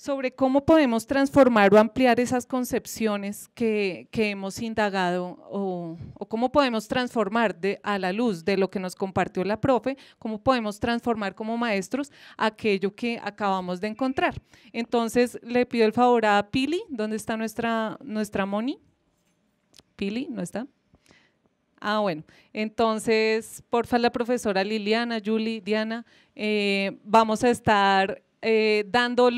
sobre cómo podemos transformar o ampliar esas concepciones que, hemos indagado o, cómo podemos transformar de, a la luz de lo que nos compartió la profe, cómo podemos transformar como maestros aquello que acabamos de encontrar. Entonces, le pido el favor a Pili, ¿dónde está nuestra, nuestra Moni? Pili, ¿no está? Ah, bueno. Entonces, porfa, la profesora Liliana, Julie, Diana, eh, vamos a estar eh, dando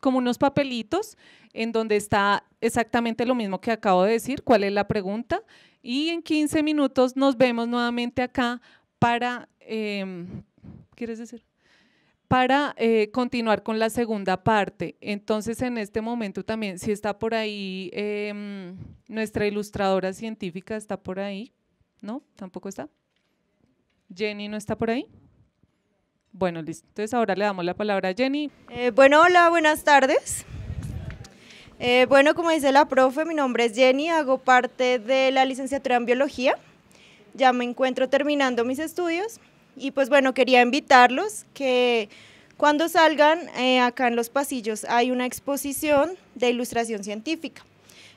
como unos papelitos en donde está exactamente lo mismo que acabo de decir, cuál es la pregunta. Y en 15 minutos nos vemos nuevamente acá para, em, ¿quieres decir? Para eh, continuar con la segunda parte. Entonces, en este momento también, si está por ahí, em, nuestra ilustradora científica está por ahí, ¿no? Tampoco está. Jenny no está por ahí. Bueno, listo. Entonces ahora le damos la palabra a Jenny. Eh, bueno, hola, buenas tardes. Eh, bueno, como dice la profe, mi nombre es Jenny, hago parte de la licenciatura en biología. Ya me encuentro terminando mis estudios y pues bueno, quería invitarlos que cuando salgan eh, acá en los pasillos hay una exposición de ilustración científica.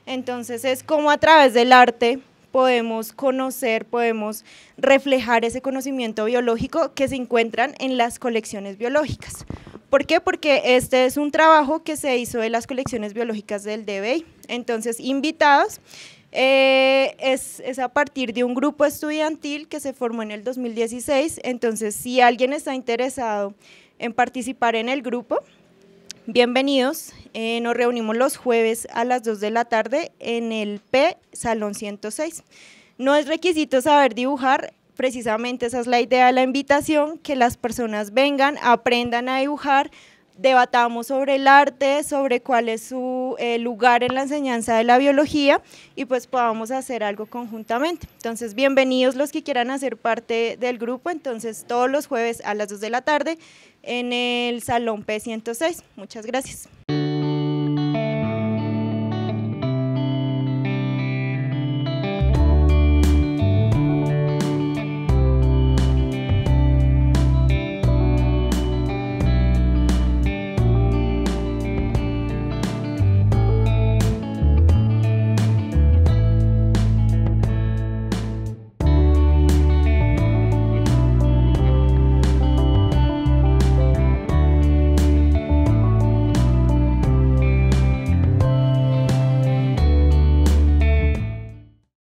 Entonces es como a través del arte podemos conocer, podemos reflejar ese conocimiento biológico que se encuentran en las colecciones biológicas. ¿Por qué? Porque este es un trabajo que se hizo de las colecciones biológicas del DBI. Entonces, invitados, eh, es, es, a partir de un grupo estudiantil que se formó en el 2016, entonces si alguien está interesado en participar en el grupo, Bienvenidos. Eh, nos reunimos los jueves a las 2 de la tarde en el P Salón 106. No es requisito saber dibujar, precisamente esa es la idea de la invitación, que las personas vengan, aprendan a dibujar, debatamos sobre el arte, sobre cuál es su eh, lugar en la enseñanza de la biología y pues podamos hacer algo conjuntamente. Entonces, bienvenidos los que quieran hacer parte del grupo, entonces todos los jueves a las 2 de la tarde en el Salón P106. Muchas gracias.